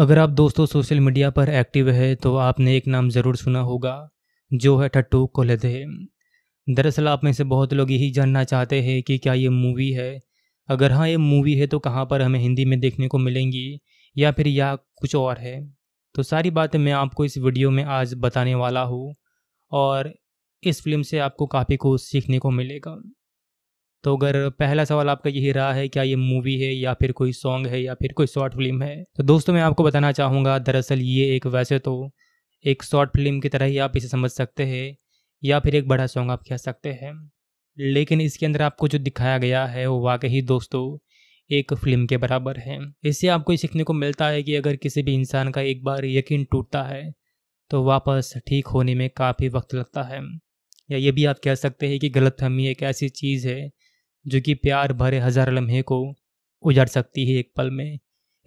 अगर आप दोस्तों सोशल मीडिया पर एक्टिव है तो आपने एक नाम ज़रूर सुना होगा जो है ठट्टू कोलदे दरअसल आप में से बहुत लोग यही जानना चाहते हैं कि क्या ये मूवी है अगर हाँ ये मूवी है तो कहाँ पर हमें हिंदी में देखने को मिलेंगी या फिर या कुछ और है तो सारी बातें मैं आपको इस वीडियो में आज बताने वाला हूँ और इस फिल्म से आपको काफ़ी कुछ सीखने को मिलेगा तो अगर पहला सवाल आपका यही रहा है क्या ये मूवी है या फिर कोई सॉन्ग है या फिर कोई शॉर्ट फिल्म है तो दोस्तों मैं आपको बताना चाहूँगा दरअसल ये एक वैसे तो एक शॉर्ट फिल्म की तरह ही आप इसे समझ सकते हैं या फिर एक बड़ा सॉन्ग आप कह सकते हैं लेकिन इसके अंदर आपको जो दिखाया गया है वो वाकई दोस्तों एक फिल्म के बराबर है इससे आपको सीखने को मिलता है कि अगर किसी भी इंसान का एक बार यकीन टूटता है तो वापस ठीक होने में काफ़ी वक्त लगता है या ये भी आप कह सकते हैं कि गलतफहमी एक ऐसी चीज़ है जो कि प्यार भरे हज़ार लम्हे को उजाड़ सकती है एक पल में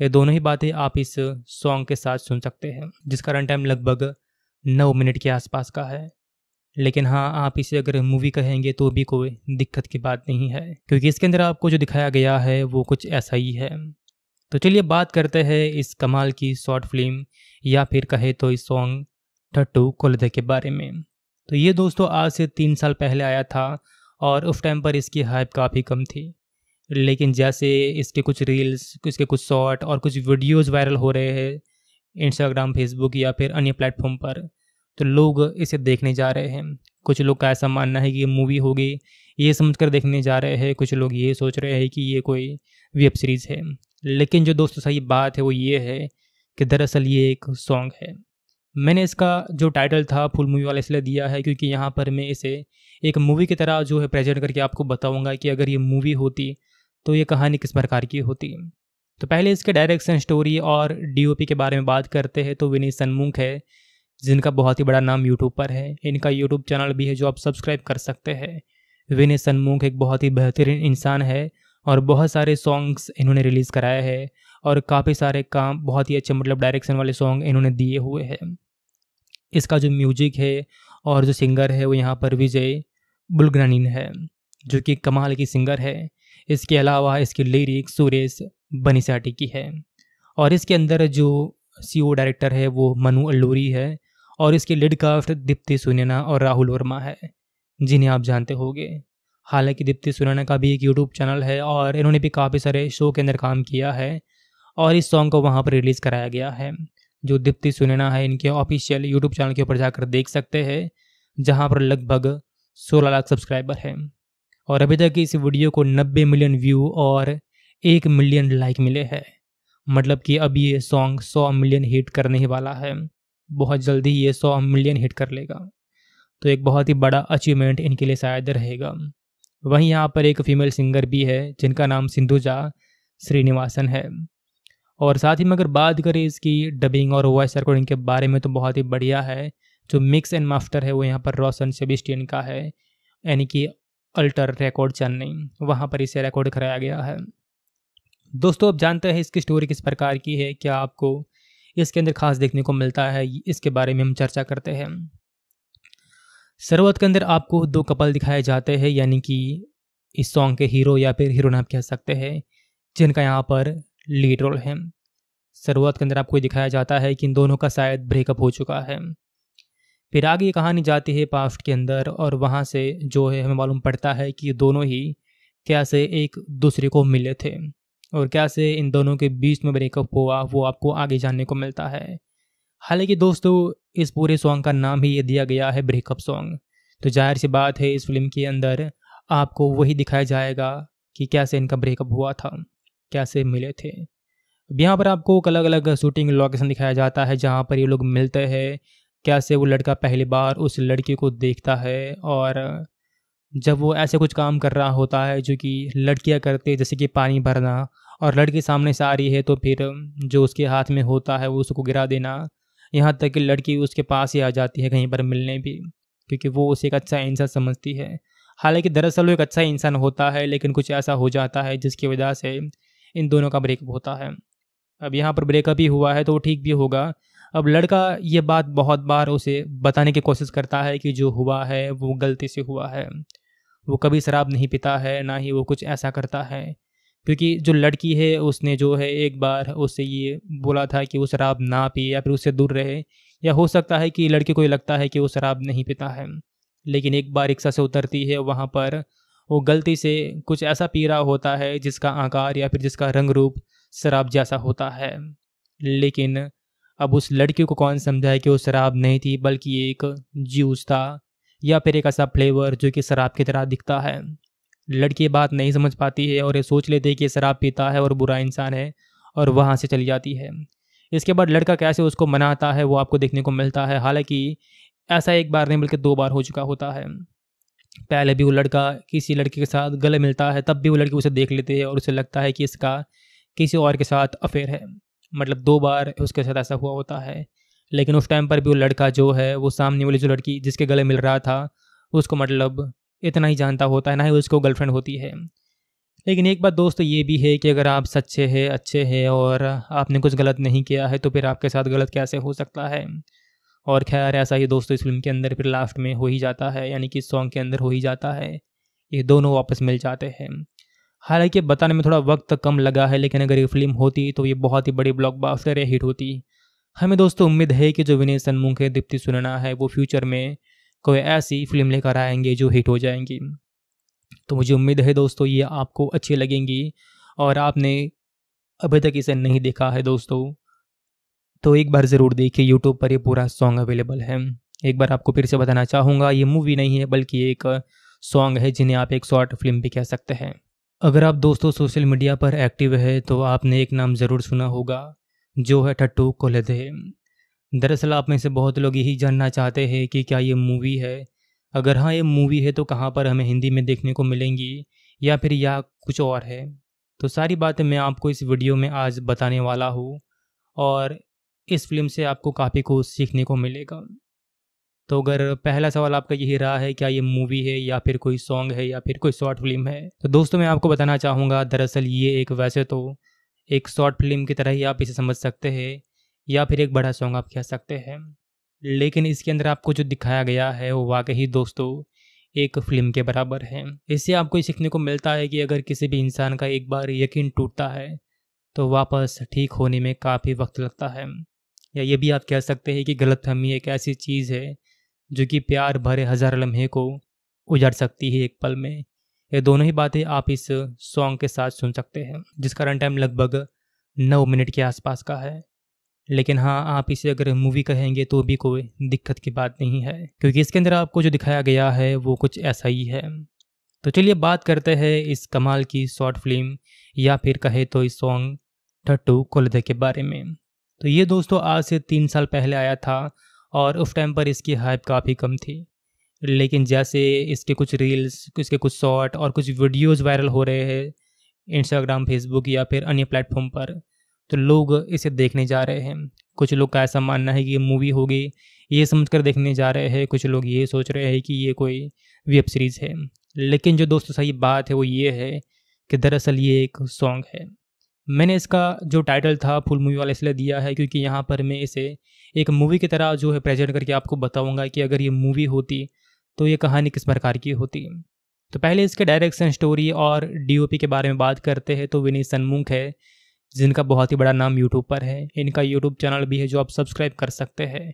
ये दोनों ही बातें आप इस सॉन्ग के साथ सुन सकते हैं जिसका रन टाइम लगभग नौ मिनट के आसपास का है लेकिन हाँ आप इसे अगर मूवी कहेंगे तो भी कोई दिक्कत की बात नहीं है क्योंकि इसके अंदर आपको जो दिखाया गया है वो कुछ ऐसा ही है तो चलिए बात करते हैं इस कमाल की शॉर्ट फिल्म या फिर कहे तो इस सॉन्ग ठट्टू कोलदे के बारे में तो ये दोस्तों आज से तीन साल पहले आया था और उस टाइम पर इसकी हाइप काफ़ी कम थी लेकिन जैसे इसके कुछ रील्स इसके कुछ शॉर्ट और कुछ वीडियोस वायरल हो रहे हैं इंस्टाग्राम फेसबुक या फिर अन्य प्लेटफॉर्म पर तो लोग इसे देखने जा रहे हैं कुछ लोग का ऐसा मानना है कि ये मूवी होगी ये समझ कर देखने जा रहे हैं कुछ लोग ये सोच रहे हैं कि ये कोई वेब सीरीज़ है लेकिन जो दोस्तों सही बात है वो ये है कि दरअसल ये एक सॉन्ग है मैंने इसका जो टाइटल था फुल मूवी वाला इसलिए दिया है क्योंकि यहाँ पर मैं इसे एक मूवी की तरह जो है प्रेजेंट करके आपको बताऊँगा कि अगर ये मूवी होती तो ये कहानी किस प्रकार की होती तो पहले इसके डायरेक्शन स्टोरी और डीओपी के बारे में बात करते हैं तो विनीत सन्मुख है जिनका बहुत ही बड़ा नाम यूट्यूब पर है इनका यूट्यूब चैनल भी है जो आप सब्सक्राइब कर सकते हैं विनय सन्मुख एक बहुत ही बेहतरीन इंसान है और बहुत सारे सॉन्ग्स इन्होंने रिलीज़ कराए हैं और काफ़ी सारे काम बहुत ही अच्छे मतलब डायरेक्शन वाले सॉन्ग इन्होंने दिए हुए हैं इसका जो म्यूजिक है और जो सिंगर है वो यहाँ पर विजय बुलग्रानीन है जो कि कमाल की सिंगर है इसके अलावा इसकी लिरिक सुरेश बनीसाटी की है और इसके अंदर जो सी डायरेक्टर है वो मनु अल्लूरी है और इसके लीड काफ्ट दीप्ति सुनैना और राहुल वर्मा है जिन्हें आप जानते होंगे हालांकि दीप्ति सुनैना का भी एक यूट्यूब चैनल है और इन्होंने भी काफ़ी सारे शो के अंदर काम किया है और इस सॉन्ग को वहाँ पर रिलीज़ कराया गया है जो दीप्ति सुनैना है इनके ऑफिशियल यूट्यूब चैनल के ऊपर जाकर देख सकते हैं जहाँ पर लगभग सोलह लाख सब्सक्राइबर हैं और अभी तक इस वीडियो को नब्बे मिलियन व्यू और एक मिलियन लाइक मिले हैं मतलब कि अब ये सॉन्ग सौ मिलियन हिट करने ही वाला है बहुत जल्दी ये सौ मिलियन हिट कर लेगा तो एक बहुत ही बड़ा अचीवमेंट इनके लिए शायद रहेगा वहीं यहाँ पर एक फीमेल सिंगर भी है जिनका नाम सिंधुजा श्रीनिवासन है और साथ ही में अगर बात करें इसकी डबिंग और वॉइस रिकॉर्डिंग के बारे में तो बहुत ही बढ़िया है जो मिक्स एंड मास्टर है वो यहाँ पर रोशन सेबिस्टियन का है यानी कि अल्टर रिकॉर्ड चेन्नई वहाँ पर इसे रिकॉर्ड कराया गया है दोस्तों आप जानते हैं इसकी स्टोरी किस प्रकार की है क्या आपको इसके अंदर खास देखने को मिलता है इसके बारे में हम चर्चा करते हैं शुरुआत के अंदर आपको दो कपल दिखाए जाते हैं यानी कि इस सॉन्ग के हीरो या फिर हीरोइन आप कह सकते हैं जिनका यहाँ पर लीडरोल हैं शुरुआत के अंदर आपको दिखाया जाता है कि इन दोनों का शायद ब्रेकअप हो चुका है फिर आगे ये कहानी जाती है पास्ट के अंदर और वहाँ से जो है हमें मालूम पड़ता है कि दोनों ही क्या से एक दूसरे को मिले थे और क्या से इन दोनों के बीच में ब्रेकअप हुआ वो आपको आगे जानने को मिलता है हालांकि दोस्तों इस पूरे सॉन्ग का नाम ही ये दिया गया है ब्रेकअप सॉन्ग तो जाहिर सी बात है इस फिल्म के अंदर आपको वही दिखाया जाएगा कि कैसे इनका ब्रेकअप हुआ था कैसे मिले थे यहाँ पर आपको अलग अलग शूटिंग लोकेशन दिखाया जाता है जहाँ पर ये लोग मिलते हैं कैसे वो लड़का पहली बार उस लड़की को देखता है और जब वो ऐसे कुछ काम कर रहा होता है जो कि लड़कियाँ करते जैसे कि पानी भरना और लड़की सामने से आ रही है तो फिर जो उसके हाथ में होता है वो उसको गिरा देना यहाँ तक कि लड़की उसके पास ही आ जाती है कहीं पर मिलने भी क्योंकि वो उसे एक अच्छा इंसान समझती है हालांकि दरअसल वो एक अच्छा इंसान होता है लेकिन कुछ ऐसा हो जाता है जिसकी वजह से इन दोनों का ब्रेकअप होता है अब यहाँ पर ब्रेकअप ही हुआ है तो वो ठीक भी होगा अब लड़का ये बात बहुत बार उसे बताने की कोशिश करता है कि जो हुआ है वो गलती से हुआ है वो कभी शराब नहीं पीता है ना ही वो कुछ ऐसा करता है क्योंकि जो लड़की है उसने जो है एक बार उससे ये बोला था कि वो शराब ना पिए या फिर उससे दूर रहे या हो सकता है कि लड़के को ये लगता है कि वो शराब नहीं पीता है लेकिन एक बार रिक्शा से उतरती है वहाँ पर वो गलती से कुछ ऐसा पी रहा होता है जिसका आकार या फिर जिसका रंग रूप शराब जैसा होता है लेकिन अब उस लड़की को कौन समझाए कि वो शराब नहीं थी बल्कि एक जूस था या फिर एक ऐसा फ्लेवर जो कि शराब की तरह दिखता है लड़की बात नहीं समझ पाती है और ये सोच लेते हैं कि शराब पीता है और बुरा इंसान है और वहाँ से चली जाती है इसके बाद लड़का कैसे उसको मनाता है वो आपको देखने को मिलता है हालांकि ऐसा एक बार नहीं बल्कि दो बार हो चुका होता है पहले भी वो लड़का किसी लड़के के साथ गले मिलता है तब भी वो लड़की उसे देख लेती है और उसे लगता है कि इसका किसी और के साथ अफेयर है मतलब दो बार उसके साथ ऐसा हुआ होता है लेकिन उस टाइम पर भी वो लड़का जो है वो सामने वाली जो लड़की जिसके गले मिल रहा था उसको मतलब इतना ही जानता होता है ना ही उसको गर्लफ्रेंड होती है लेकिन एक बात दोस्तों ये भी है कि अगर आप सच्चे हैं अच्छे हैं और आपने कुछ गलत नहीं किया है तो फिर आपके साथ गलत कैसे हो सकता है और खैर ऐसा ही दोस्तों इस फिल्म के अंदर फिर लास्ट में हो ही जाता है यानी कि इस सॉन्ग के अंदर हो ही जाता है ये दोनों वापस मिल जाते हैं हालांकि बताने में थोड़ा वक्त तो कम लगा है लेकिन अगर ये फिल्म होती तो ये बहुत ही बड़ी ब्लॉकबस्टर या हिट होती हमें दोस्तों उम्मीद है कि जो विनय सन्मुख है दीप्ति सुनना है वो फ्यूचर में कोई ऐसी फिल्म लेकर आएंगे जो हिट हो जाएंगी तो मुझे उम्मीद है दोस्तों ये आपको अच्छी लगेंगी और आपने अभी तक इसे नहीं देखा है दोस्तों तो एक बार ज़रूर देखिए यूट्यूब पर ये पूरा सॉन्ग अवेलेबल है एक बार आपको फिर से बताना चाहूँगा ये मूवी नहीं है बल्कि एक सॉन्ग है जिन्हें आप एक शॉर्ट फिल्म भी कह सकते हैं अगर आप दोस्तों सोशल मीडिया पर एक्टिव है तो आपने एक नाम ज़रूर सुना होगा जो है ठट्टू कोलदे दरअसल आप में से बहुत लोग यही जानना चाहते हैं कि क्या ये मूवी है अगर हाँ ये मूवी है तो कहाँ पर हमें हिंदी में देखने को मिलेंगी या फिर या कुछ और है तो सारी बातें मैं आपको इस वीडियो में आज बताने वाला हूँ और इस फिल्म से आपको काफ़ी कुछ सीखने को मिलेगा तो अगर पहला सवाल आपका यही रहा है क्या ये मूवी है या फिर कोई सॉन्ग है या फिर कोई शॉर्ट फिल्म है तो दोस्तों मैं आपको बताना चाहूँगा दरअसल ये एक वैसे तो एक शॉर्ट फिल्म की तरह ही आप इसे समझ सकते हैं या फिर एक बड़ा सॉन्ग आप कह सकते हैं लेकिन इसके अंदर आपको जो दिखाया गया है वो वाकई दोस्तों एक फिल्म के बराबर है इससे आपको ये सीखने को मिलता है कि अगर किसी भी इंसान का एक बार यकीन टूटता है तो वापस ठीक होने में काफ़ी वक्त लगता है या ये भी आप कह सकते हैं कि गलत फहमी एक ऐसी चीज़ है जो कि प्यार भरे हज़ार लम्हे को उजाड़ सकती है एक पल में ये दोनों ही बातें आप इस सॉन्ग के साथ सुन सकते हैं जिसका रन टाइम लगभग नौ मिनट के आसपास का है लेकिन हाँ आप इसे अगर मूवी कहेंगे तो भी कोई दिक्कत की बात नहीं है क्योंकि इसके अंदर आपको जो दिखाया गया है वो कुछ ऐसा ही है तो चलिए बात करते हैं इस कमाल की शॉर्ट फिल्म या फिर कहे तो इस सॉन्ग ठट्टू कोलदे के बारे में तो ये दोस्तों आज से तीन साल पहले आया था और उस टाइम पर इसकी हाइप काफ़ी कम थी लेकिन जैसे इसके कुछ रील्स इसके कुछ शॉर्ट और कुछ वीडियोस वायरल हो रहे हैं इंस्टाग्राम फेसबुक या फिर अन्य प्लेटफॉर्म पर तो लोग इसे देखने जा रहे हैं कुछ लोग का ऐसा मानना है कि ये मूवी होगी ये समझ कर देखने जा रहे हैं कुछ लोग ये सोच रहे हैं कि ये कोई वेब सीरीज़ है लेकिन जो दोस्तों सही बात है वो ये है कि दरअसल ये एक सॉन्ग है मैंने इसका जो टाइटल था फुल मूवी वाला इसलिए दिया है क्योंकि यहाँ पर मैं इसे एक मूवी की तरह जो है प्रेजेंट करके आपको बताऊँगा कि अगर ये मूवी होती तो ये कहानी किस प्रकार की होती तो पहले इसके डायरेक्शन स्टोरी और डी के बारे में बात करते हैं तो विनी सन्मुख है जिनका बहुत ही बड़ा नाम यूट्यूब पर है इनका यूट्यूब चैनल भी है जो आप सब्सक्राइब कर सकते हैं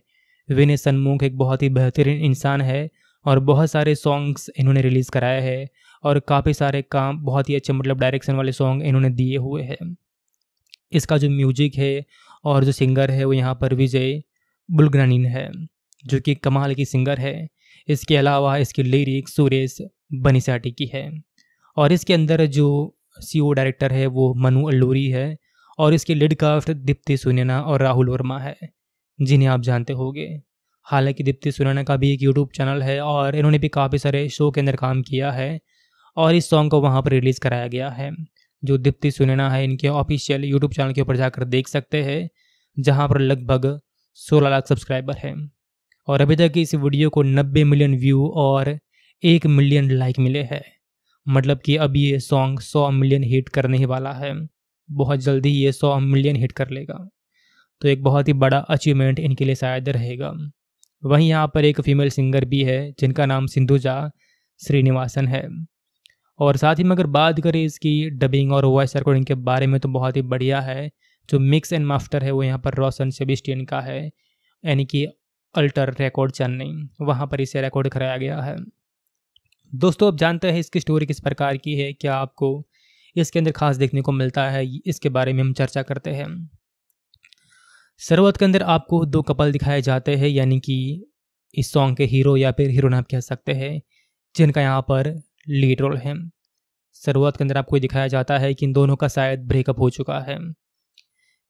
विनय सन्मुख एक बहुत ही बेहतरीन इंसान है और बहुत सारे सॉन्ग्स इन्होंने रिलीज़ कराए हैं और काफ़ी सारे काम बहुत ही अच्छे मतलब डायरेक्शन वाले सॉन्ग इन्होंने दिए हुए हैं इसका जो म्यूजिक है और जो सिंगर है वो यहाँ पर विजय बुलग्रानीन है जो कि कमाल की सिंगर है इसके अलावा इसकी लिरिक सुरेश बनीसाटी की है और इसके अंदर जो सी डायरेक्टर e है वो मनु अल्लूरी है और इसके लीड कास्ट दीप्ति सुनैना और राहुल वर्मा है जिन्हें आप जानते होंगे हालांकि दीप्ति सुनैना का भी एक यूट्यूब चैनल है और इन्होंने भी काफ़ी सारे शो के अंदर काम किया है और इस सॉन्ग को वहाँ पर रिलीज़ कराया गया है जो दीप्ति सुनैना है इनके ऑफिशियल यूट्यूब चैनल के ऊपर जाकर देख सकते हैं जहाँ पर लगभग सोलह लाख सब्सक्राइबर हैं और अभी तक इस वीडियो को नब्बे मिलियन व्यू और एक मिलियन लाइक मिले हैं मतलब कि अब ये सॉन्ग सौ मिलियन हिट करने ही वाला है बहुत जल्दी ये सौ मिलियन हिट कर लेगा तो एक बहुत ही बड़ा अचीवमेंट इनके लिए शायद रहेगा वहीं यहाँ पर एक फीमेल सिंगर भी है जिनका नाम सिंधुजा श्रीनिवासन है और साथ ही में अगर बात करें इसकी डबिंग और वॉइस रिकॉर्डिंग के बारे में तो बहुत ही बढ़िया है जो मिक्स एंड मास्टर है वो यहाँ पर रोशन सेबिस्टियन का है यानी कि अल्टर रिकॉर्ड चेन्नई वहाँ पर इसे रिकॉर्ड कराया गया है दोस्तों आप जानते हैं इसकी स्टोरी किस प्रकार की है क्या आपको इसके अंदर खास देखने को मिलता है इसके बारे में हम चर्चा करते हैं शुरुआत के अंदर आपको दो कपल दिखाए जाते हैं यानी कि इस सॉन्ग के हीरो या फिर हीरोइन आप कह सकते हैं जिनका यहाँ पर लीड रोल है शुरुआत के अंदर आपको दिखाया जाता है कि इन दोनों का शायद ब्रेकअप हो चुका है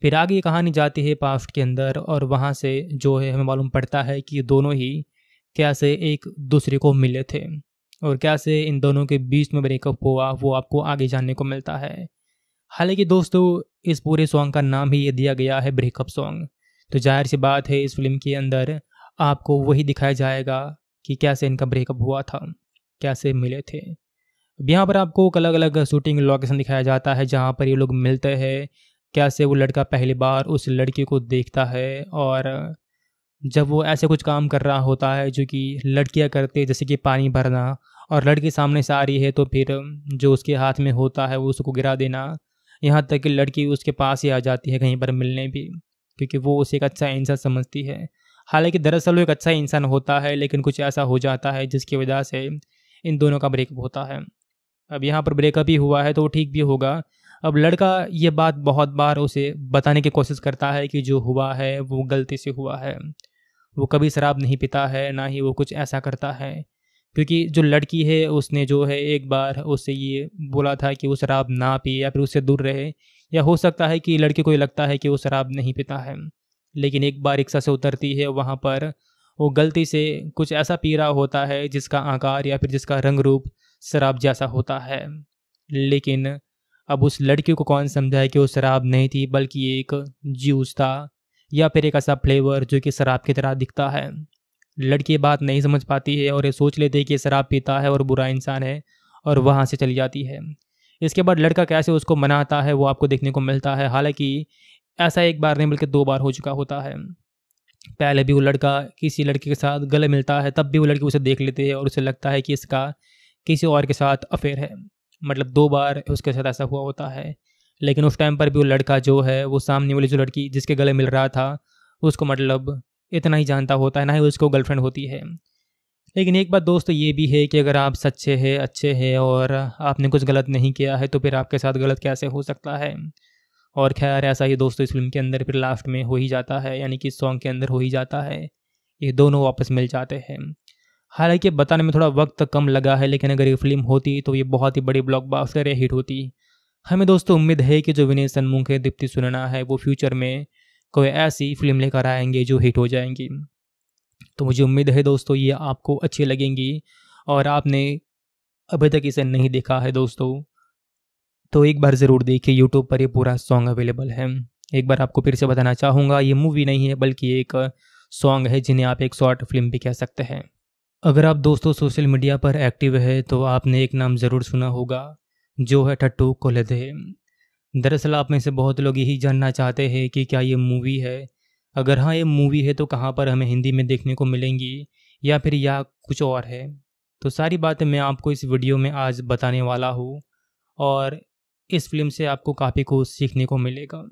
फिर आगे ये कहानी जाती है पास्ट के अंदर और वहाँ से जो है हमें मालूम पड़ता है कि दोनों ही क्या से एक दूसरे को मिले थे और क्या से इन दोनों के बीच में ब्रेकअप हुआ वो आपको आगे जानने को मिलता है हालांकि दोस्तों इस पूरे सॉन्ग का नाम ही ये दिया गया है ब्रेकअप सॉन्ग तो जाहिर सी बात है इस फिल्म के अंदर आपको वही दिखाया जाएगा कि कैसे इनका ब्रेकअप हुआ था कैसे मिले थे अब यहाँ पर आपको अलग अलग शूटिंग लोकेशन दिखाया जाता है जहाँ पर ये लोग मिलते हैं कैसे वो लड़का पहली बार उस लड़की को देखता है और जब वो ऐसे कुछ काम कर रहा होता है जो कि लड़कियाँ करते जैसे कि पानी भरना और लड़की सामने से आ रही है तो फिर जो उसके हाथ में होता है वो उसको गिरा देना यहाँ तक कि लड़की उसके पास ही आ जाती है कहीं पर मिलने भी क्योंकि वो उसे एक अच्छा इंसान समझती है हालांकि दरअसल वो एक अच्छा इंसान होता है लेकिन कुछ ऐसा हो जाता है जिसकी वजह से इन दोनों का ब्रेकअप होता है अब यहाँ पर ब्रेकअप ही हुआ है तो वो ठीक भी होगा अब लड़का ये बात बहुत बार उसे बताने की कोशिश करता है कि जो हुआ है वो गलती से हुआ है वो कभी शराब नहीं पीता है ना ही वो कुछ ऐसा करता है क्योंकि जो लड़की है उसने जो है एक बार उससे ये बोला था कि वो शराब ना पिए या फिर उससे दूर रहे या हो सकता है कि लड़के को ये लगता है कि वो शराब नहीं पीता है लेकिन एक बार रिक्शा से उतरती है वहाँ पर वो गलती से कुछ ऐसा पी रहा होता है जिसका आकार या फिर जिसका रंग रूप शराब जैसा होता है लेकिन अब उस लड़की को कौन समझाए कि वो शराब नहीं थी बल्कि एक जूस था या फिर एक ऐसा फ्लेवर जो कि शराब की तरह दिखता है लड़की बात नहीं समझ पाती है और ये सोच लेती है कि शराब पीता है और बुरा इंसान है और वहाँ से चली जाती है इसके बाद लड़का कैसे उसको मनाता है वो आपको देखने को मिलता है हालांकि ऐसा एक बार नहीं बल्कि दो बार हो चुका होता है पहले भी वो लड़का किसी लड़के के साथ गले मिलता है तब भी वो लड़की उसे देख लेती है और उसे लगता है कि इसका किसी और के साथ अफेयर है मतलब दो बार उसके साथ ऐसा हुआ होता है लेकिन उस टाइम पर भी वो लड़का जो है वो सामने वाली जो लड़की जिसके गले मिल रहा था उसको मतलब इतना ही जानता होता है ना ही उसको गर्लफ्रेंड होती है लेकिन एक बात दोस्तों ये भी है कि अगर आप सच्चे हैं अच्छे हैं और आपने कुछ गलत नहीं किया है तो फिर आपके साथ गलत कैसे हो सकता है और खैर ऐसा ही दोस्तों इस फिल्म के अंदर फिर लास्ट में हो ही जाता है यानी कि सॉन्ग के अंदर हो ही जाता है ये दोनों वापस मिल जाते हैं हालांकि बताने में थोड़ा वक्त कम लगा है लेकिन अगर ये फिल्म होती तो ये बहुत ही बड़ी ब्लॉकबस्टर या हिट होती हमें दोस्तों उम्मीद है कि जो विनय सन्मुख है दीप्ति सुनना है वो फ्यूचर में कोई ऐसी फिल्म लेकर आएंगे जो हिट हो जाएंगी तो मुझे उम्मीद है दोस्तों ये आपको अच्छी लगेंगी और आपने अभी तक इसे नहीं देखा है दोस्तों तो एक बार ज़रूर देखिए यूट्यूब पर ये पूरा सॉन्ग अवेलेबल है एक बार आपको फिर से बताना चाहूँगा ये मूवी नहीं है बल्कि एक सॉन्ग है जिन्हें आप एक शॉर्ट फिल्म भी कह सकते हैं अगर आप दोस्तों सोशल मीडिया पर एक्टिव है तो आपने एक नाम ज़रूर सुना होगा जो है टट्टू कोलदे दरअसल आप में से बहुत लोग यही जानना चाहते हैं कि क्या ये मूवी है अगर हाँ ये मूवी है तो कहाँ पर हमें हिंदी में देखने को मिलेंगी या फिर या कुछ और है तो सारी बातें मैं आपको इस वीडियो में आज बताने वाला हूँ और इस फिल्म से आपको काफ़ी कुछ सीखने को मिलेगा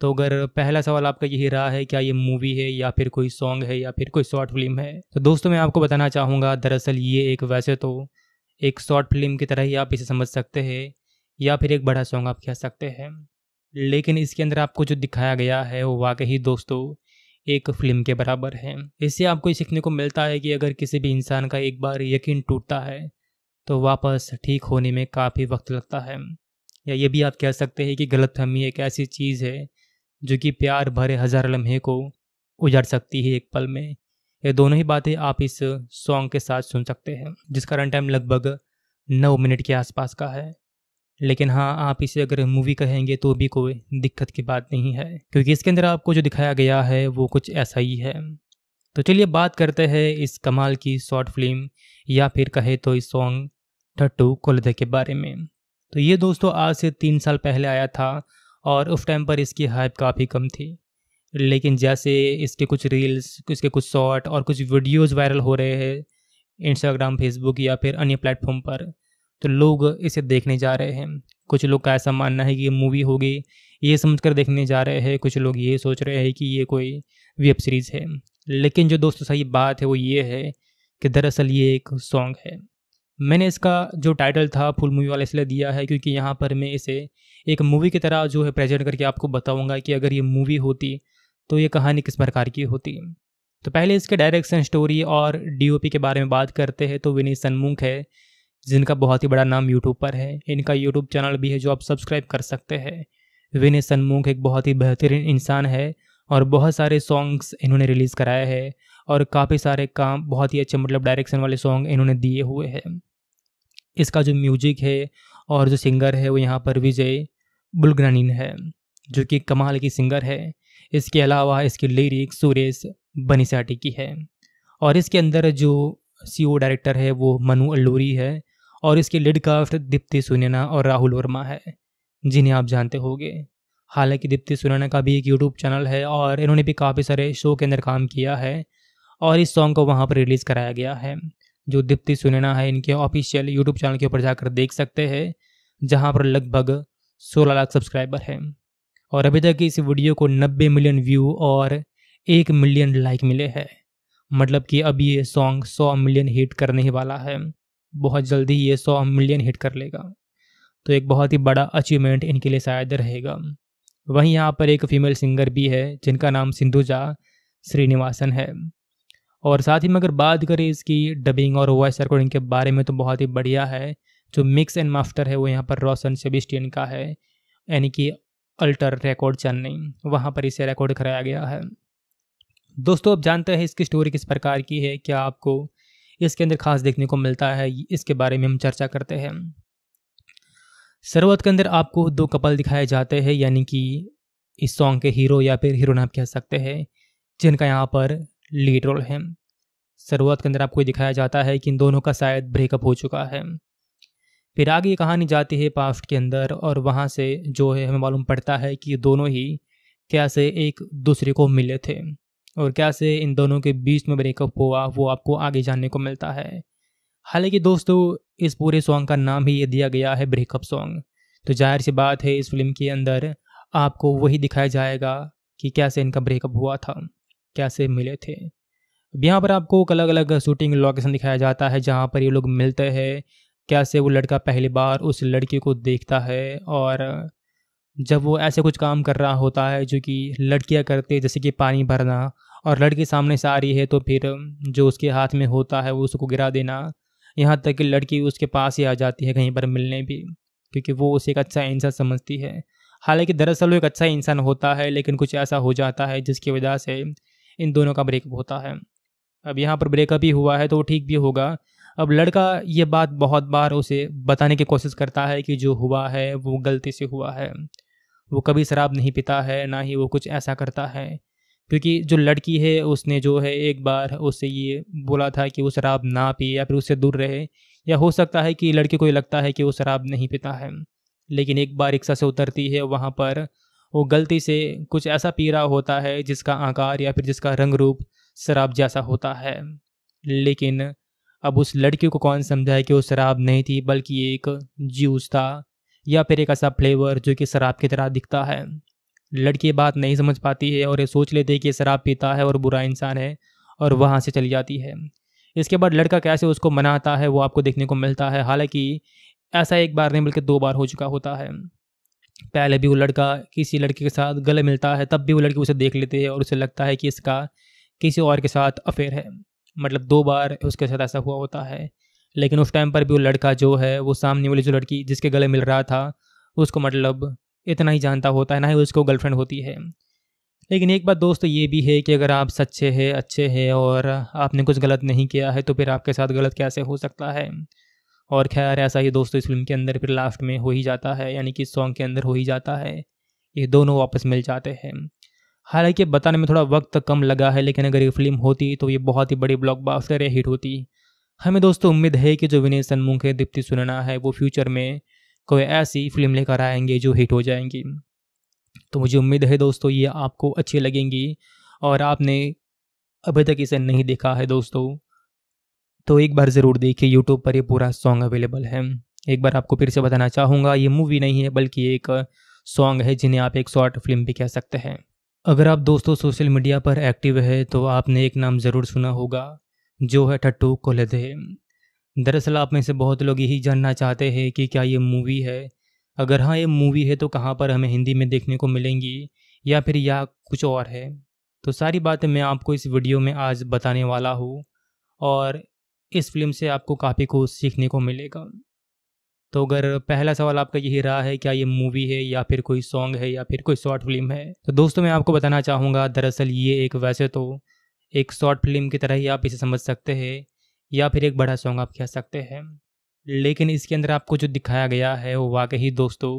तो अगर पहला सवाल आपका यही रहा है क्या ये मूवी है या फिर कोई सॉन्ग है या फिर कोई शॉर्ट फिल्म है तो दोस्तों मैं आपको बताना चाहूँगा दरअसल ये एक वैसे तो एक शॉर्ट फिल्म की तरह ही आप इसे समझ सकते हैं या फिर एक बड़ा सॉन्ग आप कह सकते हैं लेकिन इसके अंदर आपको जो दिखाया गया है वो वाकई दोस्तों एक फिल्म के बराबर है इससे आपको सीखने को मिलता है कि अगर किसी भी इंसान का एक बार यकीन टूटता है तो वापस ठीक होने में काफ़ी वक्त लगता है या ये भी आप कह सकते हैं कि गलत फहमी एक ऐसी चीज़ है जो कि प्यार भरे हज़ार लम्हे को उजड़ सकती है एक पल में ये दोनों ही बातें आप इस सॉन्ग के साथ सुन सकते हैं जिसका रन टाइम लगभग नौ मिनट के आसपास का है लेकिन हाँ आप इसे अगर मूवी कहेंगे तो भी कोई दिक्कत की बात नहीं है क्योंकि इसके अंदर आपको जो दिखाया गया है वो कुछ ऐसा ही है तो चलिए बात करते हैं इस कमाल की शॉर्ट फिल्म या फिर कहे तो इस सॉन्ग ठट्टू कोलदे के बारे में तो ये दोस्तों आज से तीन साल पहले आया था और उस टाइम पर इसकी हाइप काफ़ी कम थी लेकिन जैसे इसके कुछ रील्स इसके कुछ शॉर्ट और कुछ वीडियोज़ वायरल हो रहे हैं इंस्टाग्राम फेसबुक या फिर अन्य प्लेटफॉर्म पर तो लोग इसे देखने जा रहे हैं कुछ लोग का ऐसा मानना है कि ये मूवी होगी ये समझ कर देखने जा रहे हैं कुछ लोग ये सोच रहे हैं कि ये कोई वेब सीरीज़ है लेकिन जो दोस्तों सही बात है वो ये है कि दरअसल ये एक सॉन्ग है मैंने इसका जो टाइटल था फुल मूवी वाला इसलिए दिया है क्योंकि यहाँ पर मैं इसे एक मूवी की तरह जो है प्रेजेंट करके आपको बताऊँगा कि अगर ये मूवी होती तो ये कहानी किस प्रकार की होती तो पहले इसके डायरेक्शन स्टोरी और डीओपी के बारे में बात करते हैं तो विनीत सन्मुख है जिनका बहुत ही बड़ा नाम यूट्यूब पर है इनका यूट्यूब चैनल भी है जो आप सब्सक्राइब कर सकते हैं विनीत सन्मुख एक बहुत ही बेहतरीन इंसान है और बहुत सारे सॉन्ग्स इन्होंने रिलीज़ कराए हैं और काफ़ी सारे काम बहुत ही अच्छे मतलब डायरेक्शन वाले सॉन्ग इन्होंने दिए हुए हैं इसका जो म्यूजिक है और जो सिंगर है वो यहाँ पर विजय बुलग्रानीन है जो कि कमाल की सिंगर है इसके अलावा इसकी लिरिक सुरेश बनीसाटी की है और इसके अंदर जो सी e डायरेक्टर है वो मनु अल्लूरी है और इसके लीड काफ्ट दीप्ति सुनैना और राहुल वर्मा है जिन्हें आप जानते होंगे हालांकि दीप्ति सुनैना का भी एक यूट्यूब चैनल है और इन्होंने भी काफ़ी सारे शो के अंदर काम किया है और इस सॉन्ग को वहाँ पर रिलीज़ कराया गया है जो दीप्ति सुनैना है इनके ऑफिशियल यूट्यूब चैनल के ऊपर जाकर देख सकते हैं जहाँ पर लगभग सोलह लाख सब्सक्राइबर हैं और अभी तक इस वीडियो को नब्बे मिलियन व्यू और एक मिलियन लाइक मिले हैं मतलब कि अब ये सॉन्ग सौ मिलियन हिट करने ही वाला है बहुत जल्दी ये सौ मिलियन हिट कर लेगा तो एक बहुत ही बड़ा अचीवमेंट इनके लिए शायद रहेगा वहीं यहाँ पर एक फीमेल सिंगर भी है जिनका नाम सिंधुजा श्रीनिवासन है और साथ ही में अगर बात करें इसकी डबिंग और वॉइस रिकॉर्डिंग के बारे में तो बहुत ही बढ़िया है जो मिक्स एंड मास्टर है वो यहाँ पर रोशन सेबिस्टियन का है यानी कि अल्टर रिकॉर्ड चेन्नई वहाँ पर इसे रिकॉर्ड कराया गया है दोस्तों आप जानते हैं इसकी स्टोरी किस प्रकार की है क्या आपको इसके अंदर खास देखने को मिलता है इसके बारे में हम चर्चा करते हैं शुरुआत के अंदर आपको दो कपल दिखाए जाते हैं यानी कि इस सॉन्ग के हीरो या फिर हीरोइन आप कह सकते हैं जिनका यहाँ पर लीड रोल है शुरुआत के अंदर आपको दिखाया जाता है कि इन दोनों का शायद ब्रेकअप हो चुका है फिर आगे कहानी जाती है पास्ट के अंदर और वहाँ से जो है हमें मालूम पड़ता है कि दोनों ही कैसे एक दूसरे को मिले थे और कैसे इन दोनों के बीच में ब्रेकअप हुआ वो आपको आगे जानने को मिलता है हालांकि दोस्तों इस पूरे सॉन्ग का नाम ही ये दिया गया है ब्रेकअप सॉन्ग तो जाहिर सी बात है इस फिल्म के अंदर आपको वही दिखाया जाएगा कि कैसे इनका ब्रेकअप हुआ था कैसे मिले थे अब यहाँ पर आपको अलग अलग शूटिंग लोकेशन दिखाया जाता है जहाँ पर ये लोग मिलते हैं कैसे वो लड़का पहली बार उस लड़की को देखता है और जब वो ऐसे कुछ काम कर रहा होता है जो कि लड़कियाँ करते हैं जैसे कि पानी भरना और लड़की सामने से आ रही है तो फिर जो उसके हाथ में होता है वो उसको गिरा देना यहाँ तक कि लड़की उसके पास ही आ जाती है कहीं पर मिलने भी क्योंकि वो उसे एक अच्छा इंसान समझती है हालांकि दरअसल वो एक अच्छा इंसान होता है लेकिन कुछ ऐसा हो जाता है जिसकी वजह से इन दोनों का ब्रेकअप होता है अब यहाँ पर ब्रेकअप ही हुआ है तो वो ठीक भी होगा अब लड़का ये बात बहुत बार उसे बताने की कोशिश करता है कि जो हुआ है वो गलती से हुआ है वो कभी शराब नहीं पीता है ना ही वो कुछ ऐसा करता है क्योंकि जो लड़की है उसने जो है एक बार उससे ये बोला था कि वो शराब ना पिए या फिर उससे दूर रहे या हो सकता है कि लड़के को ये लगता है कि वो शराब नहीं पीता है लेकिन एक बार रिक्शा से उतरती है वहाँ पर वो गलती से कुछ ऐसा पी रहा होता है जिसका आकार या फिर जिसका रंग रूप शराब जैसा होता है लेकिन अब उस लड़की को कौन समझाए कि वो शराब नहीं थी बल्कि एक जूस था या फिर एक ऐसा फ्लेवर जो कि शराब की तरह दिखता है लड़की बात नहीं समझ पाती है और ये सोच लेती है कि शराब पीता है और बुरा इंसान है और वहाँ से चली जाती है इसके बाद लड़का कैसे उसको मनाता है वो आपको देखने को मिलता है हालांकि ऐसा एक बार नहीं बल्कि दो बार हो चुका होता है पहले भी वो लड़का किसी लड़के के साथ गले मिलता है तब भी वो लड़की उसे देख लेती है और उसे लगता है कि इसका किसी और के साथ अफेयर है मतलब दो बार उसके साथ ऐसा हुआ होता है लेकिन उस टाइम पर भी वो लड़का जो है वो सामने वाली जो लड़की जिसके गले मिल रहा था उसको मतलब इतना ही जानता होता है ना ही उसको गर्लफ्रेंड होती है लेकिन एक बात दोस्तों ये भी है कि अगर आप सच्चे हैं अच्छे हैं और आपने कुछ गलत नहीं किया है तो फिर आपके साथ गलत कैसे हो सकता है और खैर ऐसा ही दोस्तों इस फिल्म के अंदर फिर लास्ट में हो ही जाता है यानी कि सॉन्ग के अंदर हो ही जाता है ये दोनों वापस मिल जाते हैं हालांकि बताने में थोड़ा वक्त तो कम लगा है लेकिन अगर ये फिल्म होती तो ये बहुत ही बड़ी ब्लॉकबस्टर या हिट होती हमें दोस्तों उम्मीद है कि जो विनय सन्मुख है दीप्ति सुनना है वो फ्यूचर में कोई ऐसी फिल्म लेकर आएंगे जो हिट हो जाएंगी तो मुझे उम्मीद है दोस्तों ये आपको अच्छी लगेंगी और आपने अभी तक इसे नहीं देखा है दोस्तों तो एक बार ज़रूर देखिए यूट्यूब पर ये पूरा सॉन्ग अवेलेबल है एक बार आपको फिर से बताना चाहूँगा ये मूवी नहीं है बल्कि एक सॉन्ग है जिन्हें आप एक शॉर्ट फिल्म भी कह सकते हैं अगर आप दोस्तों सोशल मीडिया पर एक्टिव है तो आपने एक नाम ज़रूर सुना होगा जो है ठट्टू कोलदे दरअसल आप में से बहुत लोग यही जानना चाहते हैं कि क्या ये मूवी है अगर हाँ ये मूवी है तो कहाँ पर हमें हिंदी में देखने को मिलेंगी या फिर या कुछ और है तो सारी बातें मैं आपको इस वीडियो में आज बताने वाला हूँ और इस फिल्म से आपको काफ़ी कुछ सीखने को मिलेगा तो अगर पहला सवाल आपका यही रहा है क्या ये मूवी है या फिर कोई सॉन्ग है या फिर कोई शॉर्ट फिल्म है तो दोस्तों मैं आपको बताना चाहूँगा दरअसल ये एक वैसे तो एक शॉर्ट फिल्म की तरह ही आप इसे समझ सकते हैं या फिर एक बड़ा सॉन्ग आप कह सकते हैं लेकिन इसके अंदर आपको जो दिखाया गया है वो वाकई दोस्तों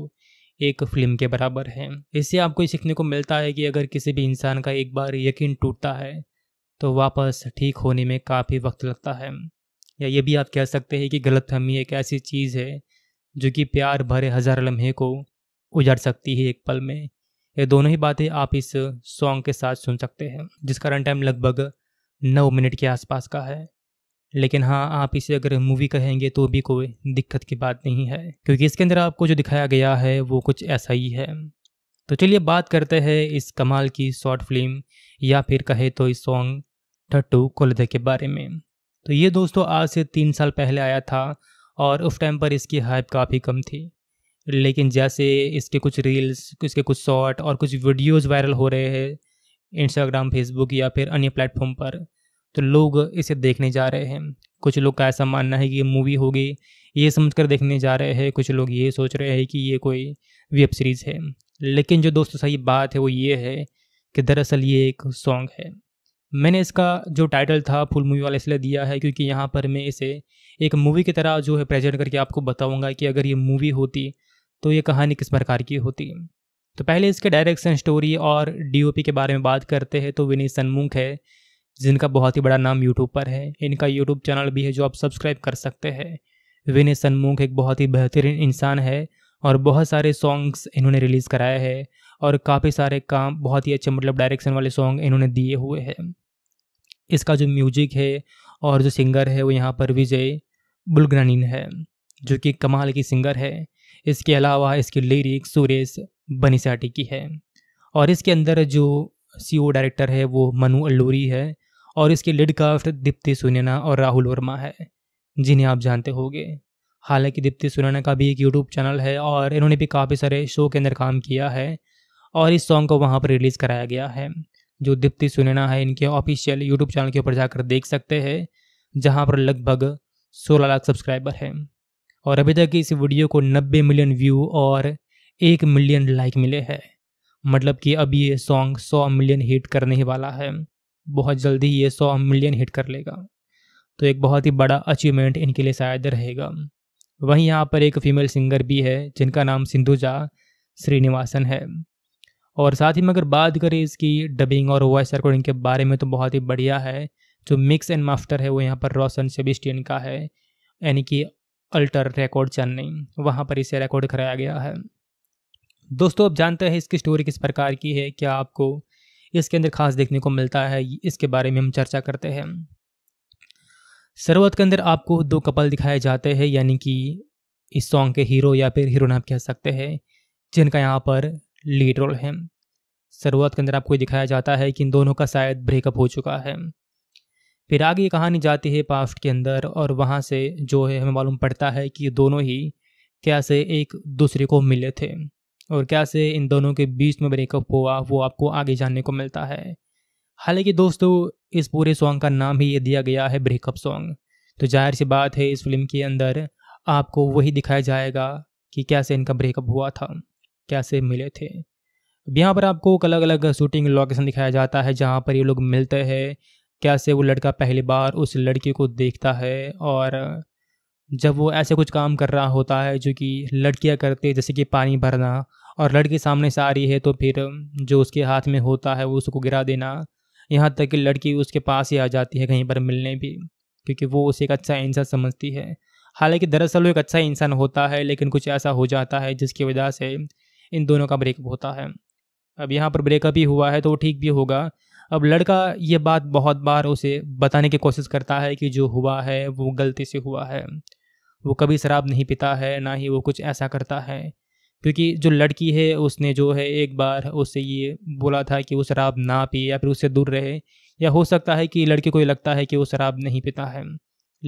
एक फिल्म के बराबर है इससे आपको सीखने को मिलता है कि अगर किसी भी इंसान का एक बार यकीन टूटता है तो वापस ठीक होने में काफ़ी वक्त लगता है या ये भी आप कह सकते हैं कि गलतफहमी एक ऐसी चीज़ है जो कि प्यार भरे हज़ार लम्हे को उजाड़ सकती है एक पल में ये दोनों ही बातें आप इस सॉन्ग के साथ सुन सकते हैं जिसका रन टाइम लगभग नौ मिनट के आसपास का है लेकिन हाँ आप इसे अगर मूवी कहेंगे तो भी कोई दिक्कत की बात नहीं है क्योंकि इसके अंदर आपको जो दिखाया गया है वो कुछ ऐसा ही है तो चलिए बात करते हैं इस कमाल की शॉर्ट फिल्म या फिर कहे तो इस सॉन्ग ठट्टू कोलदे के बारे में तो ये दोस्तों आज से तीन साल पहले आया था और उस टाइम पर इसकी हाइप काफ़ी कम थी लेकिन जैसे इसके कुछ रील्स इसके कुछ शॉर्ट और कुछ वीडियोस वायरल हो रहे हैं इंस्टाग्राम फेसबुक या फिर अन्य प्लेटफॉर्म पर तो लोग इसे देखने जा रहे हैं कुछ लोग का ऐसा मानना है कि ये मूवी होगी ये समझ कर देखने जा रहे हैं कुछ लोग ये सोच रहे हैं कि ये कोई वेब सीरीज़ है लेकिन जो दोस्तों सही बात है वो ये है कि दरअसल ये एक सॉन्ग है मैंने इसका जो टाइटल था फुल मूवी वाला इसलिए दिया है क्योंकि यहाँ पर मैं इसे एक मूवी की तरह जो है प्रेजेंट करके आपको बताऊँगा कि अगर ये मूवी होती तो ये कहानी किस प्रकार की होती तो पहले इसके डायरेक्शन स्टोरी और डी के बारे में बात करते हैं तो विनी सन्मुख है जिनका बहुत ही बड़ा नाम यूट्यूब पर है इनका यूट्यूब चैनल भी है जो आप सब्सक्राइब कर सकते हैं विनय सन्मुख एक बहुत ही बेहतरीन इंसान है और बहुत सारे सॉन्ग्स इन्होंने रिलीज़ कराए हैं और काफ़ी सारे काम बहुत ही अच्छे मतलब डायरेक्शन वाले सॉन्ग इन्होंने दिए हुए हैं इसका जो म्यूजिक है और जो सिंगर है वो यहाँ पर विजय बुलगनानीन है जो कि कमाल की सिंगर है इसके अलावा इसकी लिरिक सुरेश बनीसाटी की है और इसके अंदर जो सी डायरेक्टर है वो मनु अल्लूरी है और इसके लीड काफ्ट दीप्ति सुनैना और राहुल वर्मा है जिन्हें आप जानते होंगे हालांकि दीप्ति सुनैना का भी एक यूट्यूब चैनल है और इन्होंने भी काफ़ी सारे शो के अंदर काम किया है और इस सॉन्ग को वहाँ पर रिलीज़ कराया गया है जो दीप्ति सुनैना है इनके ऑफिशियल यूट्यूब चैनल के ऊपर जाकर देख सकते हैं जहाँ पर लगभग सोलह लाख सब्सक्राइबर हैं और अभी तक इस वीडियो को नब्बे मिलियन व्यू और एक मिलियन लाइक मिले हैं मतलब कि अब ये सॉन्ग सौ मिलियन हिट करने ही वाला है बहुत जल्दी ये सौ मिलियन हिट कर लेगा तो एक बहुत ही बड़ा अचीवमेंट इनके लिए शायद रहेगा वहीं यहाँ पर एक फीमेल सिंगर भी है जिनका नाम सिंधुजा श्रीनिवासन है और साथ ही में अगर बात करें इसकी डबिंग और वॉइस रिकॉर्डिंग के बारे में तो बहुत ही बढ़िया है जो मिक्स एंड मास्टर है वो यहाँ पर रोशन सेबिस्टियन का है यानी कि अल्टर रिकॉर्ड चेन्नई वहाँ पर इसे रिकॉर्ड कराया गया है दोस्तों आप जानते हैं इसकी स्टोरी किस प्रकार की है क्या आपको इसके अंदर खास देखने को मिलता है इसके बारे में हम चर्चा करते हैं शुरुआत के अंदर आपको दो कपल दिखाए जाते हैं यानी कि इस सॉन्ग के हीरो या फिर हीरोइन आप कह सकते हैं जिनका यहाँ पर लीडरोल हैं शुरुआत के अंदर आपको दिखाया जाता है कि इन दोनों का शायद ब्रेकअप हो चुका है फिर आगे ये कहानी जाती है पास्ट के अंदर और वहाँ से जो है हमें मालूम पड़ता है कि दोनों ही क्या से एक दूसरे को मिले थे और क्या से इन दोनों के बीच में ब्रेकअप हुआ वो आपको आगे जानने को मिलता है हालांकि दोस्तों इस पूरे सॉन्ग का नाम ही ये दिया गया है ब्रेकअप सॉन्ग तो जाहिर सी बात है इस फिल्म के अंदर आपको वही दिखाया जाएगा कि कैसे इनका ब्रेकअप हुआ था कैसे मिले थे यहाँ पर आपको अलग अलग शूटिंग लोकेशन दिखाया जाता है जहाँ पर ये लोग मिलते हैं कैसे वो लड़का पहली बार उस लड़की को देखता है और जब वो ऐसे कुछ काम कर रहा होता है जो कि लड़कियाँ करते हैं जैसे कि पानी भरना और लड़की सामने से आ रही है तो फिर जो उसके हाथ में होता है वो उसको गिरा देना यहाँ तक कि लड़की उसके पास ही आ जाती है कहीं पर मिलने भी क्योंकि वो उसे एक अच्छा इंसान समझती है हालांकि दरअसल वो एक अच्छा इंसान होता है लेकिन कुछ ऐसा हो जाता है जिसकी वजह से इन दोनों का ब्रेकअप होता है अब यहाँ पर ब्रेकअप ही हुआ है तो वो ठीक भी होगा अब लड़का ये बात बहुत बार उसे बताने की कोशिश करता है कि जो हुआ है वो गलती से हुआ है वो कभी शराब नहीं पीता है ना ही वो कुछ ऐसा करता है क्योंकि जो लड़की है उसने जो है एक बार उससे ये बोला था कि वो शराब ना पिए या फिर उससे दूर रहे या हो सकता है कि लड़के को ये लगता है कि वो शराब नहीं पीता है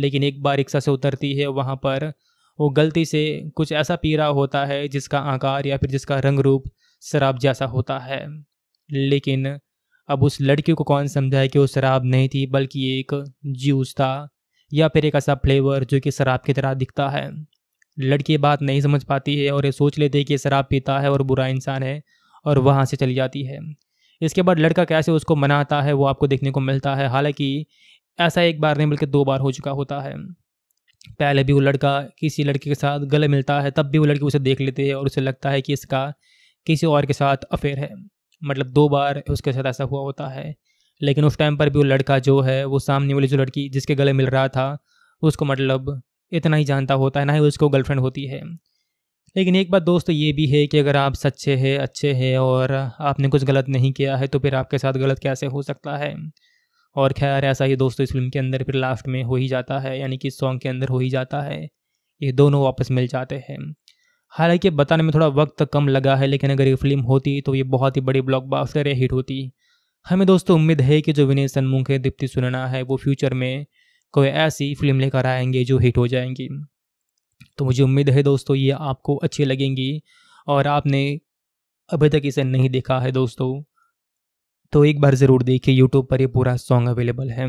लेकिन एक बार रिक्शा से उतरती है वहाँ पर वो गलती से कुछ ऐसा पी रहा होता है जिसका आकार या फिर जिसका रंग रूप शराब जैसा होता है लेकिन अब उस लड़की को कौन समझाए कि वो शराब नहीं थी बल्कि एक जूस था या फिर एक ऐसा फ्लेवर जो कि शराब की तरह दिखता है लड़की बात नहीं समझ पाती है और ये सोच लेती है कि शराब पीता है और बुरा इंसान है और वहाँ से चली जाती है इसके बाद लड़का कैसे उसको मनाता है वो आपको देखने को मिलता है हालांकि ऐसा एक बार नहीं बल्कि दो बार हो चुका होता है पहले भी वो लड़का किसी लड़के के साथ गले मिलता है तब भी वो लड़की उसे देख लेती है और उसे लगता है कि इसका किसी और के साथ अफेयर है मतलब दो बार उसके साथ ऐसा हुआ होता है लेकिन उस टाइम पर भी वो लड़का जो है वो सामने वाली जो लड़की जिसके गले मिल रहा था उसको मतलब इतना ही जानता होता है ना ही उसको गर्लफ्रेंड होती है लेकिन एक बात दोस्तों ये भी है कि अगर आप सच्चे हैं अच्छे हैं और आपने कुछ गलत नहीं किया है तो फिर आपके साथ गलत कैसे हो सकता है और खैर ऐसा ही दोस्तों इस फिल्म के अंदर फिर लास्ट में हो ही जाता है यानी कि इस सॉन्ग के अंदर हो ही जाता है ये दोनों वापस मिल जाते हैं हालांकि बताने में थोड़ा वक्त तो कम लगा है लेकिन अगर ये फिल्म होती तो ये बहुत ही बड़ी ब्लॉकबस्टर या हिट होती हमें दोस्तों उम्मीद है कि जो विनय है दीप्ति सुनना है वो फ्यूचर में कोई ऐसी फिल्म लेकर आएंगे जो हिट हो जाएंगी तो मुझे उम्मीद है दोस्तों ये आपको अच्छी लगेंगी और आपने अभी तक इसे नहीं देखा है दोस्तों तो एक बार ज़रूर देखिए यूट्यूब पर ये पूरा सॉन्ग अवेलेबल है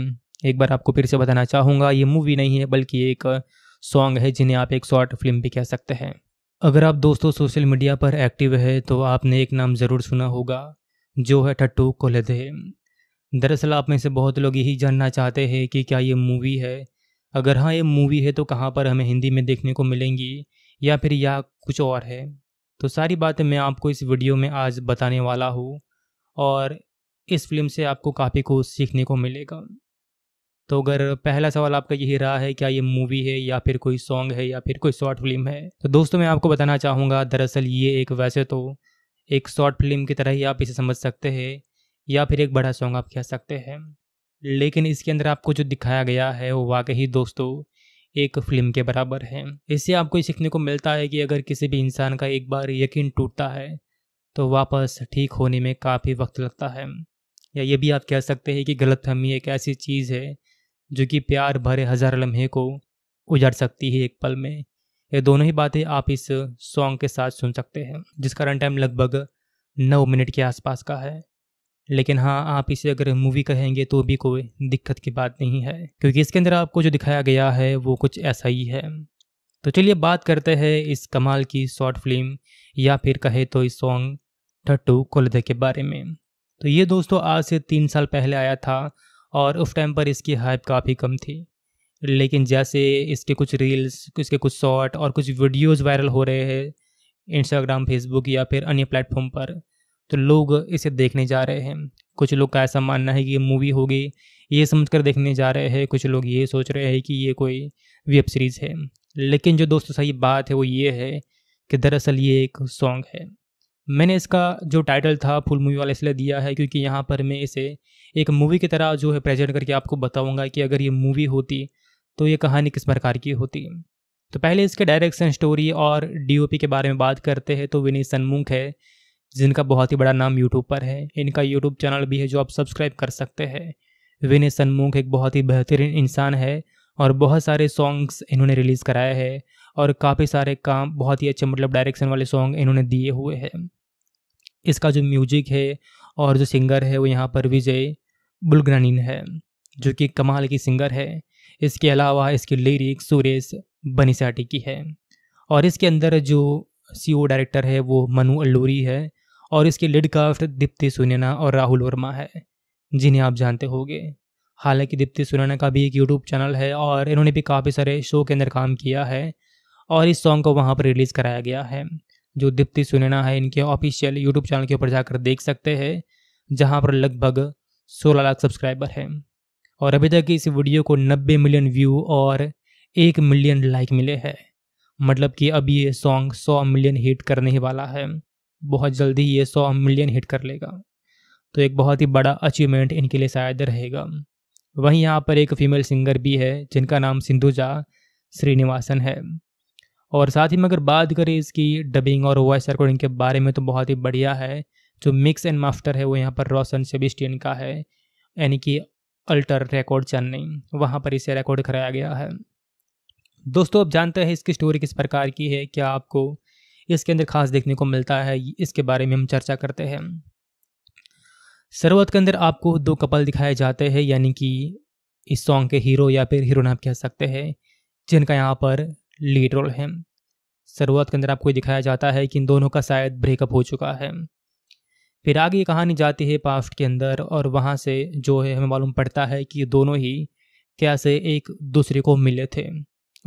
एक बार आपको फिर से बताना चाहूँगा ये मूवी नहीं है बल्कि एक सॉन्ग है जिन्हें आप एक शॉर्ट फिल्म भी कह सकते हैं अगर आप दोस्तों सोशल मीडिया पर एक्टिव है तो आपने एक नाम ज़रूर सुना होगा जो है ठट्टू कोलदे दरअसल आप में से बहुत लोग यही जानना चाहते हैं कि क्या ये मूवी है अगर हाँ ये मूवी है तो कहाँ पर हमें हिंदी में देखने को मिलेंगी या फिर या कुछ और है तो सारी बातें मैं आपको इस वीडियो में आज बताने वाला हूँ और इस फिल्म से आपको काफ़ी कुछ सीखने को मिलेगा तो अगर पहला सवाल आपका यही रहा है क्या ये मूवी है या फिर कोई सॉन्ग है या फिर कोई शॉर्ट फिल्म है तो दोस्तों मैं आपको बताना चाहूँगा दरअसल ये एक वैसे तो एक शॉर्ट फिल्म की तरह ही आप इसे समझ सकते हैं या फिर एक बड़ा सॉन्ग आप कह सकते हैं लेकिन इसके अंदर आपको जो दिखाया गया है वो वाकई दोस्तों एक फिल्म के बराबर है इससे आपको ये सीखने को मिलता है कि अगर किसी भी इंसान का एक बार यकीन टूटता है तो वापस ठीक होने में काफ़ी वक्त लगता है या ये भी आप कह सकते हैं कि गलतफहमी एक ऐसी चीज़ है जो कि प्यार भरे हज़ार लम्हे को उजड़ सकती है एक पल में ये दोनों ही बातें आप इस सॉन्ग के साथ सुन सकते हैं जिसका रन टाइम लगभग नौ मिनट के आसपास का है लेकिन हाँ आप इसे अगर मूवी कहेंगे तो भी कोई दिक्कत की बात नहीं है क्योंकि इसके अंदर आपको जो दिखाया गया है वो कुछ ऐसा ही है तो चलिए बात करते हैं इस कमाल की शॉर्ट फिल्म या फिर कहे तो इस सॉन्ग ठट्टू कोलदे के बारे में तो ये दोस्तों आज से तीन साल पहले आया था और उस टाइम पर इसकी हाइप काफ़ी कम थी लेकिन जैसे इसके कुछ रील्स इसके कुछ शॉर्ट और कुछ वीडियोस वायरल हो रहे हैं इंस्टाग्राम फेसबुक या फिर अन्य प्लेटफॉर्म पर तो लोग इसे देखने जा रहे हैं कुछ लोग का ऐसा मानना है कि ये मूवी होगी ये समझ कर देखने जा रहे हैं कुछ लोग ये सोच रहे हैं कि ये कोई वेब सीरीज़ है लेकिन जो दोस्तों सही बात है वो ये है कि दरअसल ये एक सॉन्ग है मैंने इसका जो टाइटल था फुल मूवी वाला इसलिए दिया है क्योंकि यहाँ पर मैं इसे एक मूवी की तरह जो है प्रेजेंट करके आपको बताऊँगा कि अगर ये मूवी होती तो ये कहानी किस प्रकार की होती तो पहले इसके डायरेक्शन स्टोरी और डी के बारे में बात करते हैं तो विनी सन्मुख है जिनका बहुत ही बड़ा नाम यूट्यूब पर है इनका यूट्यूब चैनल भी है जो आप सब्सक्राइब कर सकते हैं विनय सन्मुख एक बहुत ही बेहतरीन इंसान है और बहुत सारे सॉन्ग्स इन्होंने रिलीज़ कराए हैं और काफ़ी सारे काम बहुत ही अच्छे मतलब डायरेक्शन वाले सॉन्ग इन्होंने दिए हुए हैं इसका जो म्यूजिक है और जो सिंगर है वो यहाँ पर विजय बुलग्रानीन है जो कि कमाल की सिंगर है इसके अलावा इसकी लिरिक सुरेश बनीसाटी की है और इसके अंदर जो सी डायरेक्टर है वो मनु अल्लूरी है और इसके लीड काफ्ट दीप्ति सुनैना और राहुल वर्मा है जिन्हें आप जानते होंगे हालांकि दीप्ति सुनैना का भी एक यूट्यूब चैनल है और इन्होंने भी काफ़ी सारे शो के अंदर काम किया है और इस सॉन्ग को वहाँ पर रिलीज़ कराया गया है जो दीप्ति सुनैना है इनके ऑफिशियल यूट्यूब चैनल के ऊपर जाकर देख सकते हैं जहाँ पर लगभग सोलह लाख सब्सक्राइबर हैं और अभी तक इस वीडियो को नब्बे मिलियन व्यू और एक मिलियन लाइक मिले हैं मतलब कि अब ये सॉन्ग सौ मिलियन हिट करने ही वाला है बहुत जल्दी ये सौ मिलियन हिट कर लेगा तो एक बहुत ही बड़ा अचीवमेंट इनके लिए शायद रहेगा वहीं यहाँ पर एक फीमेल सिंगर भी है जिनका नाम सिंधुजा श्रीनिवासन है और साथ ही में अगर बात करें इसकी डबिंग और वॉइस रिकॉर्डिंग के बारे में तो बहुत ही बढ़िया है जो मिक्स एंड मास्टर है वो यहाँ पर रोशन सेबिस्टियन का है यानी कि अल्टर रिकॉर्ड चेन्नई वहाँ पर इसे रिकॉर्ड कराया गया है दोस्तों आप जानते हैं इसकी स्टोरी किस प्रकार की है क्या आपको इसके अंदर खास देखने को मिलता है इसके बारे में हम चर्चा करते हैं शुरुआत के अंदर आपको दो कपल दिखाए जाते हैं यानी कि इस सॉन्ग के हीरो या फिर हीरोइन आप कह सकते हैं जिनका यहाँ पर लीड रोल है शुरुआत के अंदर आपको ये दिखाया जाता है कि इन दोनों का शायद ब्रेकअप हो चुका है फिर आगे ये कहानी जाती है पास्ट के अंदर और वहाँ से जो है हमें मालूम पड़ता है कि दोनों ही क्या से एक दूसरे को मिले थे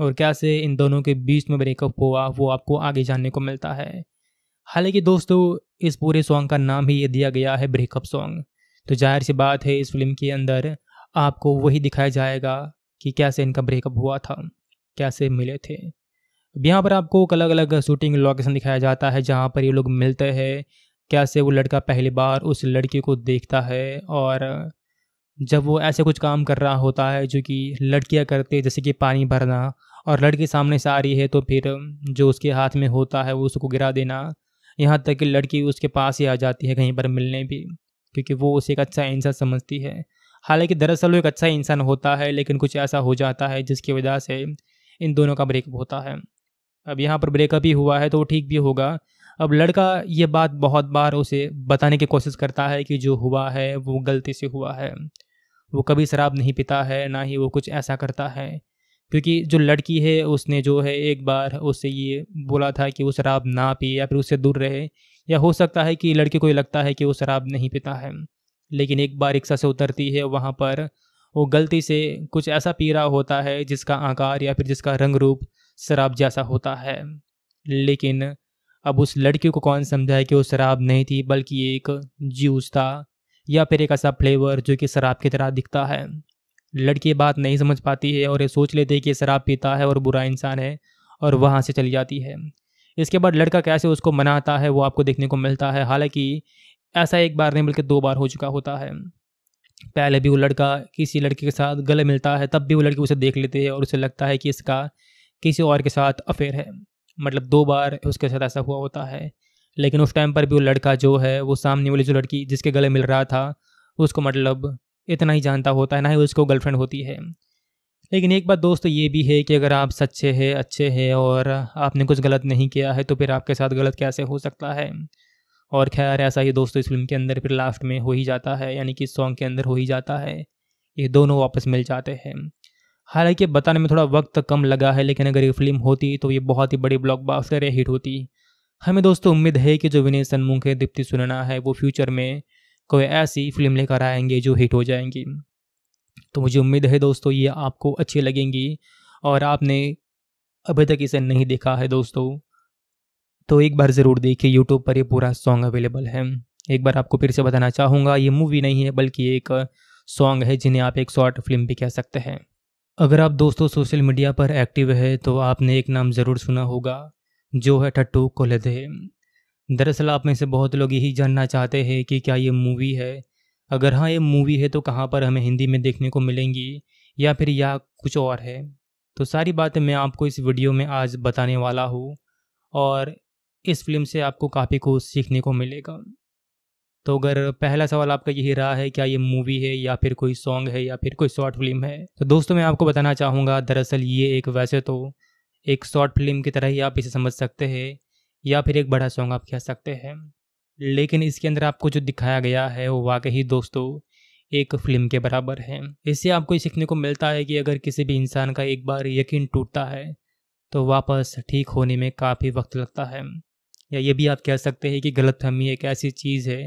और क्या से इन दोनों के बीच में ब्रेकअप हुआ वो आपको आगे जानने को मिलता है हालांकि दोस्तों इस पूरे सॉन्ग का नाम ही ये दिया गया है ब्रेकअप सॉन्ग तो जाहिर सी बात है इस फिल्म के अंदर आपको वही दिखाया जाएगा कि कैसे इनका ब्रेकअप हुआ था कैसे मिले थे अब यहाँ पर आपको अलग अलग शूटिंग लोकेशन दिखाया जाता है जहाँ पर ये लोग मिलते हैं कैसे वो लड़का पहली बार उस लड़की को देखता है और जब वो ऐसे कुछ काम कर रहा होता है जो कि लड़कियाँ करते जैसे कि पानी भरना और लड़की सामने से आ रही है तो फिर जो उसके हाथ में होता है वो उसको गिरा देना यहाँ तक कि लड़की उसके पास ही आ जाती है कहीं पर मिलने भी क्योंकि वो उसे एक अच्छा इंसान समझती है हालांकि दरअसल वो एक अच्छा इंसान होता है लेकिन कुछ ऐसा हो जाता है जिसकी वजह से इन दोनों का ब्रेकअप होता है अब यहाँ पर ब्रेकअप ही हुआ है तो वो ठीक भी होगा अब लड़का ये बात बहुत बार उसे बताने की कोशिश करता है कि जो हुआ है वो गलती से हुआ है वो कभी शराब नहीं पीता है ना ही वो कुछ ऐसा करता है क्योंकि जो लड़की है उसने जो है एक बार उससे ये बोला था कि वो शराब ना पिए या फिर उससे दूर रहे या हो सकता है कि लड़के को ये लगता है कि वो शराब नहीं पीता है लेकिन एक बार रिक्शा से उतरती है वहाँ पर वो गलती से कुछ ऐसा पी रहा होता है जिसका आकार या फिर जिसका रंग रूप शराब जैसा होता है लेकिन अब उस लड़की को कौन समझाए कि वो शराब नहीं थी बल्कि एक जूस था या फिर एक ऐसा फ्लेवर जो कि शराब की तरह दिखता है लड़की बात नहीं समझ पाती है और ये सोच लेती है कि शराब पीता है और बुरा इंसान है और वहाँ से चली जाती है इसके बाद लड़का कैसे उसको मनाता है वो आपको देखने को मिलता है हालांकि ऐसा एक बार नहीं बल्कि दो बार हो चुका होता है पहले भी वो लड़का किसी लड़के के साथ गले मिलता है तब भी वो लड़की उसे देख लेती है और उसे लगता है कि इसका किसी और के साथ अफेयर है मतलब दो बार उसके साथ ऐसा हुआ होता है लेकिन उस टाइम पर भी वो लड़का जो है वो सामने वाली जो लड़की जिसके गले मिल रहा था उसको मतलब इतना ही जानता होता है ना ही उसको गर्लफ्रेंड होती है लेकिन एक बात दोस्तों ये भी है कि अगर आप सच्चे हैं अच्छे हैं और आपने कुछ गलत नहीं किया है तो फिर आपके साथ गलत कैसे हो सकता है और खैर ऐसा ही दोस्तों इस फिल्म के अंदर फिर लास्ट में हो ही जाता है यानी कि इस सॉन्ग के अंदर हो ही जाता है ये दोनों वापस मिल जाते हैं हालांकि बताने में थोड़ा वक्त कम लगा है लेकिन अगर ये फिल्म होती तो ये बहुत ही बड़ी ब्लॉकबस्टर या हिट होती हमें दोस्तों उम्मीद है कि जो विनय सन्मुख है दीप्ति सुनना है वो फ्यूचर में कोई ऐसी फिल्म लेकर आएंगे जो हिट हो जाएंगी तो मुझे उम्मीद है दोस्तों ये आपको अच्छी लगेंगी और आपने अभी तक इसे नहीं देखा है दोस्तों तो एक बार ज़रूर देखिए यूट्यूब पर ये पूरा सॉन्ग अवेलेबल है एक बार आपको फिर से बताना चाहूँगा ये मूवी नहीं है बल्कि एक सॉन्ग है जिन्हें आप एक शॉर्ट फिल्म भी कह सकते हैं अगर आप दोस्तों सोशल मीडिया पर एक्टिव है तो आपने एक नाम ज़रूर सुना होगा जो है ठट्टू कोलदे दरअसल आप में से बहुत लोग यही जानना चाहते हैं कि क्या ये मूवी है अगर हाँ ये मूवी है तो कहाँ पर हमें हिंदी में देखने को मिलेंगी या फिर या कुछ और है तो सारी बातें मैं आपको इस वीडियो में आज बताने वाला हूँ और इस फिल्म से आपको काफ़ी कुछ सीखने को मिलेगा तो अगर पहला सवाल आपका यही रहा है क्या ये मूवी है या फिर कोई सॉन्ग है या फिर कोई शॉर्ट फिल्म है तो दोस्तों मैं आपको बताना चाहूँगा दरअसल ये एक वैसे तो एक शॉर्ट फिल्म की तरह ही आप इसे समझ सकते हैं या फिर एक बड़ा सॉन्ग आप कह सकते हैं लेकिन इसके अंदर आपको जो दिखाया गया है वो वाकई दोस्तों एक फिल्म के बराबर है इससे आपको ये सीखने को मिलता है कि अगर किसी भी इंसान का एक बार यकीन टूटता है तो वापस ठीक होने में काफ़ी वक्त लगता है या ये भी आप कह सकते हैं कि गलत फहमी एक ऐसी चीज़ है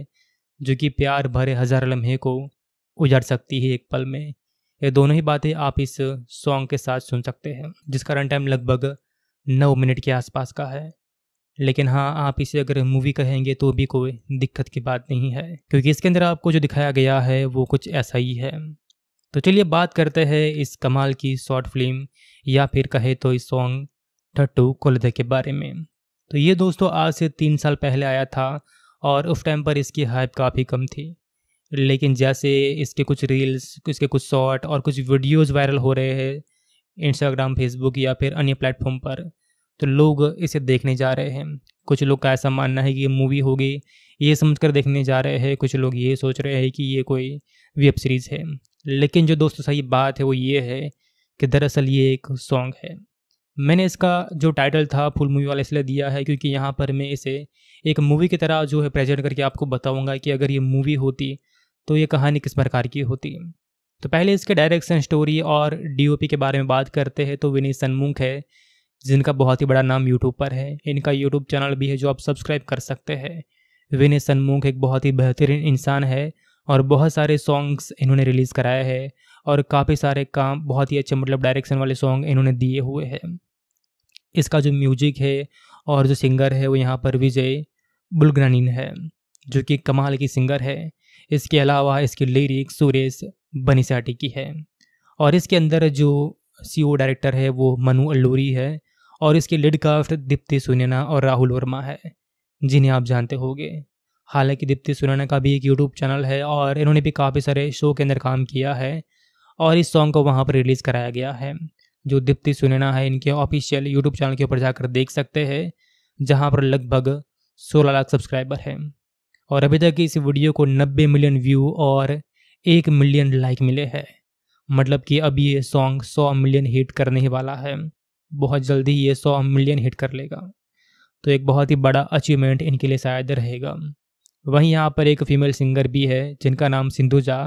जो कि प्यार भरे हज़ार लम्हे को उजाड़ सकती है एक पल में ये दोनों ही बातें आप इस सॉन्ग के साथ सुन सकते हैं जिसका रन टाइम लगभग नौ मिनट के आसपास का है लेकिन हाँ आप इसे अगर मूवी कहेंगे तो भी कोई दिक्कत की बात नहीं है क्योंकि इसके अंदर आपको जो दिखाया गया है वो कुछ ऐसा ही है तो चलिए बात करते हैं इस कमाल की शॉर्ट फिल्म या फिर कहे तो इस सॉन्ग ठट्टू कोलदे के बारे में तो ये दोस्तों आज से तीन साल पहले आया था और उस टाइम पर इसकी हाइप काफ़ी कम थी लेकिन जैसे इसके कुछ रील्स इसके कुछ शॉर्ट और कुछ वीडियोज़ वायरल हो रहे हैं इंस्टाग्राम फेसबुक या फिर अन्य प्लेटफॉर्म पर तो लोग इसे देखने जा रहे हैं कुछ लोग का ऐसा मानना है कि ये मूवी होगी ये समझ कर देखने जा रहे हैं कुछ लोग ये सोच रहे हैं कि ये कोई वेब सीरीज़ है लेकिन जो दोस्तों सही बात है वो ये है कि दरअसल ये एक सॉन्ग है मैंने इसका जो टाइटल था फुल मूवी वाला इसलिए दिया है क्योंकि यहाँ पर मैं इसे एक मूवी की तरह जो है प्रेजेंट करके आपको बताऊँगा कि अगर ये मूवी होती तो ये कहानी किस प्रकार की होती तो पहले इसके डायरेक्शन स्टोरी और डी के बारे में बात करते हैं तो विनीत सन्मुख है जिनका बहुत ही बड़ा नाम यूट्यूब पर है इनका यूट्यूब चैनल भी है जो आप सब्सक्राइब कर सकते हैं विनय सन्मुख एक बहुत ही बेहतरीन इंसान है और बहुत सारे सॉन्ग्स इन्होंने रिलीज़ कराए हैं और काफ़ी सारे काम बहुत ही अच्छे मतलब डायरेक्शन वाले सॉन्ग इन्होंने दिए हुए हैं इसका जो म्यूजिक है और जो सिंगर है वो यहाँ पर विजय बुलग्रानीन है जो कि कमाल की सिंगर है इसके अलावा इसकी लिरिक सुरेश बनीसाटी की है और इसके अंदर जो सी डायरेक्टर है वो मनु अल्लूरी है और इसके लीड काफ्ट दीप्ति सुनैना और राहुल वर्मा है जिन्हें आप जानते होंगे हालांकि दीप्ति सुनैना का भी एक यूट्यूब चैनल है और इन्होंने भी काफ़ी सारे शो के अंदर काम किया है और इस सॉन्ग को वहाँ पर रिलीज़ कराया गया है जो दीप्ति सुनैना है इनके ऑफिशियल यूट्यूब चैनल के ऊपर जाकर देख सकते हैं जहाँ पर लगभग सोलह लाख सब्सक्राइबर हैं और अभी तक इस वीडियो को नब्बे मिलियन व्यू और एक मिलियन लाइक मिले हैं मतलब कि अब ये सॉन्ग सौ मिलियन हिट करने ही वाला है बहुत जल्दी ये सौ मिलियन हिट कर लेगा तो एक बहुत ही बड़ा अचीवमेंट इनके लिए शायद रहेगा वहीं यहाँ पर एक फीमेल सिंगर भी है जिनका नाम सिंधुजा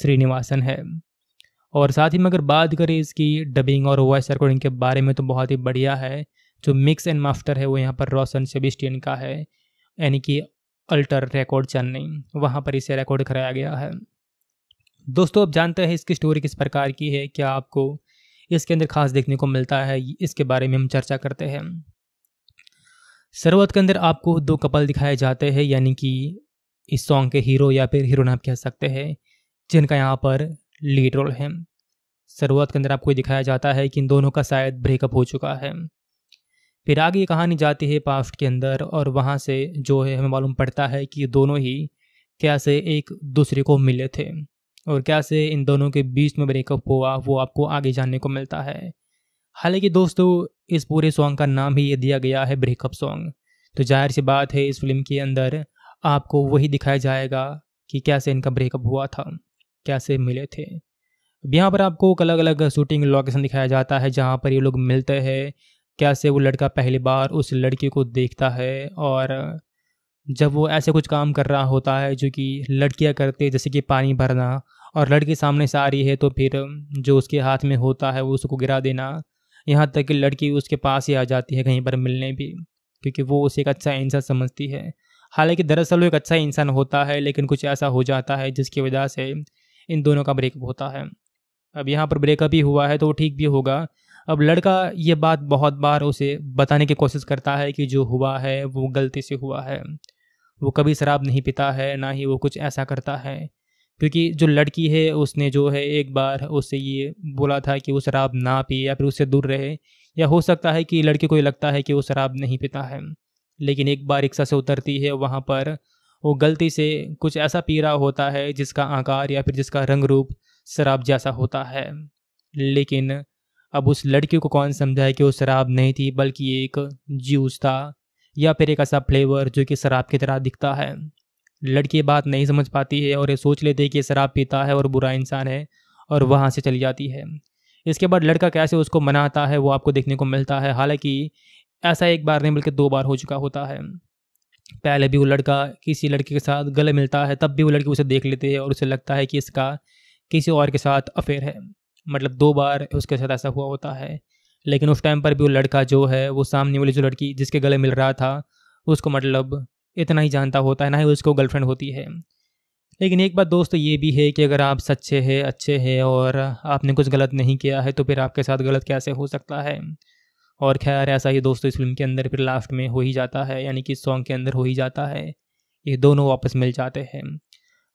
श्रीनिवासन है और साथ ही में अगर बात करें इसकी डबिंग और वॉइस रिकॉर्डिंग के बारे में तो बहुत ही बढ़िया है जो मिक्स एंड मास्टर है वो यहाँ पर रोशन सेबिस्टियन का है यानी कि अल्टर रिकॉर्ड चेन्नई वहाँ पर इसे रिकॉर्ड कराया गया है दोस्तों आप जानते हैं इसकी स्टोरी किस प्रकार की है क्या आपको इसके अंदर खास देखने को मिलता है इसके बारे में हम चर्चा करते हैं शुरुआत के अंदर आपको दो कपल दिखाए जाते हैं यानी कि इस सॉन्ग के हीरो या फिर हीरोइन आप कह सकते हैं जिनका यहाँ पर लीड है शुरुआत के अंदर आपको दिखाया जाता है कि इन दोनों का शायद ब्रेकअप हो चुका है फिर आगे ये कहानी जाती है पास्ट के अंदर और वहाँ से जो है हमें मालूम पड़ता है कि दोनों ही क्या से एक दूसरे को मिले थे और क्या से इन दोनों के बीच में ब्रेकअप हुआ वो आपको आगे जानने को मिलता है हालांकि दोस्तों इस पूरे सॉन्ग का नाम ही ये दिया गया है ब्रेकअप सॉन्ग तो जाहिर सी बात है इस फिल्म के अंदर आपको वही दिखाया जाएगा कि कैसे इनका ब्रेकअप हुआ था कैसे मिले थे अब यहाँ पर आपको अलग अलग शूटिंग लोकेशन दिखाया जाता है जहाँ पर ये लोग मिलते हैं कैसे वो लड़का पहली बार उस लड़की को देखता है और जब वो ऐसे कुछ काम कर रहा होता है जो कि लड़कियाँ करते जैसे कि पानी भरना और लड़की सामने से आ रही है तो फिर जो उसके हाथ में होता है वो उसको गिरा देना यहाँ तक कि लड़की उसके पास ही आ जाती है कहीं पर मिलने भी क्योंकि वो उसे एक अच्छा इंसान समझती है हालांकि दरअसल वो एक अच्छा इंसान होता है लेकिन कुछ ऐसा हो जाता है जिसकी वजह से इन दोनों का ब्रेकअप होता है अब यहाँ पर ब्रेकअप ही हुआ है तो वो ठीक भी होगा अब लड़का ये बात बहुत बार उसे बताने की कोशिश करता है कि जो हुआ है वो गलती से हुआ है वो कभी शराब नहीं पीता है ना ही वो कुछ ऐसा करता है क्योंकि जो लड़की है उसने जो है एक बार उससे ये बोला था कि वो शराब ना पिए या फिर उससे दूर रहे या हो सकता है कि लड़के को ये लगता है कि वो शराब नहीं पीता है लेकिन एक बार रिक्शा से उतरती है वहाँ पर वो गलती से कुछ ऐसा पी रहा होता है जिसका आकार या फिर जिसका रंग रूप शराब जैसा होता है लेकिन अब उस लड़की को कौन समझाए कि वो शराब नहीं थी बल्कि एक जूस था या फिर एक ऐसा फ्लेवर जो कि शराब की तरह दिखता है लड़की बात नहीं समझ पाती है और ये सोच लेती है कि शराब पीता है और बुरा इंसान है और वहाँ से चली जाती है इसके बाद लड़का कैसे उसको मनाता है वो आपको देखने को मिलता है हालांकि ऐसा एक बार नहीं बल्कि दो बार हो चुका होता है पहले भी वो लड़का किसी लड़के के साथ गले मिलता है तब भी वो लड़की उसे देख लेती है और उसे लगता है कि इसका किसी और के साथ अफेयर है मतलब दो बार उसके साथ ऐसा हुआ होता है लेकिन उस टाइम पर भी वो लड़का जो है वो सामने वाली जो लड़की जिसके गले मिल रहा था उसको मतलब इतना ही जानता होता है ना ही उसको गर्लफ्रेंड होती है लेकिन एक बात दोस्तों ये भी है कि अगर आप सच्चे हैं अच्छे हैं और आपने कुछ गलत नहीं किया है तो फिर आपके साथ गलत कैसे हो सकता है और खैर ऐसा ही दोस्तों इस फिल्म के अंदर फिर लास्ट में हो ही जाता है यानी कि सॉन्ग के अंदर हो ही जाता है ये दोनों वापस मिल जाते हैं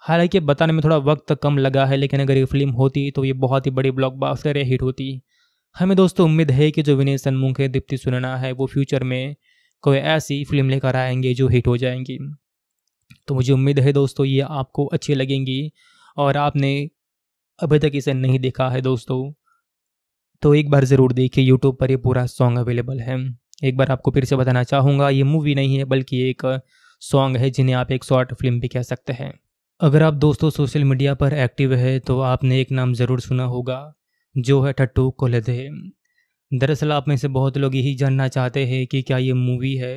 हालांकि बताने में थोड़ा वक्त तो कम लगा है लेकिन अगर ये फिल्म होती तो ये बहुत ही बड़ी ब्लॉकबस्टर या हिट होती हमें दोस्तों उम्मीद है कि जो विनय है दीप्ति सुनना है वो फ्यूचर में कोई ऐसी फिल्म लेकर आएंगे जो हिट हो जाएंगी तो मुझे उम्मीद है दोस्तों ये आपको अच्छी लगेंगी और आपने अभी तक इसे नहीं देखा है दोस्तों तो एक बार ज़रूर देखिए यूट्यूब पर ये पूरा सॉन्ग अवेलेबल है एक बार आपको फिर से बताना चाहूँगा ये मूवी नहीं है बल्कि एक सॉन्ग है जिन्हें आप एक शॉर्ट फिल्म भी कह सकते हैं अगर आप दोस्तों सोशल मीडिया पर एक्टिव है तो आपने एक नाम ज़रूर सुना होगा जो है ठट्टू कोलदे दरअसल आप में से बहुत लोग यही जानना चाहते हैं कि क्या ये मूवी है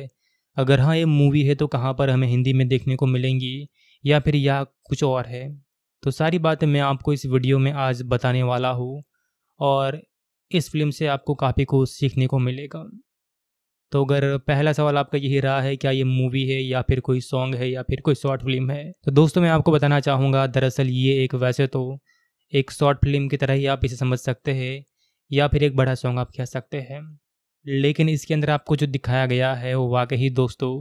अगर हाँ ये मूवी है तो कहाँ पर हमें हिंदी में देखने को मिलेंगी या फिर या कुछ और है तो सारी बातें मैं आपको इस वीडियो में आज बताने वाला हूँ और इस फिल्म से आपको काफ़ी कुछ सीखने को मिलेगा तो अगर पहला सवाल आपका यही रहा है क्या ये मूवी है या फिर कोई सॉन्ग है या फिर कोई शॉर्ट फिल्म है तो दोस्तों मैं आपको बताना चाहूँगा दरअसल ये एक वैसे तो एक शॉर्ट फिल्म की तरह ही आप इसे समझ सकते हैं या फिर एक बड़ा सॉन्ग आप कह सकते हैं लेकिन इसके अंदर आपको जो दिखाया गया है वो वाकई दोस्तों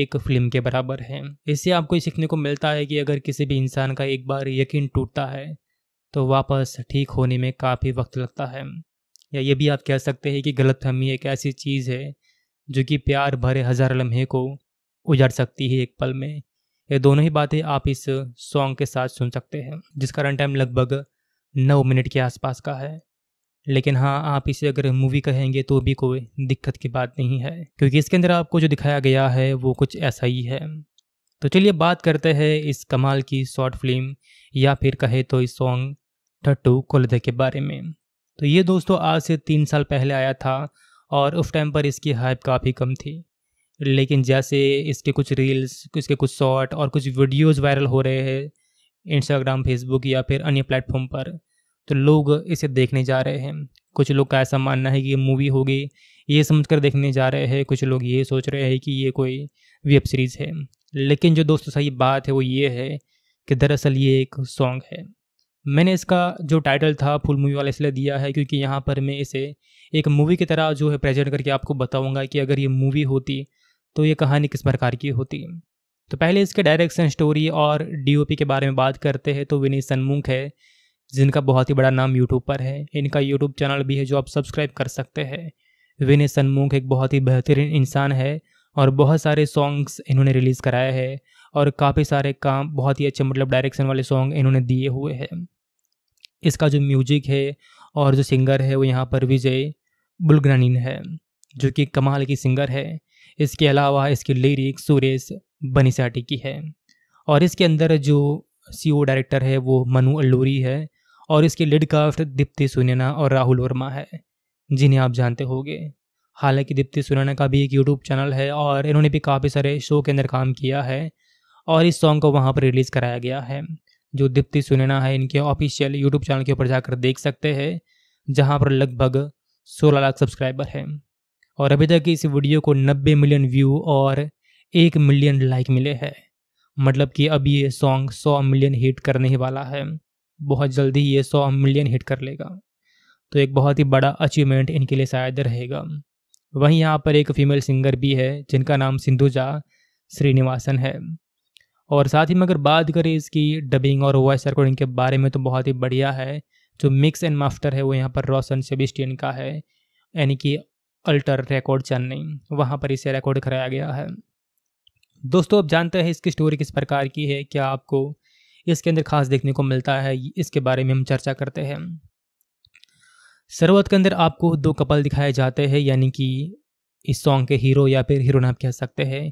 एक फिल्म के बराबर है इससे आपको सीखने को मिलता है कि अगर किसी भी इंसान का एक बार यकीन टूटता है तो वापस ठीक होने में काफ़ी वक्त लगता है या ये भी आप कह सकते हैं कि गलत फहमी एक ऐसी चीज़ है जो कि प्यार भरे हज़ार लम्हे को उजड़ सकती है एक पल में ये दोनों ही बातें आप इस सॉन्ग के साथ सुन सकते हैं जिसका रन टाइम लगभग नौ मिनट के आसपास का है लेकिन हाँ आप इसे अगर मूवी कहेंगे तो भी कोई दिक्कत की बात नहीं है क्योंकि इसके अंदर आपको जो दिखाया गया है वो कुछ ऐसा ही है तो चलिए बात करते हैं इस कमाल की शॉर्ट फिल्म या फिर कहे तो इस सॉन्ग ठट्टू कुलधे के बारे में तो ये दोस्तों आज से तीन साल पहले आया था और उस टाइम पर इसकी हाइप काफ़ी कम थी लेकिन जैसे इसके कुछ रील्स इसके कुछ शॉर्ट और कुछ वीडियोज़ वायरल हो रहे हैं इंस्टाग्राम फेसबुक या फिर अन्य प्लेटफॉर्म पर तो लोग इसे देखने जा रहे हैं कुछ लोग का ऐसा मानना है कि ये मूवी होगी ये समझ कर देखने जा रहे हैं कुछ लोग ये सोच रहे हैं कि ये कोई वेब सीरीज़ है लेकिन जो दोस्तों सही बात है वो ये है कि दरअसल ये एक सॉन्ग है मैंने इसका जो टाइटल था फुल मूवी वाला इसलिए दिया है क्योंकि यहाँ पर मैं इसे एक मूवी की तरह जो है प्रेजेंट करके आपको बताऊँगा कि अगर ये मूवी होती तो ये कहानी किस प्रकार की होती तो पहले इसके डायरेक्शन स्टोरी और डी के बारे में बात करते हैं तो विनीत सन्मुख है जिनका बहुत ही बड़ा नाम यूट्यूब पर है इनका यूट्यूब चैनल भी है जो आप सब्सक्राइब कर सकते हैं विनय सन्मुख एक बहुत ही बेहतरीन इंसान है और बहुत सारे सॉन्ग्स इन्होंने रिलीज़ कराए हैं और काफ़ी सारे काम बहुत ही अच्छे मतलब डायरेक्शन वाले सॉन्ग इन्होंने दिए हुए हैं इसका जो म्यूजिक है और जो सिंगर है वो यहाँ पर विजय बुलग्रानीन है जो कि कमाल की सिंगर है इसके अलावा इसकी लिरिक सुरेश बनीसाटी की है और इसके अंदर जो सी e डायरेक्टर है वो मनु अल्लूरी है और इसके लीड कास्ट दीप्ति सुनैना और राहुल वर्मा है जिन्हें आप जानते होंगे हालांकि दीप्ति सुनैना का भी एक यूट्यूब चैनल है और इन्होंने भी काफ़ी सारे शो के अंदर काम किया है और इस सॉन्ग को वहाँ पर रिलीज़ कराया गया है जो दीप्ति सुनैना है इनके ऑफिशियल यूट्यूब चैनल के ऊपर जाकर देख सकते हैं जहाँ पर लगभग सोलह लाख सब्सक्राइबर हैं और अभी तक इस वीडियो को नब्बे मिलियन व्यू और एक मिलियन लाइक मिले हैं मतलब कि अब ये सॉन्ग सौ मिलियन हिट करने ही वाला है बहुत जल्दी ये सौ मिलियन हिट कर लेगा तो एक बहुत ही बड़ा अचीवमेंट इनके लिए शायद रहेगा वहीं यहाँ पर एक फीमेल सिंगर भी है जिनका नाम सिंधुजा श्रीनिवासन है और साथ ही में अगर बात करें इसकी डबिंग और वॉइस रिकॉर्डिंग के बारे में तो बहुत ही बढ़िया है जो मिक्स एंड मास्टर है वो यहाँ पर रोशन सेबिस्टियन का है यानी कि अल्टर रिकॉर्ड चेन्नई वहाँ पर इसे रिकॉर्ड कराया गया है दोस्तों आप जानते हैं इसकी स्टोरी किस प्रकार की है क्या आपको इसके अंदर खास देखने को मिलता है इसके बारे में हम चर्चा करते हैं शुरुआत के अंदर आपको दो कपल दिखाए जाते हैं यानी कि इस सॉन्ग के हीरो या फिर हीरोइन आप कह सकते हैं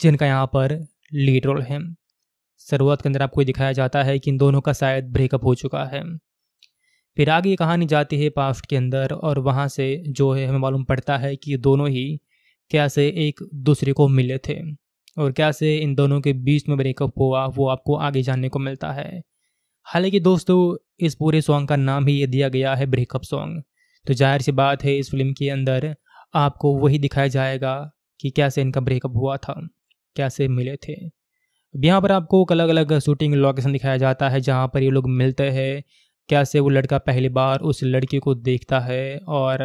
जिनका यहाँ पर लीड रोल है शुरुआत के अंदर आपको दिखाया जाता है कि इन दोनों का शायद ब्रेकअप हो चुका है फिर आगे कहानी जाती है पास्ट के अंदर और वहाँ से जो है हमें मालूम पड़ता है कि दोनों ही क्या से एक दूसरे को मिले थे और क्या से इन दोनों के बीच में ब्रेकअप हुआ वो आपको आगे जानने को मिलता है हालांकि दोस्तों इस पूरे सॉन्ग का नाम ही ये दिया गया है ब्रेकअप सॉन्ग तो जाहिर सी बात है इस फिल्म के अंदर आपको वही दिखाया जाएगा कि कैसे इनका ब्रेकअप हुआ था कैसे मिले थे अब यहाँ पर आपको अलग अलग शूटिंग लोकेशन दिखाया जाता है जहाँ पर ये लोग मिलते हैं कैसे वो लड़का पहली बार उस लड़की को देखता है और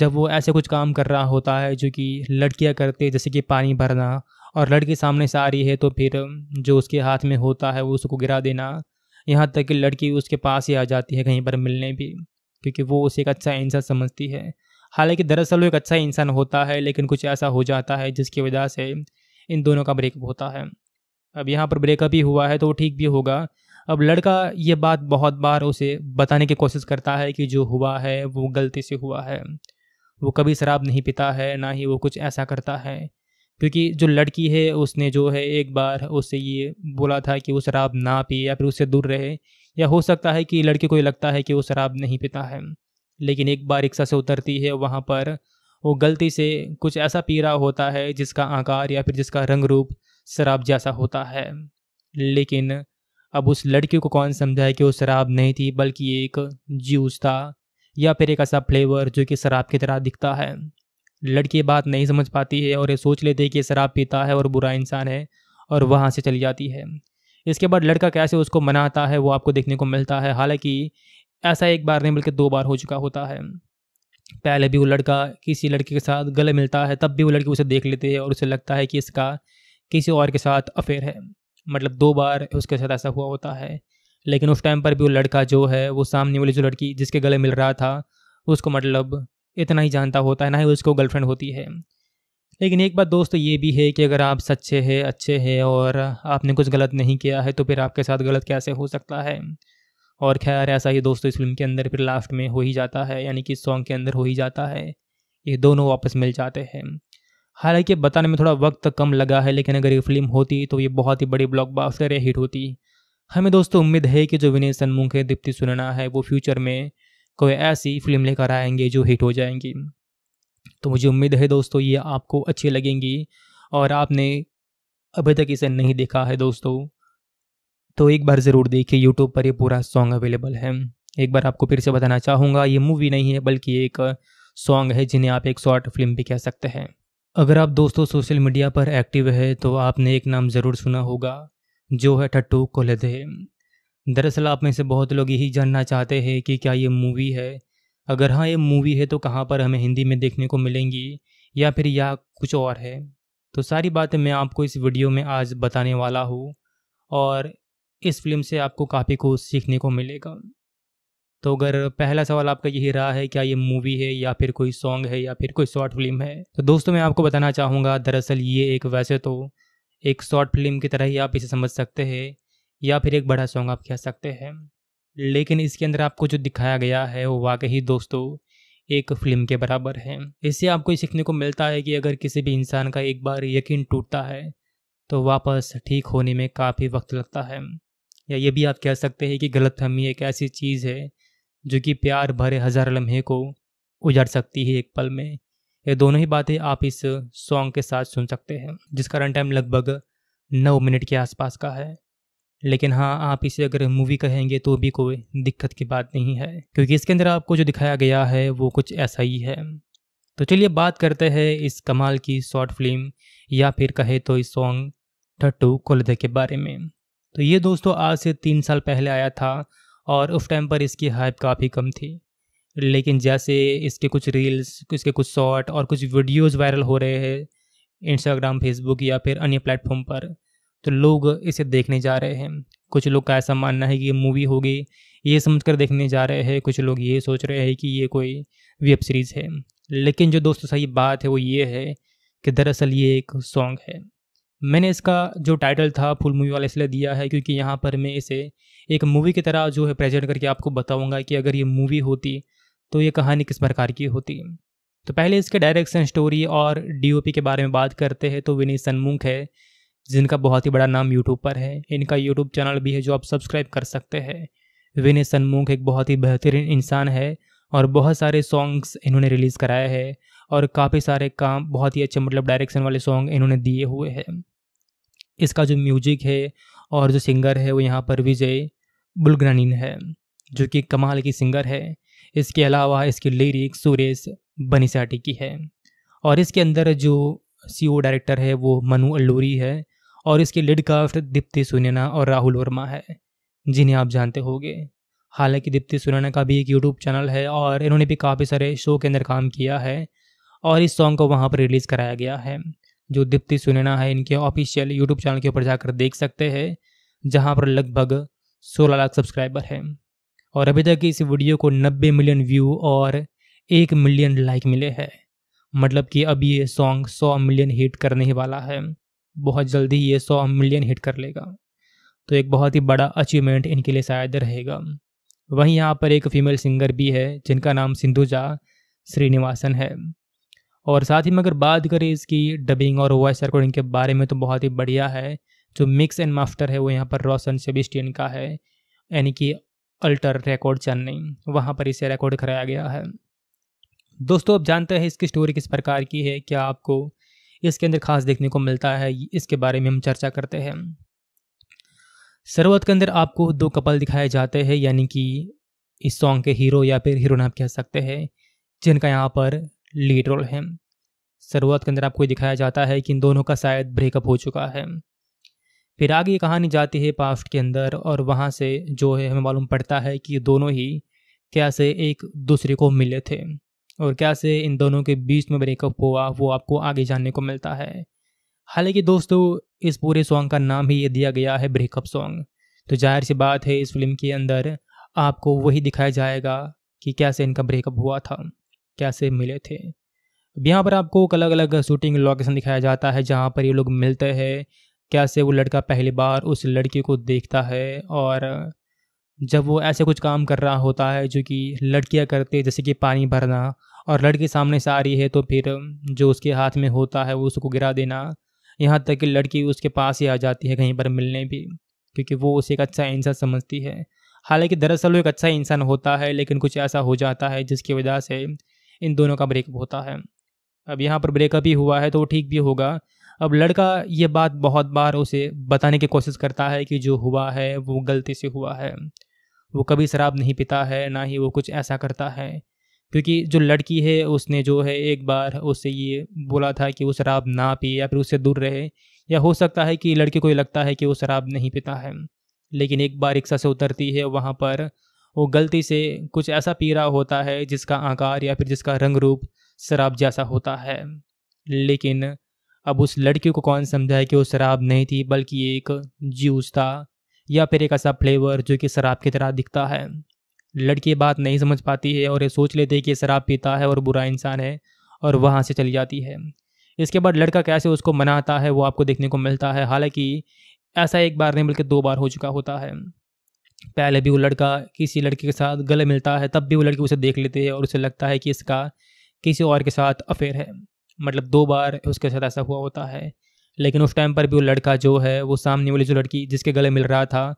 जब वो ऐसे कुछ काम कर रहा होता है जो कि लड़कियाँ करते हैं जैसे कि पानी भरना और लड़की सामने से आ रही है तो फिर जो उसके हाथ में होता है वो उसको गिरा देना यहाँ तक कि लड़की उसके पास ही आ जाती है कहीं पर मिलने भी क्योंकि वो उसे एक अच्छा इंसान समझती है हालांकि दरअसल वो एक अच्छा इंसान होता है लेकिन कुछ ऐसा हो जाता है जिसकी वजह से इन दोनों का ब्रेकअप होता है अब यहाँ पर ब्रेकअप ही हुआ है तो वो ठीक भी होगा अब लड़का ये बात बहुत बार उसे बताने की कोशिश करता है कि जो हुआ है वो गलती से हुआ है वो कभी शराब नहीं पीता है ना ही वो कुछ ऐसा करता है क्योंकि जो लड़की है उसने जो है एक बार उससे ये बोला था कि वो शराब ना पिए या फिर उससे दूर रहे या हो सकता है कि लड़के को ये लगता है कि वो शराब नहीं पीता है लेकिन एक बार रिक्शा से उतरती है वहाँ पर वो गलती से कुछ ऐसा पी रहा होता है जिसका आकार या फिर जिसका रंग रूप शराब जैसा होता है लेकिन अब उस लड़की को कौन समझाए कि वो शराब नहीं थी बल्कि एक जूस था या फिर एक ऐसा फ्लेवर जो कि शराब की तरह दिखता है लड़की बात नहीं समझ पाती है और ये सोच लेती है कि शराब पीता है और बुरा इंसान है और वहाँ से चली जाती है इसके बाद लड़का कैसे उसको मनाता है वो आपको देखने को मिलता है हालांकि ऐसा एक बार नहीं बल्कि दो बार हो चुका होता है पहले भी वो लड़का किसी लड़के के साथ गले मिलता है तब भी वो लड़की उसे देख लेती है और उसे लगता है कि इसका किसी और के साथ अफेयर है मतलब दो बार उसके साथ ऐसा हुआ होता है लेकिन उस टाइम पर भी वो लड़का जो है वो सामने वाली जो लड़की जिसके गले मिल रहा था उसको मतलब इतना ही जानता होता है ना ही उसको गर्लफ्रेंड होती है लेकिन एक बात दोस्तों ये भी है कि अगर आप सच्चे हैं अच्छे हैं और आपने कुछ गलत नहीं किया है तो फिर आपके साथ गलत कैसे हो सकता है और खैर ऐसा ही दोस्तों इस फिल्म के अंदर फिर लास्ट में हो ही जाता है यानी कि इस सॉन्ग के अंदर हो ही जाता है ये दोनों वापस मिल जाते हैं हालांकि बताने में थोड़ा वक्त कम लगा है लेकिन अगर ये फिल्म होती तो ये बहुत ही बड़ी ब्लॉकबस्टर या हिट होती हमें दोस्तों उम्मीद है कि जो विनय सन्मुख है दीप्ति सुनना है वो फ्यूचर में कोई ऐसी फिल्म लेकर आएंगे जो हिट हो जाएंगी तो मुझे उम्मीद है दोस्तों ये आपको अच्छी लगेंगी और आपने अभी तक इसे नहीं देखा है दोस्तों तो एक बार ज़रूर देखिए यूट्यूब पर ये पूरा सॉन्ग अवेलेबल है एक बार आपको फिर से बताना चाहूँगा ये मूवी नहीं है बल्कि एक सॉन्ग है जिन्हें आप एक शॉर्ट फिल्म भी कह सकते हैं अगर आप दोस्तों सोशल मीडिया पर एक्टिव है तो आपने एक नाम ज़रूर सुना होगा जो है ठट्टू कोलदे दरअसल आप में से बहुत लोग यही जानना चाहते हैं कि क्या ये मूवी है अगर हाँ ये मूवी है तो कहाँ पर हमें हिंदी में देखने को मिलेंगी या फिर या कुछ और है तो सारी बातें मैं आपको इस वीडियो में आज बताने वाला हूँ और इस फिल्म से आपको काफ़ी कुछ सीखने को मिलेगा तो अगर पहला सवाल आपका यही रहा है क्या ये मूवी है या फिर कोई सॉन्ग है या फिर कोई शॉर्ट फिल्म है तो दोस्तों मैं आपको बताना चाहूँगा दरअसल ये एक वैसे तो एक शॉर्ट फिल्म की तरह ही आप इसे समझ सकते हैं या फिर एक बड़ा सॉन्ग आप कह सकते हैं लेकिन इसके अंदर आपको जो दिखाया गया है वो वाकई दोस्तों एक फिल्म के बराबर है इससे आपको सीखने को मिलता है कि अगर किसी भी इंसान का एक बार यकीन टूटता है तो वापस ठीक होने में काफ़ी वक्त लगता है या ये भी आप कह सकते हैं कि गलतफहमी एक ऐसी चीज़ है जो कि प्यार भरे हज़ार लम्हे को उजाड़ सकती है एक पल में ये दोनों ही बातें आप इस सॉन्ग के साथ सुन सकते हैं जिसका रन टाइम लगभग नौ मिनट के आसपास का है लेकिन हाँ आप इसे अगर मूवी कहेंगे तो भी कोई दिक्कत की बात नहीं है क्योंकि इसके अंदर आपको जो दिखाया गया है वो कुछ ऐसा ही है तो चलिए बात करते हैं इस कमाल की शॉर्ट फिल्म या फिर कहे तो इस सॉन्ग ठट्टू कोलदे के बारे में तो ये दोस्तों आज से तीन साल पहले आया था और उस टाइम पर इसकी हाइप काफ़ी कम थी लेकिन जैसे इसके कुछ रील्स इसके कुछ शॉर्ट और कुछ वीडियोस वायरल हो रहे हैं इंस्टाग्राम फेसबुक या फिर अन्य प्लेटफॉर्म पर तो लोग इसे देखने जा रहे हैं कुछ लोग का ऐसा मानना है कि ये मूवी होगी ये समझ कर देखने जा रहे हैं कुछ लोग ये सोच रहे हैं कि ये कोई वेब सीरीज़ है लेकिन जो दोस्तों सही बात है वो ये है कि दरअसल ये एक सॉन्ग है मैंने इसका जो टाइटल था फुल मूवी वाला इसलिए दिया है क्योंकि यहाँ पर मैं इसे एक मूवी की तरह जो है प्रेजेंट करके आपको बताऊँगा कि अगर ये मूवी होती तो ये कहानी किस प्रकार की होती तो पहले इसके डायरेक्शन स्टोरी और डी के बारे में बात करते हैं तो विनीत सन्मुख है जिनका बहुत ही बड़ा नाम यूट्यूब पर है इनका यूट्यूब चैनल भी है जो आप सब्सक्राइब कर सकते हैं विनय सन्मुख एक बहुत ही बेहतरीन इंसान है और बहुत सारे सॉन्ग्स इन्होंने रिलीज़ कराए हैं और काफ़ी सारे काम बहुत ही अच्छे मतलब डायरेक्शन वाले सॉन्ग इन्होंने दिए हुए हैं इसका जो म्यूजिक है और जो सिंगर है वो यहाँ पर विजय बुलग्रानीन है जो कि कमाल की सिंगर है इसके अलावा इसकी लिरिक सुरेश बनीसाटी की है और इसके अंदर जो सी डायरेक्टर है वो मनु अल्लूरी है और इसके लीड काफ्ट दीप्ति सुनैना और राहुल वर्मा है जिन्हें आप जानते होंगे हालांकि दीप्ति सुनैना का भी एक यूट्यूब चैनल है और इन्होंने भी काफ़ी सारे शो के अंदर काम किया है और इस सॉन्ग को वहाँ पर रिलीज़ कराया गया है जो दीप्ति सुनैना है इनके ऑफिशियल यूट्यूब चैनल के ऊपर जाकर देख सकते हैं जहाँ पर लगभग सोलह लाख सब्सक्राइबर हैं और अभी तक इस वीडियो को नब्बे मिलियन व्यू और एक मिलियन लाइक मिले हैं मतलब कि अब ये सॉन्ग सौ मिलियन हिट करने ही वाला है बहुत जल्दी ये सौ मिलियन हिट कर लेगा तो एक बहुत ही बड़ा अचीवमेंट इनके लिए शायद रहेगा वहीं यहाँ पर एक फीमेल सिंगर भी है जिनका नाम सिंधुजा श्रीनिवासन है और साथ ही में अगर बात करें इसकी डबिंग और वॉइस रिकॉर्डिंग के बारे में तो बहुत ही बढ़िया है जो मिक्स एंड मास्टर है वो यहाँ पर रोशन सेबिस्टियन का है यानी कि अल्टर रिकॉर्ड चेन्नई वहाँ पर इसे रिकॉर्ड कराया गया है दोस्तों अब जानते हैं इसकी स्टोरी किस प्रकार की है क्या आपको इसके अंदर खास देखने को मिलता है इसके बारे में हम चर्चा करते हैं शुरुआत के अंदर आपको दो कपल दिखाए जाते हैं यानी कि इस सॉन्ग के हीरो या फिर हीरोइन आप कह सकते हैं जिनका यहाँ पर लीडरोल हैं शुरुआत के अंदर आपको दिखाया जाता है कि इन दोनों का शायद ब्रेकअप हो चुका है फिर आगे ये कहानी जाती है पास्ट के अंदर और वहाँ से जो है हमें मालूम पड़ता है कि दोनों ही क्या से एक दूसरे को मिले थे और क्या से इन दोनों के बीच में ब्रेकअप हुआ वो आपको आगे जानने को मिलता है हालांकि दोस्तों इस पूरे सॉन्ग का नाम ही ये दिया गया है ब्रेकअप सॉन्ग तो जाहिर सी बात है इस फिल्म के अंदर आपको वही दिखाया जाएगा कि कैसे इनका ब्रेकअप हुआ था कैसे मिले थे यहाँ पर आपको अलग अलग शूटिंग लोकेशन दिखाया जाता है जहाँ पर ये लोग मिलते हैं कैसे वो लड़का पहली बार उस लड़की को देखता है और जब वो ऐसे कुछ काम कर रहा होता है जो कि लड़कियाँ करते जैसे कि पानी भरना और लड़की सामने से आ रही है तो फिर जो उसके हाथ में होता है वो उसको गिरा देना यहाँ तक कि लड़की उसके पास ही आ जाती है कहीं पर मिलने भी क्योंकि वो उसे एक अच्छा इंसान समझती है हालांकि दरअसल वो एक अच्छा इंसान होता है लेकिन कुछ ऐसा हो जाता है जिसकी वजह से इन दोनों का ब्रेकअप होता है अब यहाँ पर ब्रेकअप ही हुआ है तो वो ठीक भी होगा अब लड़का ये बात बहुत बार उसे बताने की कोशिश करता है कि जो हुआ है वो गलती से हुआ है वो कभी शराब नहीं पीता है ना ही वो कुछ ऐसा करता है क्योंकि जो लड़की है उसने जो है एक बार उससे ये बोला था कि वो शराब ना पिए या फिर उससे दूर रहे या हो सकता है कि लड़के को ये लगता है कि वो शराब नहीं पीता है लेकिन एक बार रिक्शा से उतरती है वहाँ पर वो गलती से कुछ ऐसा पी रहा होता है जिसका आकार या फिर जिसका रंग रूप शराब जैसा होता है लेकिन अब उस लड़की को कौन समझाए कि वो शराब नहीं थी बल्कि एक जूस था या फिर एक ऐसा फ्लेवर जो कि शराब की तरह दिखता है लड़की बात नहीं समझ पाती है और ये सोच लेते हैं कि शराब पीता है और बुरा इंसान है और वहाँ से चली जाती है इसके बाद लड़का कैसे उसको मनाता है वो आपको देखने को मिलता है हालांकि ऐसा एक बार नहीं बल्कि दो बार हो चुका होता है पहले भी वो लड़का किसी लड़के के साथ गले मिलता है तब भी वो लड़की उसे देख लेती है और उसे लगता है कि इसका किसी और के साथ अफेयर है मतलब दो बार उसके साथ ऐसा हुआ होता है लेकिन उस टाइम पर भी वो लड़का जो है वो सामने वाली जो लड़की जिसके गले मिल रहा था